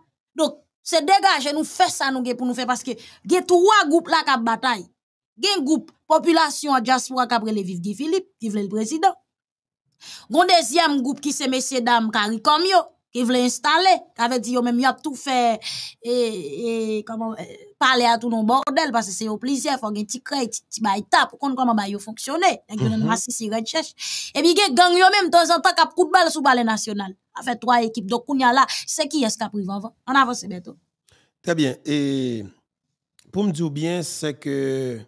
Dok, se degaj e nou fè sa nou gen pou nou fè paske gen touwa goup la ka batay. Gen goup, populasyon a Diaspora ka preleviv di Filip, divle l prezident. Gon dezyam goup ki se mesye dam kari komyo. qui voulait installer, qui avait dit, yo, même, y a tout fait, et, comment, euh, parler à tout nos bordel, parce que c'est au plaisir, faut un petit crédit, petit pour qu'on comment baïo fonctionner. Mhm. Et puis nous, si recherche. Et puis, gang, yo, même, de temps en temps, cap coup de balle sous balai national. A fait trois équipes. Donc, on y a là, c'est qui est-ce qui a pris avant? On avance bientôt.
Très bien. Et, pour me dire bien, c'est que,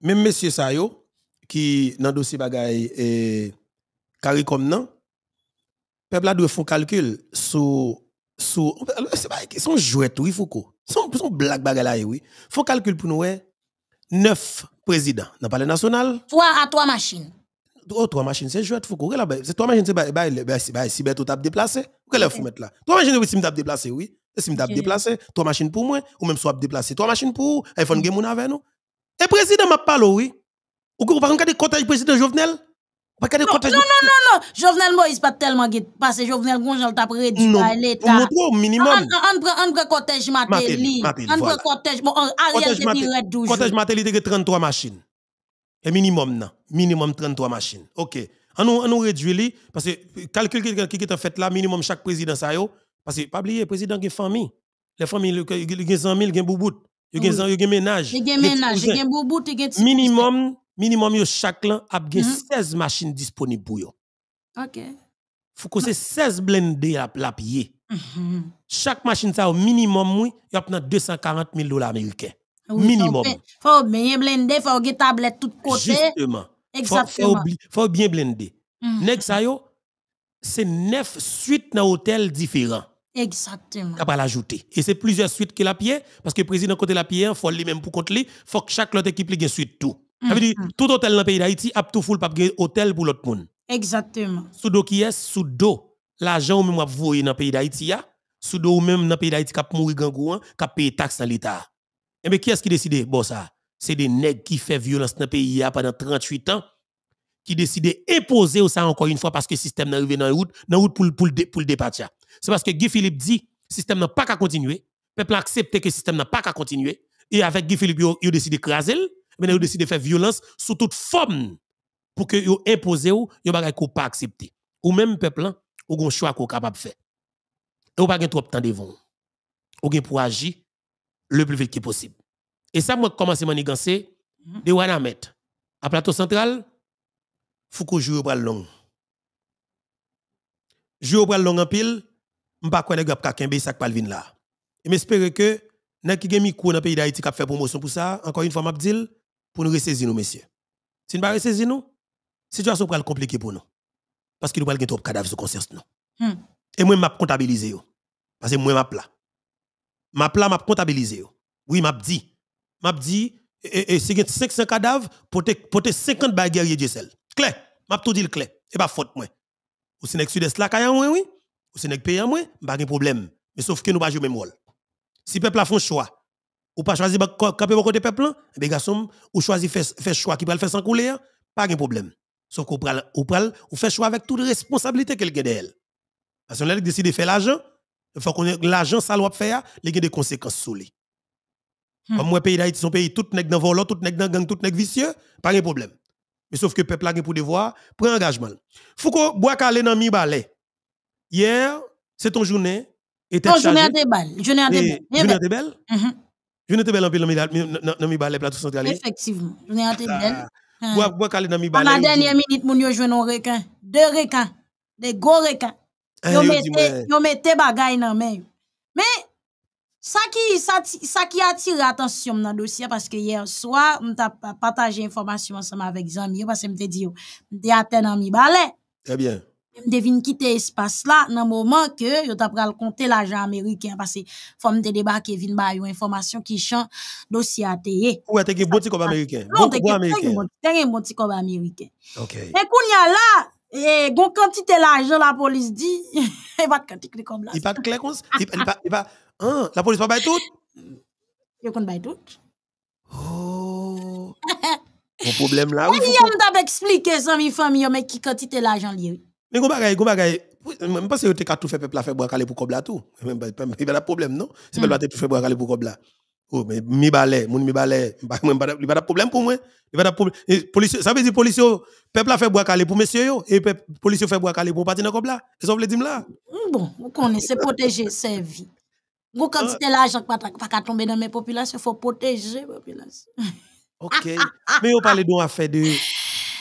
même monsieur Sayo, qui, dans le dossier bagaille, et, carré non, peuple dû faire un calcul sur Sous. c'est pas son jouet oui Foucault son sont blague bagarre eh oui faut calcul pour nous eh. neuf présidents dans le palais national
trois à trois machines
Oh, trois machines, c'est jouet Foucault. C'est trois machines, c'est bah, bah, bah, Si si tout a déplacé. Quelle est mettre là? Trois machines, si m'tap déplacé, oui. Si m'tap déplacé, trois machines pour moi, ou même si soit déplacé. Trois machines pour iPhone Game avec nous.
Et président m'a parlé, oui. Ou qu'on il regarder le président Jovenel? Non, non, non, non, Jovenel Moïse pas tellement guide. Parce que Jovenel Gonjal t'a réduit à l'État. Non, non, minimum. On prend cottage Matéli. On prend cottage. Bon, Ariel depuis Red 12. Cottage Matéli,
a 33 machines. Et minimum, non. Minimum 33 machines. OK. On nous réduit, parce que calcul qui est fait là, minimum chaque président, ça y Parce que, pas oublier, le président qui est famille. Les familles, il y a 100 000, il y a beaucoup. Il y a ménage. Il y a ménage, il y a
boubout, il y a Minimum
minimum yo chaque l'an, a mm 16 machines disponibles pour yo. OK. Faut que c'est 16 blindés à la pied. Chaque machine ça au minimum oui, y a 240 000 dollars américains. Ah minimum.
Faut bien blender, faut gen tablette tout côté.
Justement. Exactement. Faut, faut bien blender. ça mhm. yo c'est neuf suites dans hôtel différents.
Exactement.
Capable l'ajouter. Et c'est plusieurs suites qui la pierre, parce que le président côté la pierre, faut lui même pour compte lui, faut que chaque autre équipe ait une suite tout. Ça veut mm, mm. tout hôtel dans le pays d'Haïti a tout full pas hôtel pour l'autre monde.
Exactement.
Sous do qui est, sous do, l'argent ou même va dans le pays d'Haïti, sous ou même dans le pays d'Haïti qui a gangouan, qui a payé taxe à l'État. Et eh bien, qui est-ce qui décide? Bon, ça, c'est des nègres qui font violence dans le pays pendant 38 ans, qui décident d'imposer ça encore une fois parce que le système n'arrive arrivé dans route, pour, pour, pour le départ. C'est parce que Guy Philippe dit, le système n'a pas qu'à continuer, le peuple a que le système n'a pas qu'à continuer, et avec Guy Philippe, il décide d'écraser mais ils décident de faire violence sous toute forme pour que vous imposez ou, vous ne pouvez pas accepter. Ou même peuple, vous avez un choix qu'on capable de faire. Et vous n'avez pas trop de temps devant vous. pour agir le plus vite possible. Et ça, moi, commence à manigancer mhm. de mettre. À plateau central, je joue au bras long. Joue au bras long en pile, je ne sais pas si vous un là. Et j'espère que, dans qui a micro dans le pays d'Haïti qui a fait promotion pour ça, encore une fois, je pour nous ressaisir, nous, messieurs. Si nous ne ressaisir, nous, la situation est compliquée pour nous. Parce qu'il nous a trop de cadavres sur concert, nous. Hmm. Et moi, je vais comptabiliser. Parce que moi, je suis là. Ma plat m'a comptabilisé. Oui, m'a dit. M'a dit, et, et, c'est 500 cadavres pour 50 bagues guerriers de sel. Clé. M'a tout dit clé. Et pas faute, moi. Ou si sud-est là, si oui, oui. Ou si n'est payant, moi, pas de problème. Mais sauf que nous pas jouer même rôle. Si peuple a fait un choix, ou pas choisi camper côté peuple eh bien, garçon ou choisi faire choix qui va le faire sans couler hein? pas de problème sauf qu'on pral ou pral ou fait choix avec toute responsabilité qu'elle gagne d'elle parce que là décide de faire l'argent il faut qu'on l'argent ça doit faire il y a des conséquences sur lui hmm. comme moi pays d'Haïti son pays tout nèg dans volant tout nèg dans gang tout vicieux pas de problème mais sauf que peuple a pour devoir prend engagement faut Foucault bois calé dans mi balai hier c'est ton journée et ton journée à
des journée à eh, des
je ne te belle en pile dans mi balai plateau central.
Effectivement. Je ne te belle. à
hein. dans la dernière
minute, mon yo joué un requin. Deux requins. Des gros requins. Eh, yo mette, des bagailles dans dans main. Mais, ça qui, attire l'attention dans le dossier, parce que hier soir, m'ta partagé l'information ensemble avec amis. parce que je suis dit que m'te atteint dans mi balai. Très bien me devine quitter espace là nan moment que yo t'a pral compter l'argent américain parce que faut me débarquer vinn ba yon information qui chan dossier a ou Ou te
gen bouti comme américain. Bon comme américain.
un bon comme américain. OK. Et kounya là et gon quantité l'argent la police dit e et pas quantité comme là. Il
pas clair comme il pas il pas hein la police pas bay tout.
Yo kon bay tout. Oh.
Mon problème là. Oui,
on t'a expliqué sans mi famille mais qui quantité l'argent lié.
Mais pas tout fait peuple faire boire calé pour cobla tout. pas problème non. C'est tout fait boire calé pour cobla. Hmm. Oh mais mi mi pas pas problème pour moi. ça veut dire peuple a fait boire calé pour monsieur et policier fait boire calé pour partir dans cobla. que dire là
hmm, Bon, vous connaissez protéger Vous ah. pas pas tomber dans mes populations, faut protéger population.
OK. Mais vous parle affaire de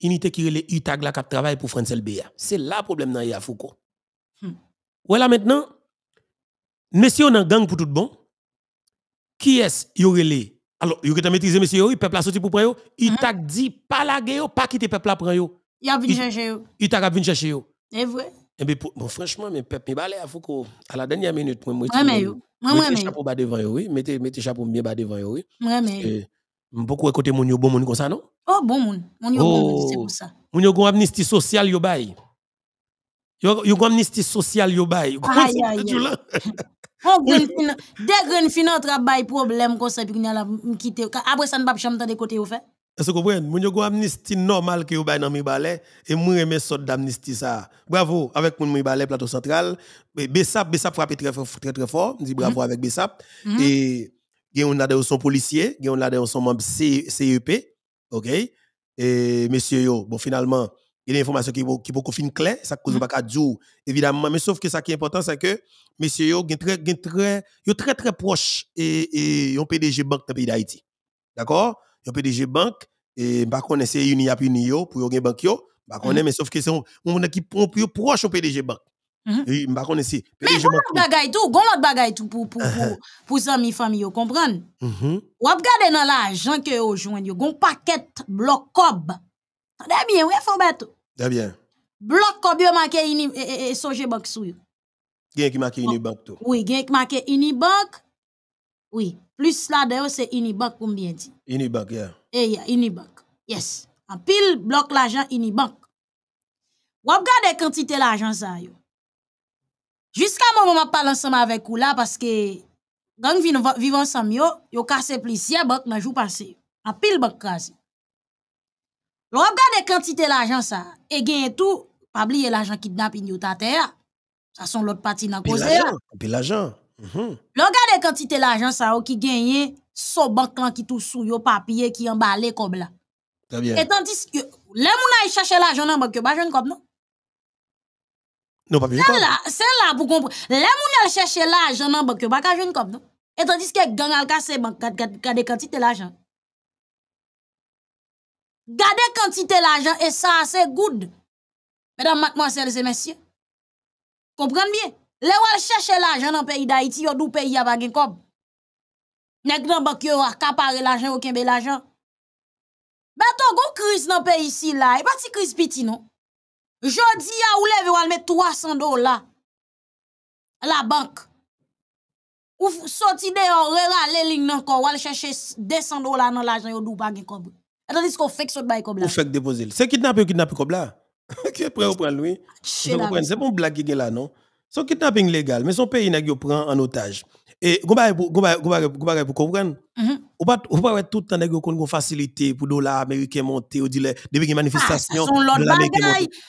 Il qui a pas de qui travaille pour France C'est là le problème dans hmm. Voilà maintenant, monsieur on gang pour tout bon. Qui est-ce Alors, peuple a sorti pour prendre. Hmm. dit pas la pas quitter peuple à prendre.
Il a chercher.
a venu chercher. C'est eh, vrai. Eh ben, franchement, Foucault, à la dernière minute, Beaucoup écouter mon bon moun comme ça non
Oh bon moun, mon yo oh. ça. c'est pour ça.
Mon yo amnistie sociale yo bail. Yo amnistie sociale yo bail. Aïe aïe. aïe.
grain des grain finan travail problème comme ça puis quitter après ça ne pas chambre de côté au fait.
Est-ce que vous comprenez Mon yo amnistie normale que yo bail dans mi balai, et moi remè sort d'amnistie ça. Bravo avec mon mi balai plateau central. Bessap Bessap frappe très très très fort, dit bravo mhm. avec Bessap mhm. et Gen yon la de son policier, gen yon la de son membre CEP, ok? Et monsieur yo, bon finalement, il y a des informations qui sont beaucoup fin claires, ça cause mm-hmm. pas évidemment, mais sauf que ça qui est important, c'est que monsieur yo, gen très, très, yo très très proche et, et PDG banque dans le pays d'Haïti. D'accord? Yon PDG banque, et bah qu'on essaie uni à uni yo, pour yon gen banque yo, bah mm-hmm. qu'on mais sauf que c'est on, a qui est proche au PDG banque. Mm -hmm. Et si. Mais on l'autre
bagaille tout, on l'autre bagaille tout pour pour pour uh-huh. pour amis famille, vous comprenez mm -hmm. On regarde dans l'argent que vous joignez, gon paquet bloc cob. Très bien, oui, faut mettre. Très bien. Bloc cob yo marqué ini et e, e, soje bank sou
qui marqué ini bank tout.
Oui, gien qui marqué ini Oui, plus là d'ailleurs c'est ini bank combien dit Ini bank, Eh, ya, ini Yes. En pile bloc l'argent ini bank. On regarde quantité l'argent ça yo. Jusqu'à moment moment parle ensemble avec vous là parce que on vit ensemble yo yo cassé plusieurs banques dans jour passé en pile banque crasé. Regardez quantité l'argent ça et gagne tout pas oublier l'argent kidnapping yo ta terre. Ça sont l'autre partie dans cause l'argent.
Puis l'argent. Mm
-hmm. quantité l'argent ça qui gagne son banque qui tout sous yo papier qui emballé comme là. Très bien. Et tandis que les moun a cherchent l'argent dans banque pas jeune comme non.
Non, pas là
c'est là pour comprendre. Les gens cherchent l'argent dans la banque, ils ne pas jouer comme Et tandis que les gang cassent casse banque, la quantité l'argent. Gardez quantité l'argent et ça, c'est good. Mesdames, mademoiselles et messieurs. Comprenez bien. Les gens cherchent l'argent dans le pays d'Haïti, ils ne pays à pas de cob. Nèg dans banque yo accaparer l'argent, aucun bel l'argent. Mais ton gros crise dans le pays ici là, et pas de crise petit non. Jodi a ou levé ou al met 300 dollars à la banque Ou sortir de yo rera le ling nan kon ou al cherche 200 dollars nan l'argent. jan dou bagen kob. E tandis kon fek sot bay kob la. Ou fek
depoze. C'est kidnappé ou Qui kob la. Ki C'est ou C'est lui. Se bon blague qui est la non. Son kidnapping légal, mais son pays n'a pas pris en otage. Et vous ne comprendre. Mhm. pas tout le temps faciliter facilité pour dollar américain monter ou dire depuis les ah, manifestations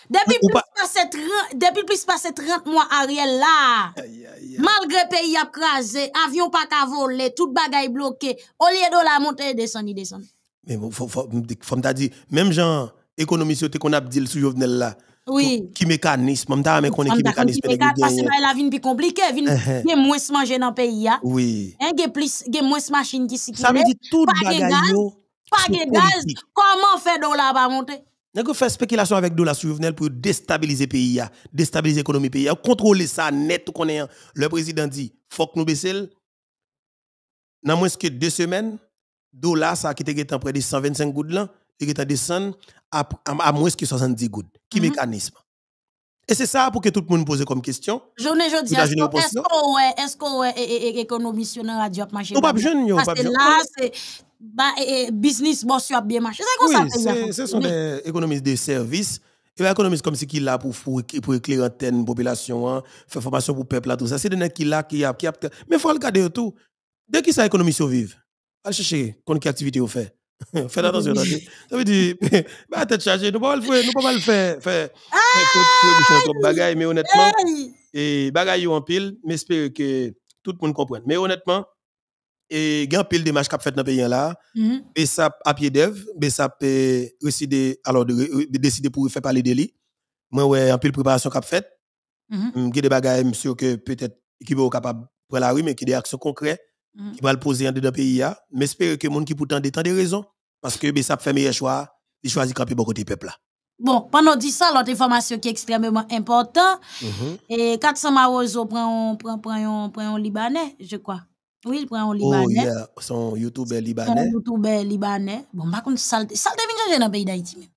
Depuis plus de 30 mois Ariel là. Malgré le pays a crasé, avion pas qu'à voler, tout bagaille bloqué. Au lieu dollars monter descendre descendre.
Mais faut faut me dire même gens économistes qu'on a dit le sous là. Qui mécanisme, même temps, mais qu'on est qui mécanisme. Parce que bah,
la vie plus compliquée, il y a moins de manger dans le pays. Hein. Oui. Hein, il y a moins de machines qui s'y Ça veut dire tout le gaz. Pas de gaz. Comment faire de dollars pour monter?
Vous faire fait spéculation avec dollars sur pour déstabiliser le pays, déstabiliser l'économie du pays. Contrôler ça net, qu'on hein. Le président dit, faut que nous baissions. Dans moins que deux semaines, dollars, ça a quitté près de 125 gouttes il il est en descendre à, à, moins que 70 gouttes. Qui mm-hmm. mécanisme Et c'est ça pour que tout le monde pose comme question.
Je ne je dis, est-ce qu'on est économiste sur la radio marché Parce que là, c'est bah, business boss a bien marché. C'est comme ça. Ce sont des
économistes de services. Et économistes comme ceux qui là pour pour, pour éclairer antenne population, hein, faire formation pour peuple là tout ça. C'est des gens qui là qui a qui a mais faut regarder tout. Dès qui ça économie vivre, Allez chercher quelle activité vous fait. Fais attention. Ça veut dire, bah, t'es chargé, nous ne pouvons pas le faire. Faire comme bagaille, mais honnêtement, et bagaille en pile, mais j'espère que tout le monde comprenne. Mais honnêtement, et il y a pile de matchs qui fait dans le pays là. Mhm. Et ça, à pied d'œuvre, mais ça peut décider, alors, euh, décider pour faire parler de lui. Moi, ouais, en pile préparation qui fait. Il y a des bagailles, monsieur, que peut-être, qui vont capable de prendre la rue, mais qui des actions concrètes Mm. qui va le poser en dedans pays mais j'espère que monde qui pourtant des des raisons parce que ben, ça fait meilleur choix il choisit camper bon côté peuple là
Bon, pendant 10 ça, l'autre information qui est extrêmement importante,
mm-hmm.
et 400 Marozo prend un prend, prend, Libanais, je crois. Oui, il prend un oh, Libanais. Oh, yeah.
Son YouTuber Libanais. Son
YouTuber Libanais. Bon, par contre, ça, ça devine changer dans le pays d'Haïti.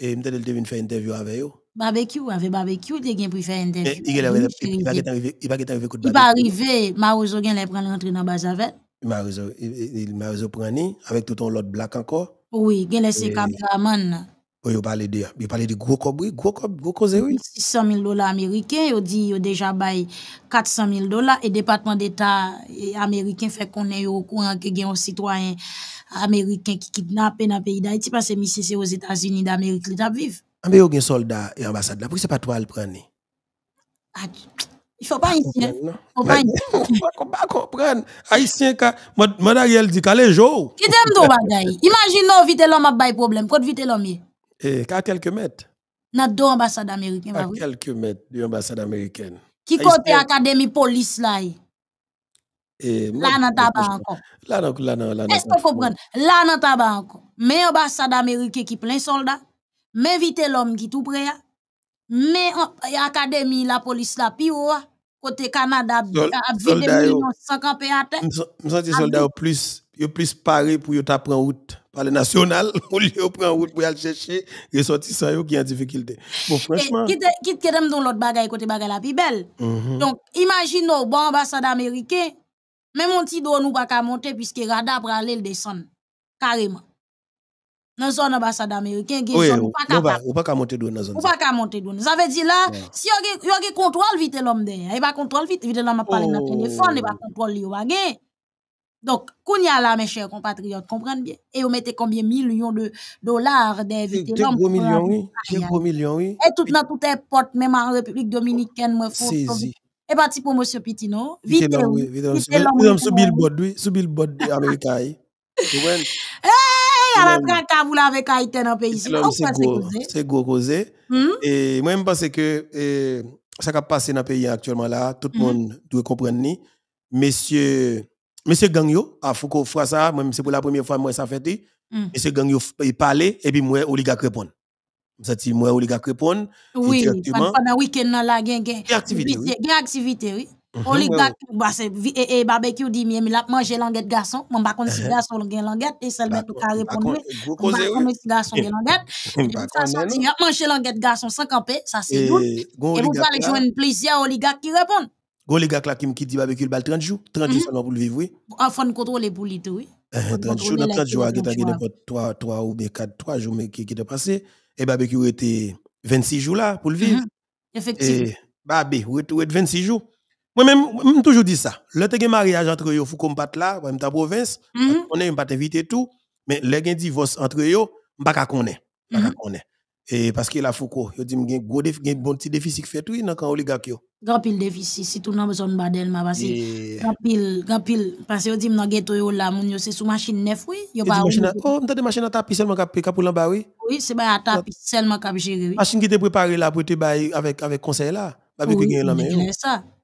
Et il devine faire une interview avec eux.
Barbecue, avec barbecue, les gens préfèrent pour eh, Il
va arriver, il va arriver coup de Il va
arriver, Marozo gagne les prendre rentrer dans base avec.
Marozo, il Marozo prend ni avec tout ton lot black encore.
Oui, gagne les cameraman.
Oui, il parle de il parle de gros cobri, gros cob,
gros cause oui. 600 000 dollars américains, il dit il déjà bail 400 000 dollars et département d'état américain fait qu'on est au courant que gagne un citoyen américain qui kidnappé dans le pays d'Haïti parce que monsieur c'est aux États-Unis d'Amérique, il t'a vivre.
Ambe yo gen soldat et ambassade là, pourquoi c'est pas toi le prendre
ah, Il faut pas ah, ici. Hein. Faut pas Faut pas
comprendre. Haïtien ka mon Ariel dit quest jour. Qui
t'aime ton bagay. Imagine vite l'homme a un problème, quand vite l'homme.
Eh, a quelques mètres.
a deux ambassades américaines. À
quelques mètres de l'ambassade américaine. Qui côté
académie police là
eh, là, dans tabac encore. Là, non, là, non, là, Est-ce que vous comprenez?
Là, dans tabac encore. Mais ambassade américaine qui plein soldats m'inviter l'homme qui tout près, mais l'académie, la police la pire, côté Canada, a des millions, 50 à terre.
Je sens soldats plus, plus paré pour yo prendre route par le national, ou yo prendre route pour aller chercher ressortissants yo qui en difficulté. Bon, franchement. Quitte
quitte que dans l'autre bagaille côté bagaille la plus belle. Mhm. Donc, imagine bon ambassade américain, même on petit ne nous pas monter puisque radar pour aller le descendre. Carrément dans zon ambassade américaine qui oui, zon ou pas kapap.
Ou pa ka zone doun pas zon. Ou
pas monter monte doun. Zave di là si yo qui contrôle vite l'homme derrière. Il va contrôler vite, vite l'homme ap dans le oh. téléphone, il va contrôler kontrol li Donc, qu'on y a là, mes chers compatriotes, comprenez bien. Et vous mettez combien millions de dollars d'invités Des gros millions, oui. Des gros millions, oui. Et tout dans toutes les portes, même en République dominicaine, moi, faut. Eh ben, Et parti pour Monsieur Pitino. Vite, vite, vite. Vite, Sous billboard,
oui. Sous billboard américain. Eh,
à la traque à vous avec Haïti dans le pays. Oh,
c'est gros causé. Hmm? Et moi, je pense que eh, ça qui a passé dans le pays actuellement, là, tout le hmm? monde doit comprendre. Monsieur, monsieur Gangyo, à ah, Foucault, ça, moi, c'est pour la première fois, moi, ça fait. Hmm. Monsieur Gangyo, il parlait, et puis moi, oligarque répond. Ça dit, moi, oligarque répondre. Oui, pendant
le week-end, là, il y a activité. Il activité, oui. Mhm. Oligak bah, et barbecue dit mais là, mangez mangé languette garçon mon pas si si mhm. garçon une languette et seulement tout à répondre pas connaître le garçon languette ça il a mangé languette garçon sans camper ça c'est doux. et vous allez joindre plaisir oligarque qui répond
Oligarque là qui me dit barbecue bal 30 jours 30 jours seulement mhm. pour le vivre oui
enfin ah, contrôler pour lui tout oui
30 eh, jours 30 jours il y a 3 3 ou 4 3 jours mais qui est passé et barbecue était 26 jours là pour le vivre effectivement barbecue retour 26 jours moi-même, toujours dit ça. Le un mariage entre eux, faut qu'on batte là, même ta province, mhm. on est pas tout, mais les gens divorce entre eux, pas qu'à est mhm. Et parce que la Foucault, yo dit qu'il y a un bon petit déficit fait tout dans oligarque.
Grand pile déficit, si tout le monde besoin de badel, parce que grand pile, grand pile, parce que dit dans ghetto là, moun yo c'est sous machine neuf oui, yo pas. Oh, des machines à tapis
seulement cap cap oui.
Oui, c'est ba à tapis seulement cap gérer Machine
qui était préparée là pour te bailler avec avec conseil là, pas la ça.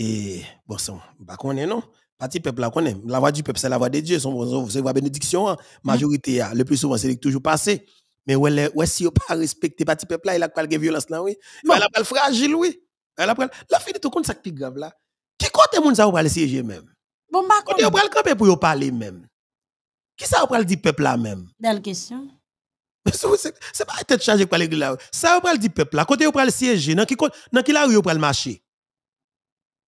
Et bon, ça, bah, qu'on est, non? Parti peuple, là, qu'on est. La voix du peuple, c'est la voix de Dieu. C'est la bénédiction. Hein. Majorité, mm-hmm. le plus souvent, c'est toujours passé. Mais ouais, vous si respectez pas respecté parti peuple, là, il a pas de violence, là, oui. Elle a pas le fragile, oui. Elle a pas La fin de tout compte, ça qui grave, là. Qui compte, moun, ça, ou pas le siéger même?
Bon, bah, quand on le
camper pour parler même. Qui ça, ou pas le peuple, là, même?
Belle question.
C'est pas tête chargée les gars là. Ça, ou parle le peuple, là. Quand on le siéger, dans qui la rue, ou pas le marché?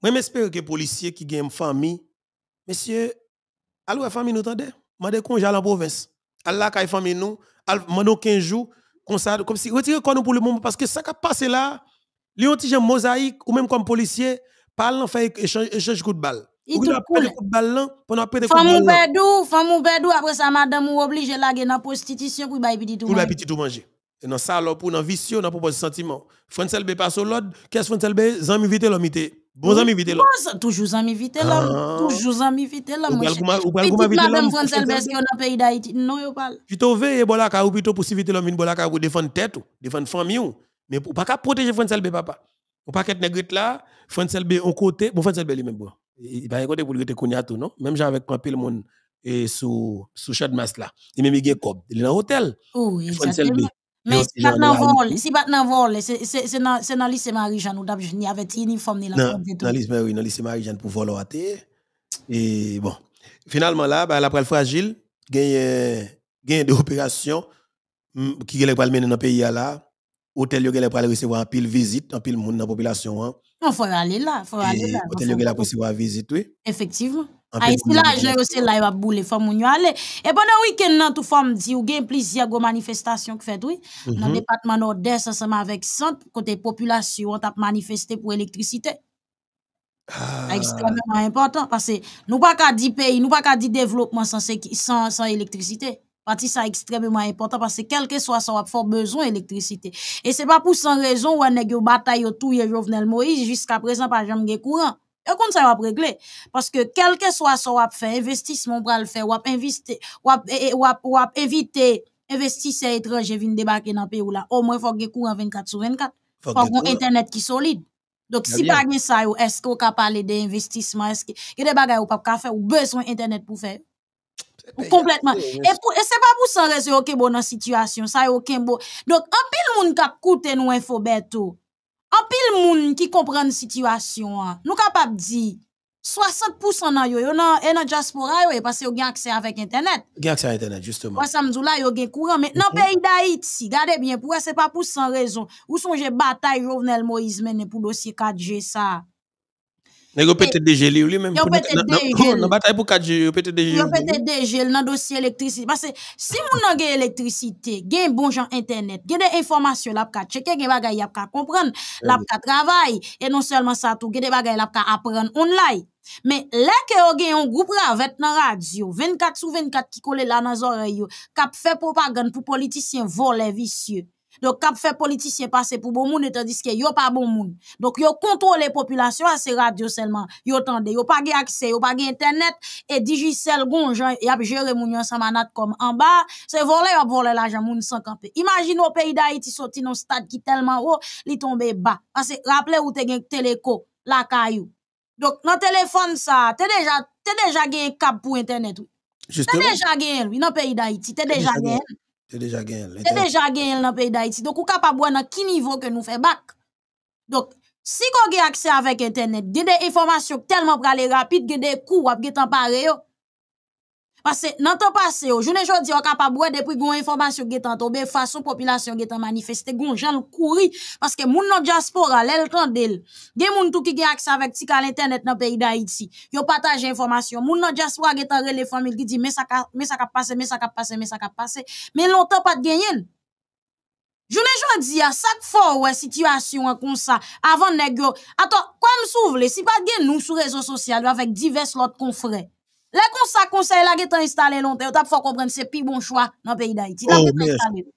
Moi, j'espère que les policiers qui ont une famille, monsieur, allô, la famille nous tendait. Je des congé à la province. Allah, la famille nous, je 15 jours, comme si, retirez quoi nous pour le moment, parce que ça qui a passé là, les ont un mosaïque, ou même comme policier, parle, fait échange coup de balle. Il a cool. coup de balle là, pendant après ça,
madame, ou oblige la dans prostitution pour bailler petit tout manger. Pour bailler
tout manger. Et dans ça, alors, pour dans vision, dans propos de sentiment. Francel B passe au l'ordre, qu'est-ce que Francel B, zami vite l'homme Bon zami vite la.
Toujours zami vite la. Ah. zami vite la. Ou pral gouman vite la. Mwen même beske nan Non yo pal.
Pito la ka ou pito pou si vite la vous bolaka ou defan tèt ou. Defan fami ou. Men ou pa ka papa. Ou pa ket negrit la. Fon Fonselbe on kote. Bon il li men bo. I va yon kote pou non. Même jan moun. sou chad mas la. I men mi Li
nan mais si pas dans vol, si pas dans c'est dans l'Isse Marie-Jeanne ou d'abord, il y uniforme. Non, dans l'Isse
Marie-Jeanne, dans l'Isse Marie-Jeanne pour voler Et bon, finalement là, bah, après le fragile, il y a des opérations hum, qui sont pas mener dans le pays là. Hôtel qui pour aller recevoir un pile visite, un pile monde dans la population. Hein.
Non, faut aller là, faut aller là. Hôtel yon pour
recevoir visite, oui.
Effectivement.
Aïssi ah, là j'en yose
la yon boule, fom moun aller Et eh pendant le week-end, tout fom di, ou gen plusieurs manifestations qui fait, oui. dans le mm-hmm. département nord-est, ensemble avec centre, côté population, on tap manifesté pour électricité. Ah, ah. Extrêmement important, parce que nous pas ka di pays, nous pas ka di développement sans, sans, sans électricité. Parti ça extrêmement important, parce que quel que soit ça, on a fort besoin d'électricité. Et c'est pas pour sans raison, ou nous nèg yon bataille tout yon jovenel Moïse, jusqu'à présent, pas jamais gen courant. E kon sa yo ap regle, paske kelke swa sa wap fe, investismon pral fe, wap e, e, evite investise etre, je vin debake nan pe ou la, o mwen fok ge kou an 24 sou 24, fok gen internet ki solide. Dok si bagne sa yo, eske yo ka pale de investisman, eske ge debage yo pap ka fe, ou beswen internet pou fe, ou kompletman. E, e se pa pou san reze, ok bo nan situasyon, sa yo ken bo. Dok apil moun ka koute nou en fobetou, En pile moun ki situation, hein. nous an, nou de di, 60% nan yo, nan, e nan diaspora yo, yo gen accès avec internet.
Gen accès à internet, justement.
me dit la yo gen courant men nan mhm. pays gade bien, pou c'est pas pour sans raison. ou Jovenel Moïse pour pou dossier 4G
Nèg pété DG lui-même. bataille pour pété dans
dossier parce que si internet, des informations checker, comprendre, eh travail et non seulement ça tout, des la apprendre online. Mais là que un groupe avec dans radio, 24 sur 24 qui colle là dans oreille, cap fait propagande pour politiciens voleurs, vicieux. Donc, cap fait politicien passer pour bon monde, tandis que yo pas bon monde. Donc, yo contrôle population à ces radios seulement. Yo tende, yo pas accès, yo pas internet, et digicel gon, y a géré moun yon samanat comme en bas. C'est voler, yo voler l'argent moun sans camper. Imagine au pays d'Haïti sorti non stade qui tellement haut, li tombe bas. Parce que, rappelez ou te gen téléco, la caillou. Donc, nan téléphone ça, t'es déjà, t'es déjà cap pour internet, Tu T'es déjà gen, oui, dans pays d'Haïti, t'es déjà gagné.
C'est déjà gagné. C'est déjà
gagné dans le pays d'Haïti. Donc, on capable de voir dans quel niveau que nous fait bac. Donc, si vous avez accès avec Internet, vous avez des informations tellement rapides, vous avez des cours, vous avez des temps Pase nan te pase yo, jounen joun di yo kapabouwe depri goun informasyon ge tan tobe, fason popilasyon ge tan manifeste, goun joun kouri, paske moun nan diaspora lèl tan del, gen moun tou ki gen aksavek ti ka l'internet nan peyi da iti, yo pataje informasyon, moun nan diaspora ge tan relefamil, ki di mè sa kap pase, mè sa kap pase, mè sa kap pase, mè lontan pat gen yen. Jounen joun di yo, sak fò wè situasyon kon sa, avan negyo, ato, kwa m sou vle, si pat gen nou sou rezo sosyal ou avèk divers lot kon frey, Le conseil conseil là qui est installé longtemps, il faut comprendre que c'est plus bon choix dans pays d'Haïti. Oh,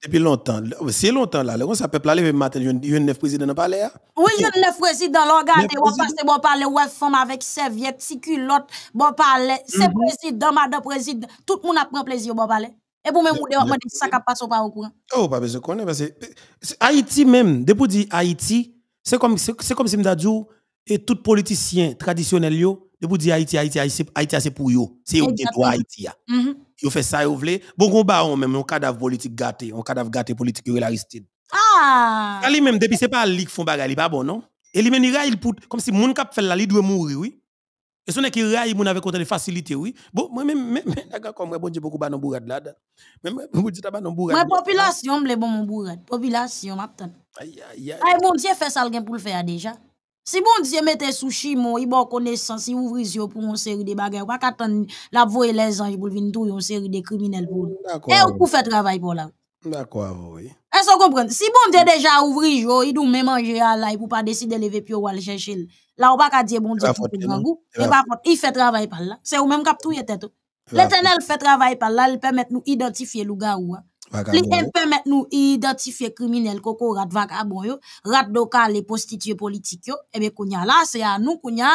depuis longtemps, c'est longtemps là. Le conseil peuple là, il y a neuf présidents dans hein? le
Oui, il y a neuf présidents. Regardez, on passe bon parler ouais, femme avec serviette, petit culotte, bon parler. C'est mm-hmm. président, madame président. Tout le monde prend plaisir bon parler. Et pour même, vous avez dit ça qui passe au pas au courant.
Oh, pas besoin de connaître. Parce que Haïti même, depuis que vous dites Haïti, c'est comme si vous oh, et tout politicien traditionnel, yo, et vous dire Haïti, Haïti, Haïti, Haïti, c'est pour vous. C'est vous qui doit Haïti. Vous mm-hmm. faites ça, vous voulez. Bon, on même, on cadavre politique gâté, on cadavre gâté politique, vous l'Aristide.
Ah!
Ali même, depuis c'est pas lui qui font bagarre, il pas bon, non? Et lui même, il pour, comme si mon cap fait la il doit mourir, oui. Et ce n'est qu'il raille, mon avec autant de facilité, oui. Bon, moi même, même, d'accord, comme bon Dieu, beaucoup pas non bourrade là. Même, bon Dieu, pas non bourrade. Ma population,
m'le bon mon bourrade. Population, m'attend. Aïe, aïe, aïe. Aïe, mon Dieu, fait ça, quelqu'un pour le faire déjà. Si bon Dieu mettait sous chimon, il bon connaissance, il ouvre les yeux pour une série de bagarres, pas qu'attendre la voie les anges pour venir tout une série de criminels pour nous. Et vous fait travail pour là.
D'accord, oui.
Est-ce comprend? Si bon Dieu déjà ouvre les il doit même manger à là, il ne pas décider de lever puis ou aller chercher. Là, on pas dire bon Dieu pour Et par contre, il fait travail par là. C'est ou même cap tout L'éternel fait travail par là, il permet nous identifier le gars les gens nous identifier criminels, coco, rat vagabon, rat d'occasion, les prostituées politiques. Eh bien, kounya c'est à nous, kounya,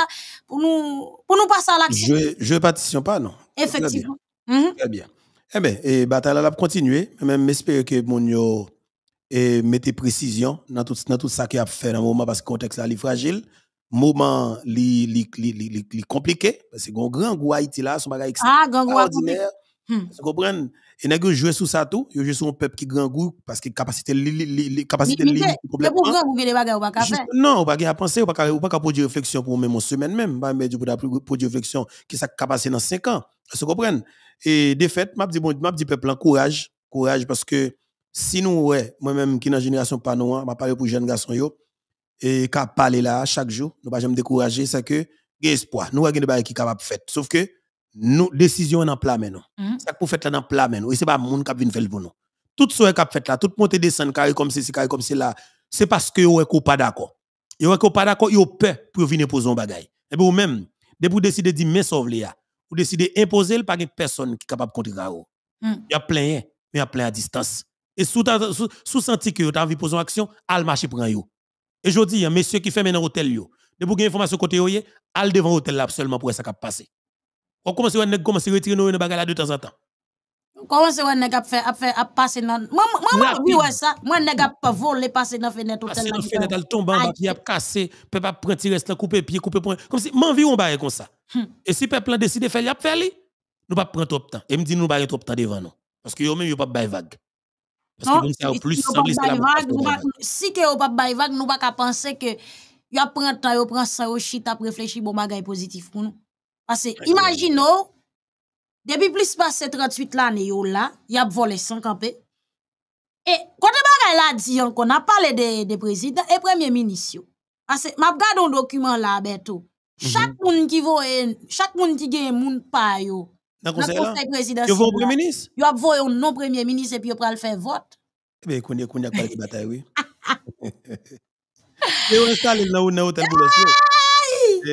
pour nous, pour nous passer à l'action.
Je ne partition pas, non. Effectivement. Mhm. Très bien. Eh bien, et bataille à continuer. Même m'espère que mon yo et eh, mettez précision dans tout, dans tout ça qui a fait dans le moment parce que le contexte est fragile. Le moment est compliqué. Parce que c'est un grand goût Haïti là, son bagage extraordinaire. Ah, grand Hmm. Vous comprenez Et nèg yo jouer sous ça tout, yo jouer sur un peuple qui grand goût parce que capacité les capacité limite complètement. Pour grand
vous ou pas faire. Non,
pas à penser, ou pas ou pas produire réflexion pour même en semaine même, pas mettre pas produire réflexion qui s'est capacité dans 5 ans. Vous comprenez Et de fait, je dit bon, dit peuple hein, courage, courage parce que si nous ouais, moi-même qui dans génération pas nous, hein, m'a parlé pour jeunes garçons yo et qu'a parler là chaque jour, nous pas me décourager, c'est que espoir. Nous avons des choses qui sont capables de faire. Sauf que, nous décision en place maintenant mm que ça faites faire là dans place maintenant et c'est pas monde qui vient faire pour nous tout ce qui fait là toute montée descend carré comme ceci carré comme cela c'est parce que vous n'êtes pas d'accord vous n'êtes pas d'accord vous peur pour venir poser un bagage et vous même dès vous décidez de dire mais les vous décidez imposer par une personne qui est capable de contrer vous hmm. il y a plein mais il y a plein à distance et sous sous, sous senti que vous avez envie de poser une action al marché pour vous et je dis un hein, monsieur qui fait maintenant hôtel yo de vous information côté yo al devant hôtel là seulement pour ça qui passer on commence à retirer nos bagages de temps en temps.
On commence à faire faire passer dans moi moi oui ouais ça moi nèg pas voler passer dans fenêtre passer ah, dans fenêtre
elle tombe en bas qui a cassé peut pas prendre reste couper pied couper point comme si m'envie on bail comme ça. Hmm. Et si peuple décidé de faire il a faire nous pas prendre trop de temps et me dit nous pas prendre trop de temps devant nous parce que eux même ils pas bailler vague.
Parce que nous ça plus la si que yo pas bailler vague nous pas penser que a prend temps il prend ça temps chita réfléchir bon choses positif pour nous. Parce que, imaginez, depuis plus de 38 ans, il y a volé sans camper. Et quand on a dit hein, qu'on a parlé de, de président et premier ministre, parce que je regarde un document là, Beto. Mhm. Chaque monde qui vole, chaque monde qui gagne, monde pa yo. Dans conseil, conseil présidentiel. Vous premier ministre? a voyez un non premier ministre et puis vous le faire vote.
Eh bien, vous avez parlé de bataille, oui. Et vous installez dans nouveau hôtel de l'Ossier.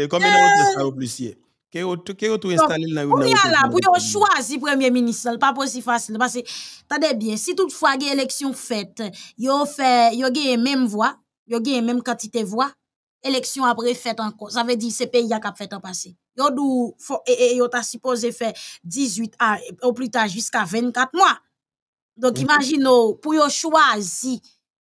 Comme il y a un hôtel pour est installé dans le pays? Pour
yon premier ministre, pas possible facile. Parce que, attendez bien, si toutefois yon élection faite, yon fait, yon gagne même voix, yon gagne même quantité voix, élection après faite encore. Ça veut dire que c'est pays qui a fait en passé. Yon dou, ta supposé faire 18 ans, au plus tard jusqu'à 24 mois. Donc, imaginez, oh, pour yon choisi,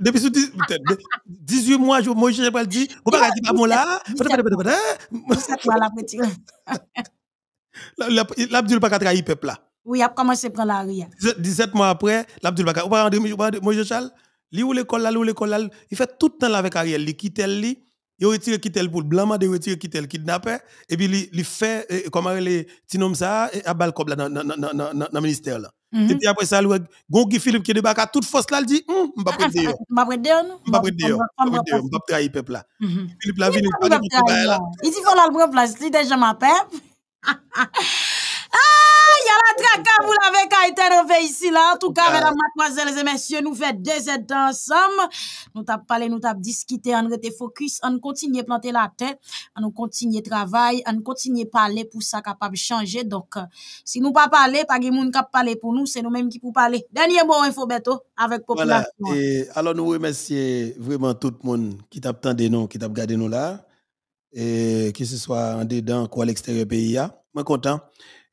Depuis
18 mois, je moi je pas le dit, on pas dire pas mon là. L'Abdul pas trahi peuple là.
Oui, il a commencé à prendre la ria.
17 mois après, l'Abdul pas on pas rendre Moïse Charles, lui ou l'école là, l'école là, il fait tout le temps avec Ariel, il quitte lui il a quitte pour blanc, il retire quitte kidnapper, et puis il fait, eh, comment il tinom ça, eh, à balcob dans le ministère. Mhm. Et puis après ça, Philippe qui débarque à toute force là, il dit, je pas prendre
pas prendre il pas prendre peuple là. Philippe la il dit, il dit, il dit, il dit, il dit, il dit, il y a la tracade, vous l'avez qu'à en fait ici, là. En tout cas, mesdames, mademoiselles et messieurs, nous faisons deux états ensemble. Nous t'avons parlé, nous t'avons discuté, on était focus, on continue à planter la tête, on continue à travailler, on continue à parler pour ça capable de changer. Donc, euh, si nous pas parler, pas de monde qui parler pour nous, c'est nous-mêmes qui pour parler. Dernier mot, info Beto, avec population.
alors, nous remercions vraiment tout le monde qui t'a attendu nous, qui t'a regardé nous là, et que ce soit en dedans ou à l'extérieur pays. Hein. Moi, content.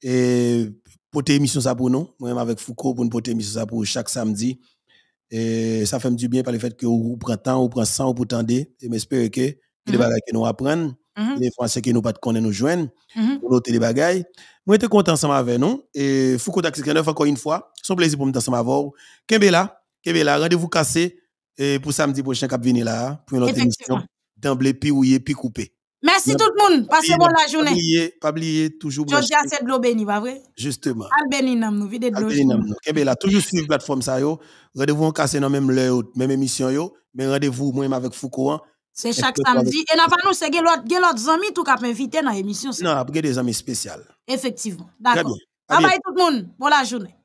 Et tes émissions ça pour nous, moi-même avec Foucault, pour nous porter émission ça pour chaque samedi. Et ça fait du bien par le fait que vous prenez temps, vous prenez sang, vous tant Et j'espère que les mhm. bagages que nous apprenons, les mhm. Français que nous pas connaître nous joignent, mhm. pour noter les bagages. Moi, j'étais content ensemble avec nous. Et Foucault Taxi 9 encore une fois, c'est un plaisir pour nous ensemble avec vous. Kembela, rendez-vous cassé et pour samedi prochain, cap venir là, pour une autre émission d'emblée, puis ouillé, puis coupé.
Merci tout le monde. Passez bon la journée.
Pas oublier, toujours.
l'eau bénie, pas vrai? Justement. Al béni nam nous, vide de l'eau. nous.
Eh la, toujours suivre plateforme ça Rendez-vous en casse dans même l'heure, même émission Mais rendez-vous moi avec Foucault. Hein.
C'est chaque samedi. Et là nous, c'est l'autre ami tout cap invité dans l'émission. Non,
après des amis spéciaux.
Effectivement. D'accord. Bye tout le monde. Bonne la journée.